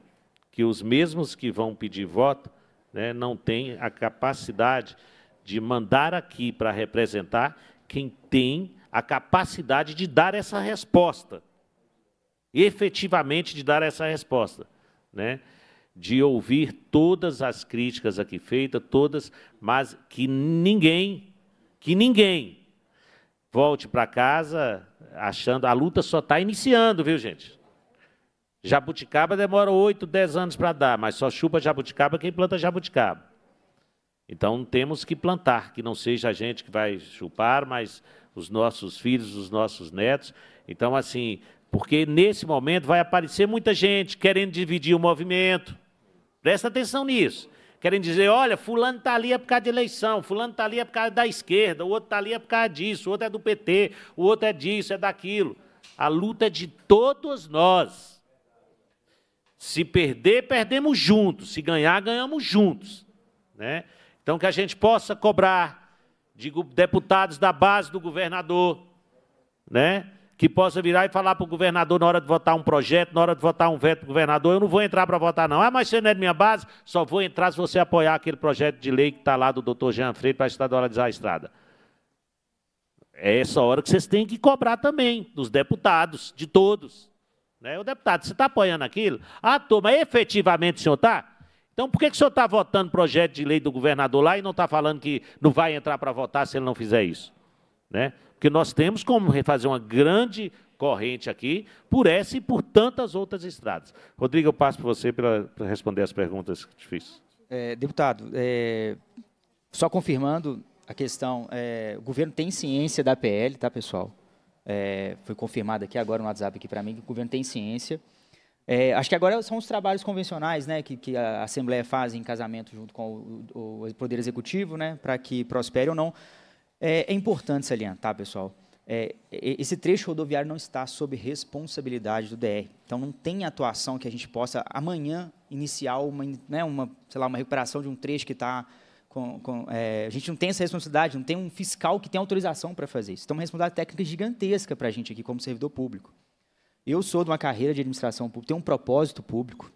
que os mesmos que vão pedir voto né, não têm a capacidade de mandar aqui para representar quem tem a capacidade de dar essa resposta, efetivamente de dar essa resposta, né? de ouvir todas as críticas aqui feitas, todas, mas que ninguém, que ninguém Volte para casa achando. A luta só está iniciando, viu, gente? Jabuticaba demora 8, 10 anos para dar, mas só chupa jabuticaba quem planta jabuticaba. Então temos que plantar, que não seja a gente que vai chupar, mas os nossos filhos, os nossos netos. Então, assim, porque nesse momento vai aparecer muita gente querendo dividir o movimento. Presta atenção nisso querem dizer, olha, fulano está ali é por causa de eleição, fulano está ali é por causa da esquerda, o outro está ali é por causa disso, o outro é do PT, o outro é disso, é daquilo. A luta é de todos nós. Se perder, perdemos juntos. Se ganhar, ganhamos juntos. Né? Então, que a gente possa cobrar de deputados da base do governador, né? que possa virar e falar para o governador na hora de votar um projeto, na hora de votar um veto para o governador, eu não vou entrar para votar não. Ah, mas você não é de minha base? Só vou entrar se você apoiar aquele projeto de lei que está lá do doutor Jean Freire para estadualizar a estrada. É essa hora que vocês têm que cobrar também, dos deputados, de todos. Né? O deputado, você está apoiando aquilo? Ah, toma, mas efetivamente o senhor está? Então, por que, que o senhor está votando projeto de lei do governador lá e não está falando que não vai entrar para votar se ele não fizer isso? Né? Porque nós temos como refazer uma grande corrente aqui por essa e por tantas outras estradas. Rodrigo, eu passo para você para responder as perguntas que te fiz. É, deputado, é, só confirmando a questão, é, o governo tem ciência da PL, tá, pessoal? É, foi confirmado aqui agora no WhatsApp aqui para mim que o governo tem ciência. É, acho que agora são os trabalhos convencionais né, que, que, a Assembleia faz em casamento junto com o, o Poder Executivo, né, para que prospere ou não. É, é importante salientar, pessoal, é, esse trecho rodoviário não está sob responsabilidade do DR. Então, não tem atuação que a gente possa amanhã iniciar uma, né, uma sei lá, uma recuperação de um trecho que está com, com, é, a gente não tem essa responsabilidade, não tem um fiscal que tem autorização para fazer isso. Então, uma responsabilidade técnica gigantesca para a gente aqui como servidor público. Eu sou de uma carreira de administração pública, tenho um propósito público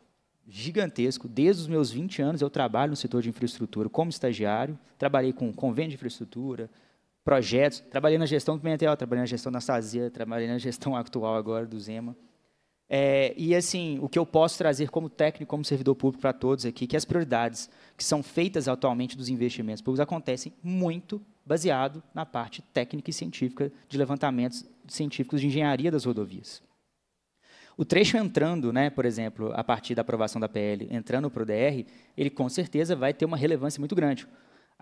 gigantesco. Desde os meus 20 anos eu trabalho no setor de infraestrutura como estagiário, trabalhei com convênio de infraestrutura, projetos. Trabalhei na gestão do PNTL, trabalhei na gestão da Sazia, trabalhei na gestão atual agora do Zema. É, e assim, o que eu posso trazer como técnico, como servidor público para todos aqui, que as prioridades que são feitas atualmente dos investimentos públicos acontecem muito baseado na parte técnica e científica de levantamentos científicos de engenharia das rodovias. O trecho entrando, né, por exemplo, a partir da aprovação da PL, entrando para o DR, ele com certeza vai ter uma relevância muito grande.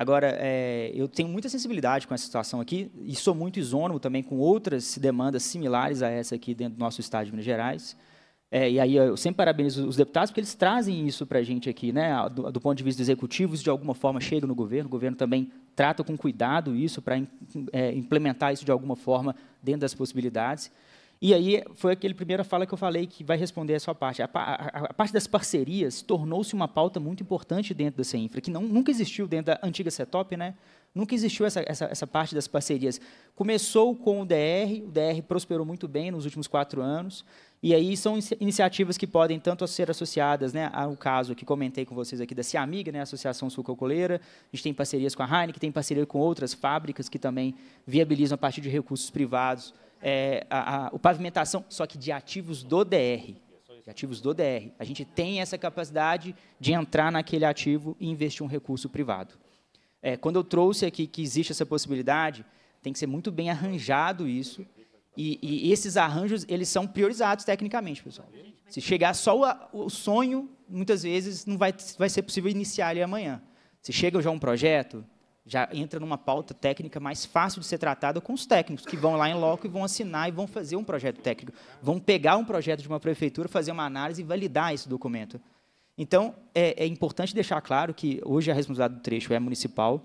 Agora, é, eu tenho muita sensibilidade com essa situação aqui e sou muito isônomo também com outras demandas similares a essa aqui dentro do nosso Estado de Minas Gerais. É, e aí eu sempre parabenizo os deputados porque eles trazem isso para a gente aqui, né? Do, do, ponto de vista executivo, isso de alguma forma chega no governo. O governo também trata com cuidado isso para é, implementar isso de alguma forma dentro das possibilidades. E aí foi aquele primeira fala que eu falei que vai responder a sua parte. A, a, a parte das parcerias tornou-se uma pauta muito importante dentro da CEINFRA, que não, nunca existiu dentro da antiga CETOP, né? Nunca existiu essa, essa, essa parte das parcerias. Começou com o DR, o DR prosperou muito bem nos últimos quatro anos, e aí são iniciativas que podem tanto ser associadas né, ao caso que comentei com vocês aqui da Ciamiga, né, Associação Sul Cocoleira. a gente tem parcerias com a Heineken, tem parceria com outras fábricas que também viabilizam a partir de recursos privados é, a, a, o pavimentação, só que de ativos do DR. De ativos do DR. A gente tem essa capacidade de entrar naquele ativo e investir um recurso privado. É, quando eu trouxe aqui que existe essa possibilidade, tem que ser muito bem arranjado isso. E, e esses arranjos, eles são priorizados tecnicamente, pessoal. Se chegar só o, o sonho, muitas vezes não vai, vai ser possível iniciar ele amanhã. Se chega já um projeto, já entra numa pauta técnica mais fácil de ser tratada com os técnicos, que vão lá em loco e vão assinar e vão fazer um projeto técnico. Vão pegar um projeto de uma prefeitura, fazer uma análise e validar esse documento. Então, é, é importante deixar claro que hoje a responsabilidade do trecho é municipal.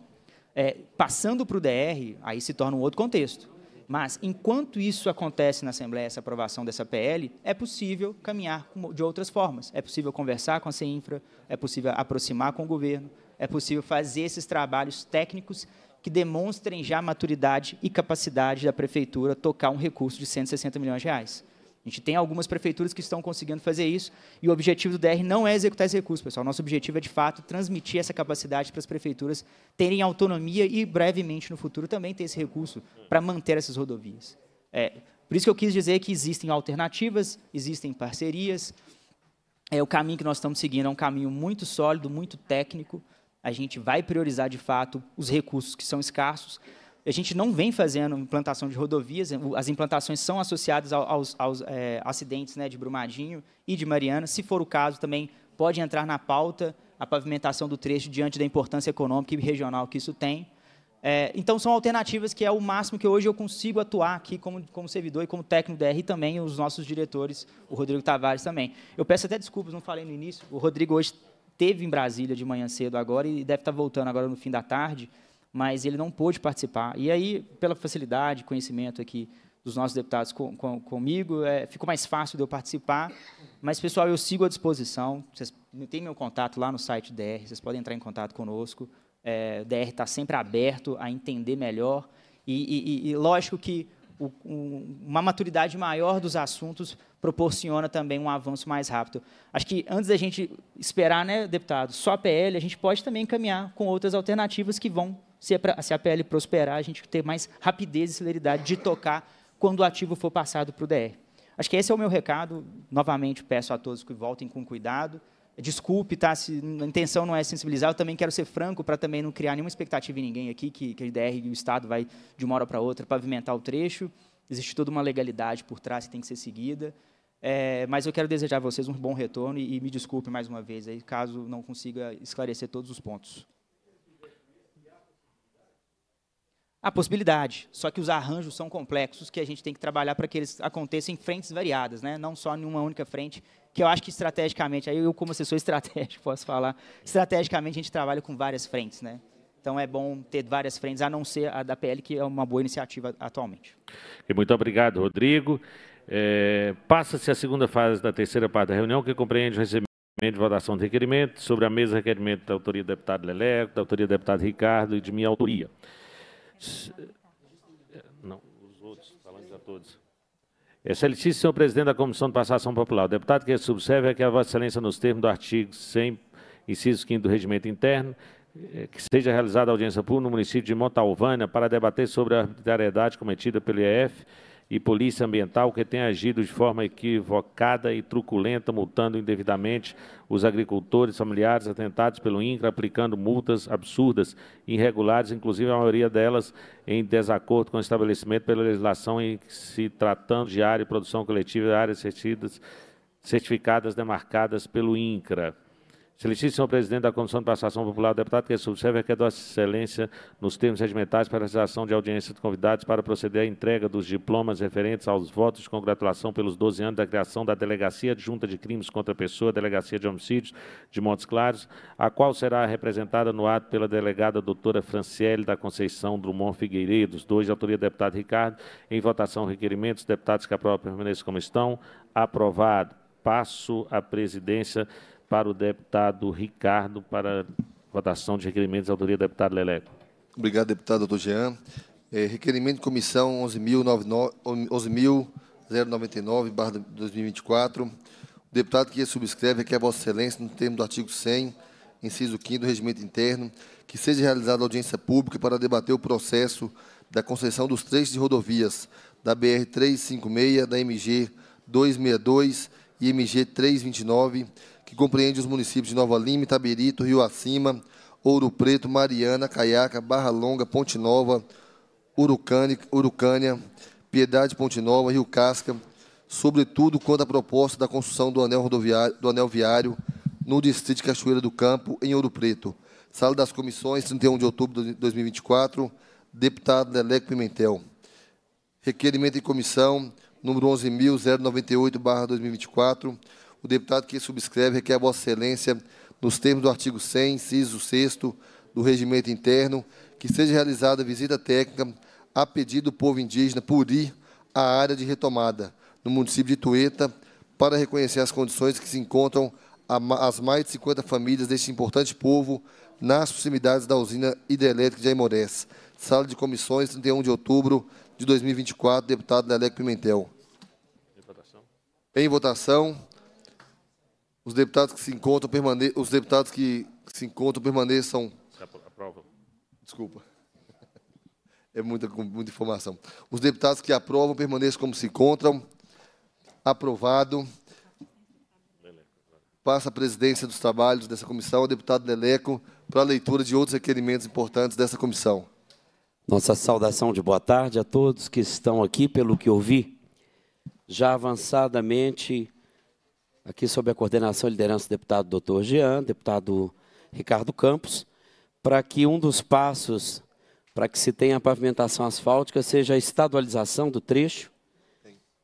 É, passando para o DR, aí se torna um outro contexto. Mas, enquanto isso acontece na Assembleia, essa aprovação dessa PL, é possível caminhar de outras formas. É possível conversar com a CEINFRA, é possível aproximar com o governo, é possível fazer esses trabalhos técnicos que demonstrem já a maturidade e capacidade da prefeitura tocar um recurso de 160 milhões de reais. A gente tem algumas prefeituras que estão conseguindo fazer isso, e o objetivo do DR não é executar esse recurso, pessoal. Nosso objetivo é, de fato, transmitir essa capacidade para as prefeituras terem autonomia e, brevemente, no futuro, também ter esse recurso para manter essas rodovias. É, por isso que eu quis dizer que existem alternativas, existem parcerias. É, o caminho que nós estamos seguindo é um caminho muito sólido, muito técnico, a gente vai priorizar de fato os recursos que são escassos. A gente não vem fazendo implantação de rodovias, as implantações são associadas aos, aos é, acidentes né, de Brumadinho e de Mariana. Se for o caso, também pode entrar na pauta a pavimentação do trecho diante da importância econômica e regional que isso tem. É, então, são alternativas que é o máximo que hoje eu consigo atuar aqui como, como servidor e como técnico da e também os nossos diretores, o Rodrigo Tavares também. Eu peço até desculpas, não falei no início, o Rodrigo hoje teve em Brasília de manhã cedo agora e deve estar voltando agora no fim da tarde, mas ele não pôde participar. E aí, pela facilidade, conhecimento aqui dos nossos deputados com, com, comigo, é, ficou mais fácil de eu participar. Mas, pessoal, eu sigo à disposição. Vocês têm meu contato lá no site DR, vocês podem entrar em contato conosco. É, o DR está sempre aberto a entender melhor. E, e, e, lógico que o, um, uma maturidade maior dos assuntos proporciona também um avanço mais rápido. Acho que antes da gente esperar, né, deputado, só a PL, a gente pode também encaminhar com outras alternativas que vão, se é a, se a PL prosperar, a gente ter mais rapidez e celeridade de tocar quando o ativo for passado para o DR. Acho que esse é o meu recado. Novamente, peço a todos que voltem com cuidado. Desculpe, tá? Se a intenção não é sensibilizar, eu também quero ser franco para também não criar nenhuma expectativa em ninguém aqui que, que a DR e o Estado vai de uma hora para outra pavimentar o trecho. Existe toda uma legalidade por trás que tem que ser seguida. É, mas eu quero desejar a vocês um bom retorno e, e me desculpe mais uma vez aí, caso não consiga esclarecer todos os pontos. A possibilidade, só que os arranjos são complexos que a gente tem que trabalhar para que eles aconteçam em frentes variadas, né? não só em uma única frente, que eu acho que estrategicamente, aí eu como assessor estratégico posso falar, estrategicamente a gente trabalha com várias frentes, né? Então é bom ter várias frentes, a não ser a da PL, que é uma boa iniciativa atualmente. muito obrigado, Rodrigo. É, Passa-se a segunda fase da terceira parte da reunião, que compreende o recebimento de votação de requerimento, sobre a mesa requerimento da autoria do deputado Leleco, da autoria do deputado Ricardo e de minha autoria. É, não, os outros, falando de todos. Excelentíssimo senhor presidente da Comissão de Passação Popular, o deputado que subserve é que a Vossa Excelência, nos termos do artigo 100, inciso 5 do Regimento Interno, eh, que seja realizada audiência pública no município de Montalvânia para debater sobre a arbitrariedade cometida pelo IEF e Polícia Ambiental que tem agido de forma equivocada e truculenta, multando indevidamente os agricultores familiares atentados pelo INCRA, aplicando multas absurdas, irregulares, inclusive a maioria delas em desacordo com o estabelecimento pela legislação em se tratando de área de produção coletiva e áreas certificadas demarcadas pelo INCRA. Excelentíssimo presidente da Comissão de Passação Popular, deputado que subserve, requer Vossa Excelência, nos termos regimentais, para a realização de audiência de convidados para proceder à entrega dos diplomas referentes aos votos de congratulação pelos 12 anos da criação da Delegacia Adjunta Junta de Crimes contra a Pessoa, Delegacia de Homicídios de Montes Claros, a qual será representada no ato pela delegada doutora Franciele da Conceição Drummond Figueiredo. Os dois, autoria do deputado Ricardo. Em votação, requerimentos. Deputados que aprovam permaneçam como estão. Aprovado. Passo à presidência para o deputado Ricardo para votação de requerimentos de autoria do deputado Leleco. Obrigado, deputado doutor Jean. É, requerimento de comissão 11.099-2024. O deputado que subscreve é a Vossa Excelência, no termo do artigo 100, inciso 5 do Regimento Interno, que seja realizada audiência pública para debater o processo da concessão dos trechos de rodovias da BR-356, da MG-262 e MG-329, que compreende os municípios de Nova Lima, Itabirito, Rio Acima, Ouro Preto, Mariana, Caiaca, Barra Longa, Ponte Nova, Urucânia, Piedade Ponte Nova, Rio Casca, sobretudo quanto à proposta da construção do anel, rodoviário, do anel viário no distrito de Cachoeira do Campo, em Ouro Preto. Sala das Comissões, 31 de outubro de 2024, deputado Leleco Pimentel. Requerimento em comissão, número 11.098, 2024, o deputado que subscreve requer a Vossa Excelência, nos termos do artigo 100, inciso 6 do Regimento Interno, que seja realizada visita técnica a pedido do povo indígena Puri à área de retomada, no município de Tueta, para reconhecer as condições que se encontram as mais de 50 famílias deste importante povo nas proximidades da usina hidrelétrica de Aimorés. Sala de comissões, 31 de outubro de 2024, deputado Lelec Pimentel. Em votação. Em votação. Os deputados que se encontram permane... os deputados que se encontram permaneçam. Aprova. Desculpa. É muita, muita informação. Os deputados que aprovam permaneçam como se encontram. Aprovado. Passa a presidência dos trabalhos dessa comissão ao deputado Leleco para a leitura de outros requerimentos importantes dessa comissão. Nossa saudação de boa tarde a todos que estão aqui, pelo que ouvi, já avançadamente aqui sob a coordenação e liderança do deputado doutor Jean, deputado Ricardo Campos, para que um dos passos para que se tenha a pavimentação asfáltica seja a estadualização do trecho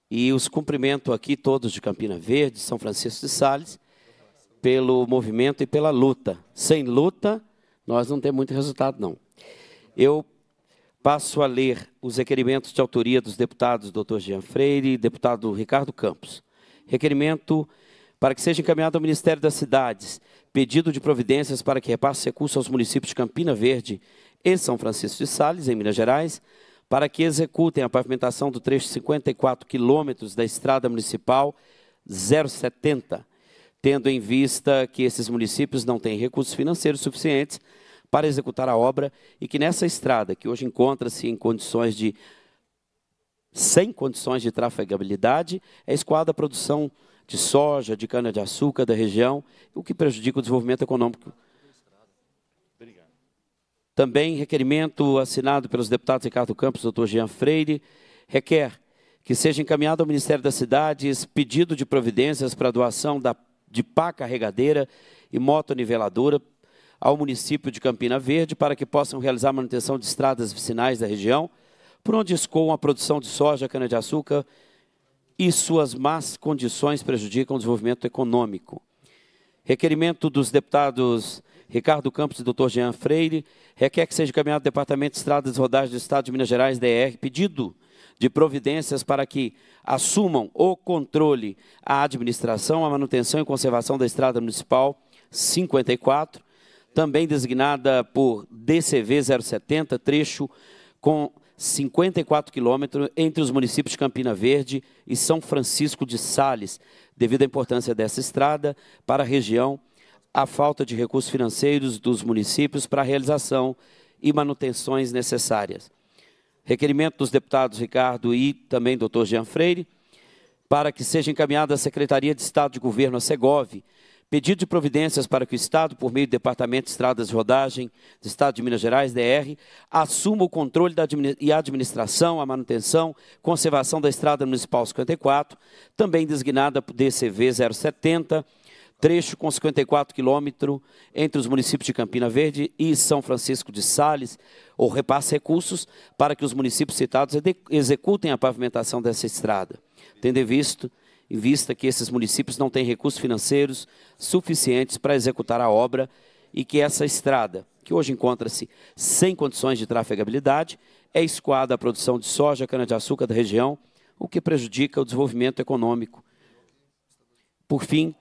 e os cumprimento aqui todos de Campina Verde, São Francisco de Sales, pelo movimento e pela luta. Sem luta, nós não temos muito resultado, não. Eu passo a ler os requerimentos de autoria dos deputados doutor Jean Freire e deputado Ricardo Campos. Requerimento para que seja encaminhado ao Ministério das Cidades pedido de providências para que repasse recursos aos municípios de Campina Verde e São Francisco de Sales, em Minas Gerais, para que executem a pavimentação do trecho de 54 quilômetros da Estrada Municipal 070, tendo em vista que esses municípios não têm recursos financeiros suficientes para executar a obra e que nessa estrada, que hoje encontra-se em condições de sem condições de trafegabilidade, é escoada a produção de soja, de cana-de-açúcar da região, o que prejudica o desenvolvimento econômico. Também requerimento assinado pelos deputados Ricardo Campos e doutor Jean Freire requer que seja encaminhado ao Ministério das Cidades pedido de providências para a doação da, de pá carregadeira e moto niveladora ao município de Campina Verde para que possam realizar manutenção de estradas vicinais da região, por onde escoam a produção de soja, cana-de-açúcar, e suas más condições prejudicam o desenvolvimento econômico. Requerimento dos deputados Ricardo Campos e Dr. Jean Freire requer que seja encaminhado ao Departamento de Estradas e Rodagens do Estado de Minas Gerais, DR, pedido de providências para que assumam o controle, a administração, a manutenção e conservação da estrada municipal 54, também designada por DCV 070, trecho com 54 quilômetros entre os municípios de Campina Verde e São Francisco de Sales, devido à importância dessa estrada para a região, a falta de recursos financeiros dos municípios para a realização e manutenções necessárias. Requerimento dos deputados Ricardo e também Dr. Jean Freire, para que seja encaminhada à Secretaria de Estado de Governo, a Segovia, Pedido de providências para que o Estado, por meio do Departamento de Estradas e Rodagem do Estado de Minas Gerais, DR, assuma o controle da, e a administração, a manutenção, conservação da Estrada Municipal 54, também designada por DCV 070, trecho com 54 quilômetros entre os municípios de Campina Verde e São Francisco de Sales, ou repasse recursos para que os municípios citados executem a pavimentação dessa estrada, tendo visto em vista que esses municípios não têm recursos financeiros suficientes para executar a obra e que essa estrada, que hoje encontra-se sem condições de trafegabilidade, é escoada à produção de soja, cana-de-açúcar da região, o que prejudica o desenvolvimento econômico. Por fim,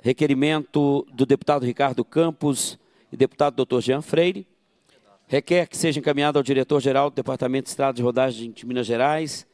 requerimento do deputado Ricardo Campos e deputado doutor Jean Freire, requer que seja encaminhado ao diretor-geral do Departamento de Estrada de Rodagem de Minas Gerais,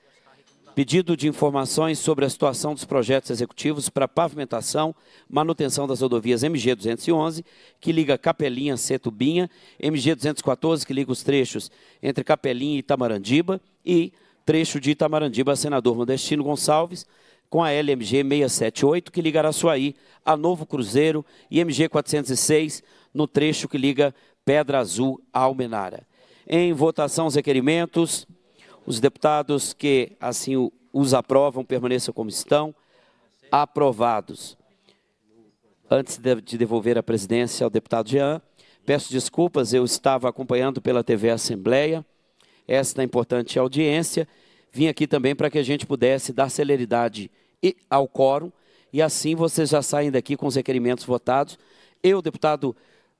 Pedido de informações sobre a situação dos projetos executivos para pavimentação, manutenção das rodovias MG 211, que liga Capelinha a Setubinha, MG 214, que liga os trechos entre Capelinha e Itamarandiba, e trecho de Itamarandiba a Senador Modestino Gonçalves, com a LMG 678, que liga Araçuaí a Novo Cruzeiro, e MG 406, no trecho que liga Pedra Azul a Almenara. Em votação, os requerimentos. Os deputados que assim os aprovam permaneçam como estão. Aprovados. Antes de devolver a presidência ao deputado Jean, peço desculpas, eu estava acompanhando pela TV Assembleia esta importante audiência. Vim aqui também para que a gente pudesse dar celeridade ao quórum e assim vocês já saem daqui com os requerimentos votados. Eu, deputado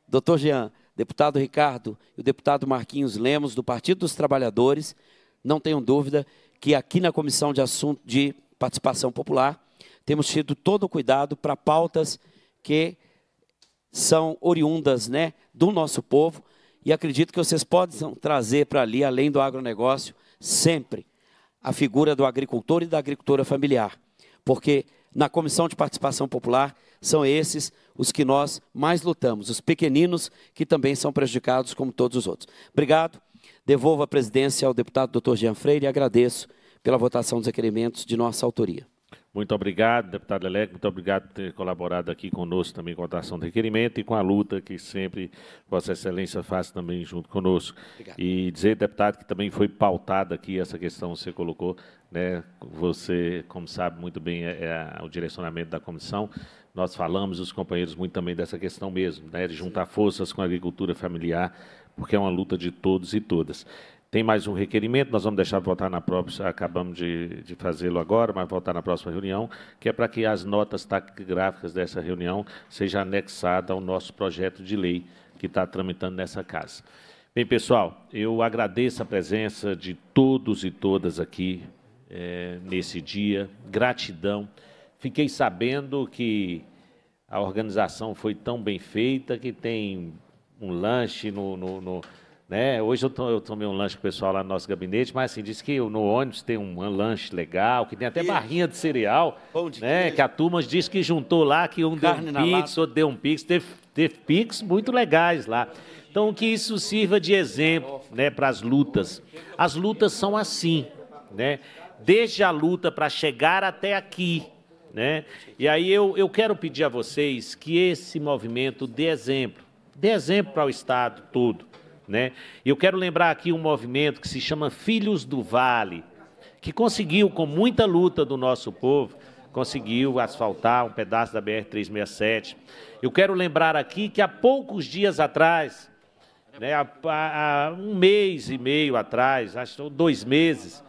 doutor Jean, deputado Ricardo e o deputado Marquinhos Lemos, do Partido dos Trabalhadores, não tenho dúvida que aqui na Comissão de Assunto de Participação Popular temos tido todo o cuidado para pautas que são oriundas né, do nosso povo e acredito que vocês podem trazer para ali, além do agronegócio, sempre a figura do agricultor e da agricultura familiar, porque na Comissão de Participação Popular são esses os que nós mais lutamos, os pequeninos que também são prejudicados como todos os outros. Obrigado. Devolvo a presidência ao deputado Dr. Jean Freire e agradeço pela votação dos requerimentos de nossa autoria. Muito obrigado, deputado Leleco, muito obrigado por ter colaborado aqui conosco também com a votação do requerimento e com a luta que sempre Vossa Excelência faz também junto conosco. Obrigado. E dizer, deputado, que também foi pautada aqui essa questão que você colocou, né? Você, como sabe muito bem, é, é o direcionamento da comissão. Nós falamos, os companheiros, muito também dessa questão mesmo, né? De juntar forças com a agricultura familiar porque é uma luta de todos e todas. Tem mais um requerimento, nós vamos deixar votar na próxima, acabamos de, de fazê-lo agora, mas votar na próxima reunião, que é para que as notas taquigráficas dessa reunião sejam anexadas ao nosso projeto de lei que está tramitando nessa casa. Bem, pessoal, eu agradeço a presença de todos e todas aqui é, nesse dia, gratidão. Fiquei sabendo que a organização foi tão bem feita que tem um lanche no, no, no né? Hoje eu, to, eu, tomei um lanche com o pessoal lá no nosso gabinete, mas assim, disse que no ônibus tem um lanche legal, que tem até barrinha de cereal, de né? Que a turma disse que juntou lá, que um Carne deu um pix, lata. outro deu um pix, teve, teve pix muito legais lá. Então, que isso sirva de exemplo né, para as lutas. As lutas são assim, né? desde a luta para chegar até aqui. Né? E aí eu, eu quero pedir a vocês que esse movimento dê exemplo. Dê exemplo para o Estado todo. Né? Eu quero lembrar aqui um movimento que se chama Filhos do Vale, que conseguiu, com muita luta do nosso povo, conseguiu asfaltar um pedaço da BR-367. Eu quero lembrar aqui que há poucos dias atrás, né, há, há um mês e meio atrás, acho que dois meses,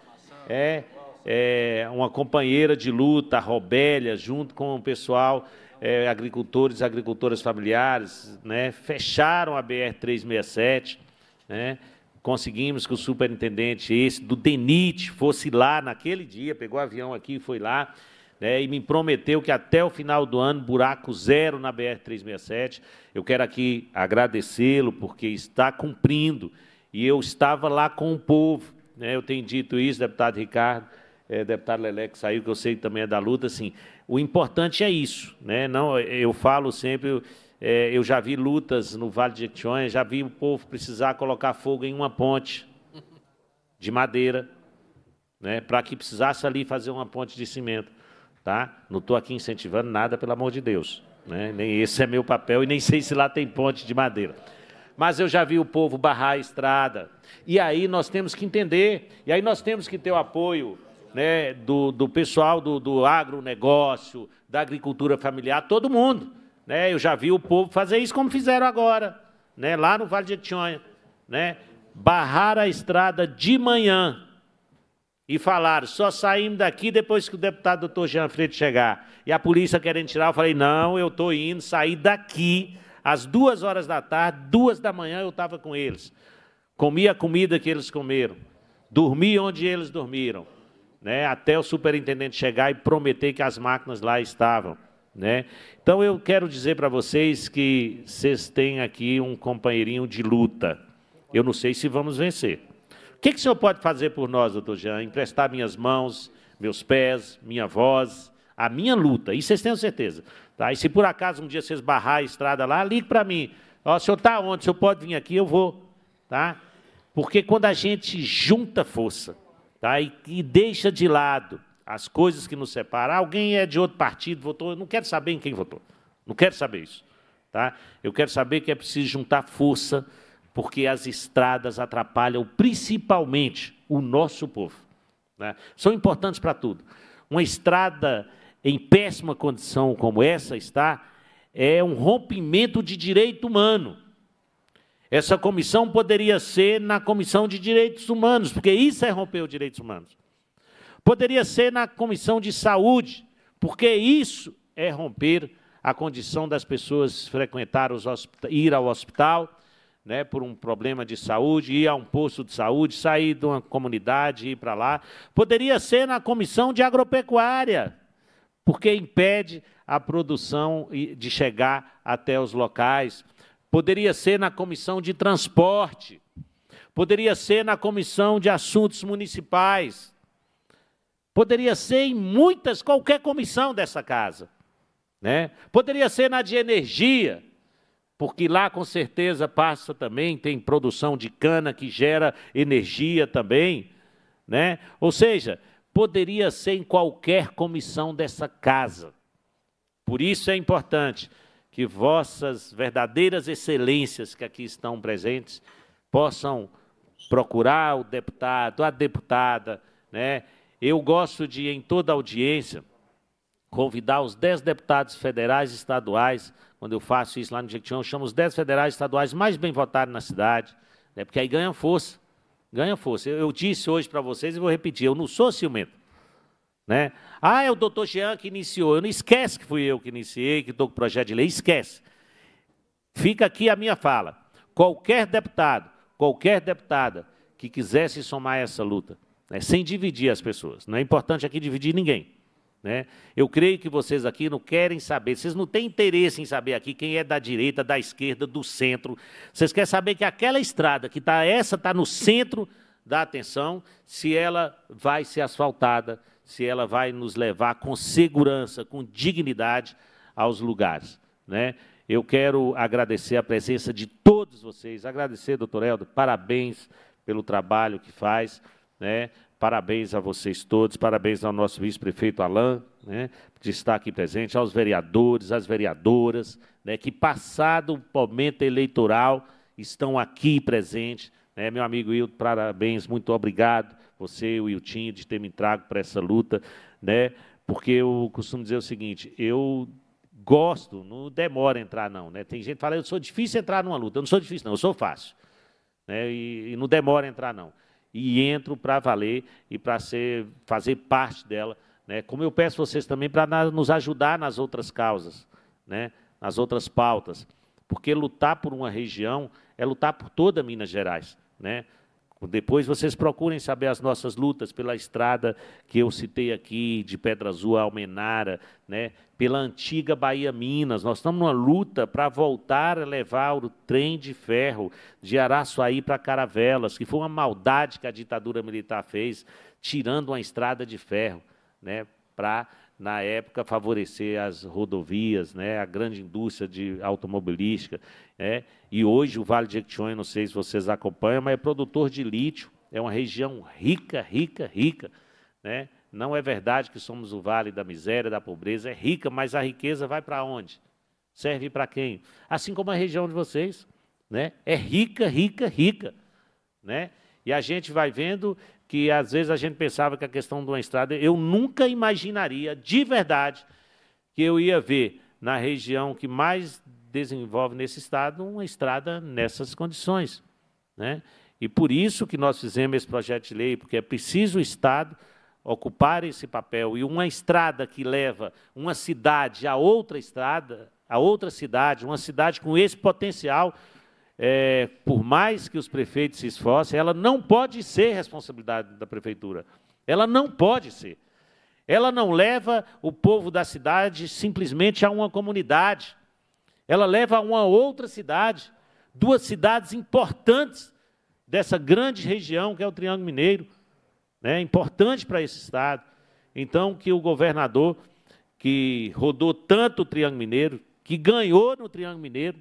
é, é, uma companheira de luta, a Robélia, junto com o pessoal é, agricultores, agricultoras familiares, né, fecharam a BR-367, né, conseguimos que o superintendente esse do DENIT fosse lá naquele dia, pegou o avião aqui e foi lá, né, e me prometeu que até o final do ano, buraco zero na BR-367. Eu quero aqui agradecê-lo, porque está cumprindo, e eu estava lá com o povo. Né, eu tenho dito isso, deputado Ricardo, é, deputado Lelé, que saiu, que eu sei que também é da luta, assim, o importante é isso, né? Não, eu falo sempre, é, eu já vi lutas no Vale de Jequitinhonha, já vi o povo precisar colocar fogo em uma ponte de madeira, né? Para que precisasse ali fazer uma ponte de cimento, tá? Não estou aqui incentivando nada, pelo amor de Deus, né? Nem esse é meu papel e nem sei se lá tem ponte de madeira mas eu já vi o povo barrar a estrada. E aí nós temos que entender, e aí nós temos que ter o apoio né, do, do pessoal do, do agronegócio, da agricultura familiar, todo mundo. Né? Eu já vi o povo fazer isso como fizeram agora, né, lá no Vale de Etionha. Né? Barrar a estrada de manhã e falaram, só saímos daqui depois que o deputado doutor Jean Freire chegar. E a polícia querendo tirar, eu falei, não, eu estou indo, sair daqui às duas horas da tarde, duas da manhã eu estava com eles. Comi a comida que eles comeram, dormi onde eles dormiram né, até o superintendente chegar e prometer que as máquinas lá estavam. Né? Então, eu quero dizer para vocês que vocês têm aqui um companheirinho de luta. Eu não sei se vamos vencer. O que, que o senhor pode fazer por nós, doutor Jean? Emprestar minhas mãos, meus pés, minha voz, a minha luta. Isso vocês tenham certeza. Tá? E se por acaso um dia vocês barrar a estrada lá, ligue para mim. Ó, o senhor está onde? O senhor pode vir aqui? Eu vou. Tá? Porque quando a gente junta força, tá? e, e deixa de lado as coisas que nos separam. Alguém é de outro partido, votou, eu não quero saber em quem votou, não quero saber isso. Tá? Eu quero saber que é preciso juntar força, porque as estradas atrapalham principalmente o nosso povo. Né? São importantes para tudo. Uma estrada em péssima condição como essa está, é um rompimento de direito humano. Essa comissão poderia ser na Comissão de Direitos Humanos, porque isso é romper os direitos humanos. Poderia ser na Comissão de Saúde, porque isso é romper a condição das pessoas frequentar os ir ao hospital, né, por um problema de saúde, ir a um posto de saúde, sair de uma comunidade e ir para lá. Poderia ser na Comissão de Agropecuária, porque impede a produção de chegar até os locais poderia ser na comissão de transporte, poderia ser na comissão de assuntos municipais, poderia ser em muitas, qualquer comissão dessa casa, né? poderia ser na de energia, porque lá com certeza passa também, tem produção de cana que gera energia também, né? ou seja, poderia ser em qualquer comissão dessa casa. Por isso é importante que vossas verdadeiras excelências que aqui estão presentes possam procurar o deputado, a deputada, né? Eu gosto de, em toda audiência, convidar os dez deputados federais e estaduais, quando eu faço isso lá no Jequitinhonha, eu chamo os dez federais e estaduais mais bem votados na cidade, né? porque aí ganha força, ganha força. Eu, eu disse hoje para vocês e vou repetir, eu não sou ciumento, né? Ah, é o doutor Jean que iniciou. Eu não esquece que fui eu que iniciei, que estou com o projeto de lei, esquece. Fica aqui a minha fala. Qualquer deputado, qualquer deputada que quisesse somar essa luta, né, sem dividir as pessoas, não é importante aqui dividir ninguém. Né? Eu creio que vocês aqui não querem saber, vocês não têm interesse em saber aqui quem é da direita, da esquerda, do centro. Vocês querem saber que aquela estrada que está essa, está no centro da atenção, se ela vai ser asfaltada, se ela vai nos levar com segurança, com dignidade aos lugares. Né? Eu quero agradecer a presença de todos vocês, agradecer, doutor Helder, parabéns pelo trabalho que faz, né? parabéns a vocês todos, parabéns ao nosso vice-prefeito Alain, né? que está aqui presente, aos vereadores, às vereadoras, né? que passado o momento eleitoral estão aqui presentes. Né? Meu amigo Hildo, parabéns, muito obrigado você, o Wiltinho, de ter me trago para essa luta, né? Porque eu costumo dizer o seguinte, eu gosto, não demora entrar não, né? Tem gente que fala, eu sou difícil entrar numa luta, eu não sou difícil não, eu sou fácil, né? E, e não demora entrar não. E entro para valer e para ser fazer parte dela, né? Como eu peço vocês também para nos ajudar nas outras causas, né? Nas outras pautas, porque lutar por uma região é lutar por toda Minas Gerais, né? Depois vocês procurem saber as nossas lutas pela estrada que eu citei aqui, de Pedra Azul a Almenara, né? pela antiga Bahia Minas. Nós estamos numa luta para voltar a levar o trem de ferro de Araçuaí para Caravelas, que foi uma maldade que a ditadura militar fez, tirando uma estrada de ferro né? para na época, favorecer as rodovias, né, a grande indústria de automobilística. Né, e hoje o Vale de Jequitinhonha, não sei se vocês acompanham, mas é produtor de lítio, é uma região rica, rica, rica. Né? Não é verdade que somos o vale da miséria, da pobreza, é rica, mas a riqueza vai para onde? Serve para quem? Assim como a região de vocês, né? é rica, rica, rica. Né? E a gente vai vendo que às vezes a gente pensava que a questão de uma estrada, eu nunca imaginaria, de verdade, que eu ia ver na região que mais desenvolve nesse estado uma estrada nessas condições. Né? E por isso que nós fizemos esse projeto de lei, porque é preciso o Estado ocupar esse papel. E uma estrada que leva uma cidade a outra estrada, a outra cidade, uma cidade com esse potencial, é, por mais que os prefeitos se esforcem, ela não pode ser responsabilidade da prefeitura. Ela não pode ser. Ela não leva o povo da cidade simplesmente a uma comunidade. Ela leva a uma outra cidade, duas cidades importantes dessa grande região que é o Triângulo Mineiro, né? Importante para esse estado. Então que o governador que rodou tanto o Triângulo Mineiro, que ganhou no Triângulo Mineiro,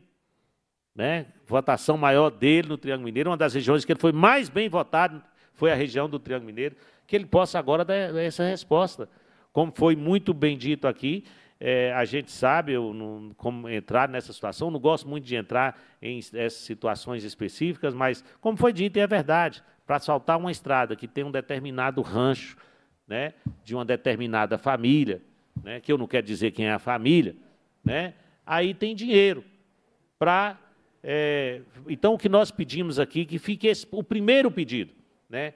né? Votação maior dele no Triângulo Mineiro, uma das regiões que ele foi mais bem votado foi a região do Triângulo Mineiro, que ele possa agora dar essa resposta. Como foi muito bem dito aqui, é, a gente sabe eu não, como entrar nessa situação, não gosto muito de entrar em essas situações específicas, mas, como foi dito, é verdade, para asfaltar uma estrada que tem um determinado rancho, né, de uma determinada família, né, que eu não quero dizer quem é a família, né, aí tem dinheiro para é, então, o que nós pedimos aqui, que fique esse, o primeiro pedido, né,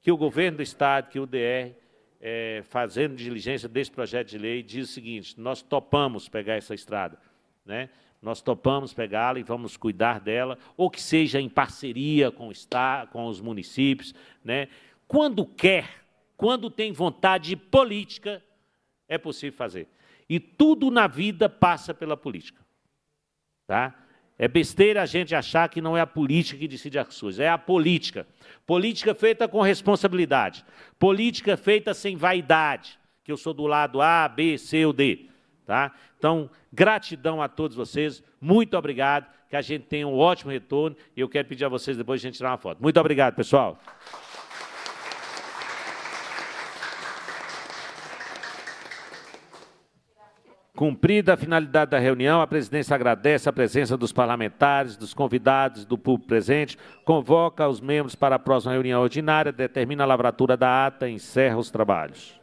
que o governo do Estado, que o DR, é, fazendo diligência desse projeto de lei, diz o seguinte, nós topamos pegar essa estrada, né, nós topamos pegá-la e vamos cuidar dela, ou que seja em parceria com, o Estado, com os municípios. Né, quando quer, quando tem vontade política, é possível fazer. E tudo na vida passa pela política. Tá? É besteira a gente achar que não é a política que decide as coisas, é a política. Política feita com responsabilidade, política feita sem vaidade, que eu sou do lado A, B, C ou D. Tá? Então, gratidão a todos vocês, muito obrigado, que a gente tenha um ótimo retorno e eu quero pedir a vocês depois a gente tirar uma foto. Muito obrigado, pessoal. Cumprida a finalidade da reunião, a presidência agradece a presença dos parlamentares, dos convidados, do público presente, convoca os membros para a próxima reunião ordinária, determina a lavratura da ata e encerra os trabalhos.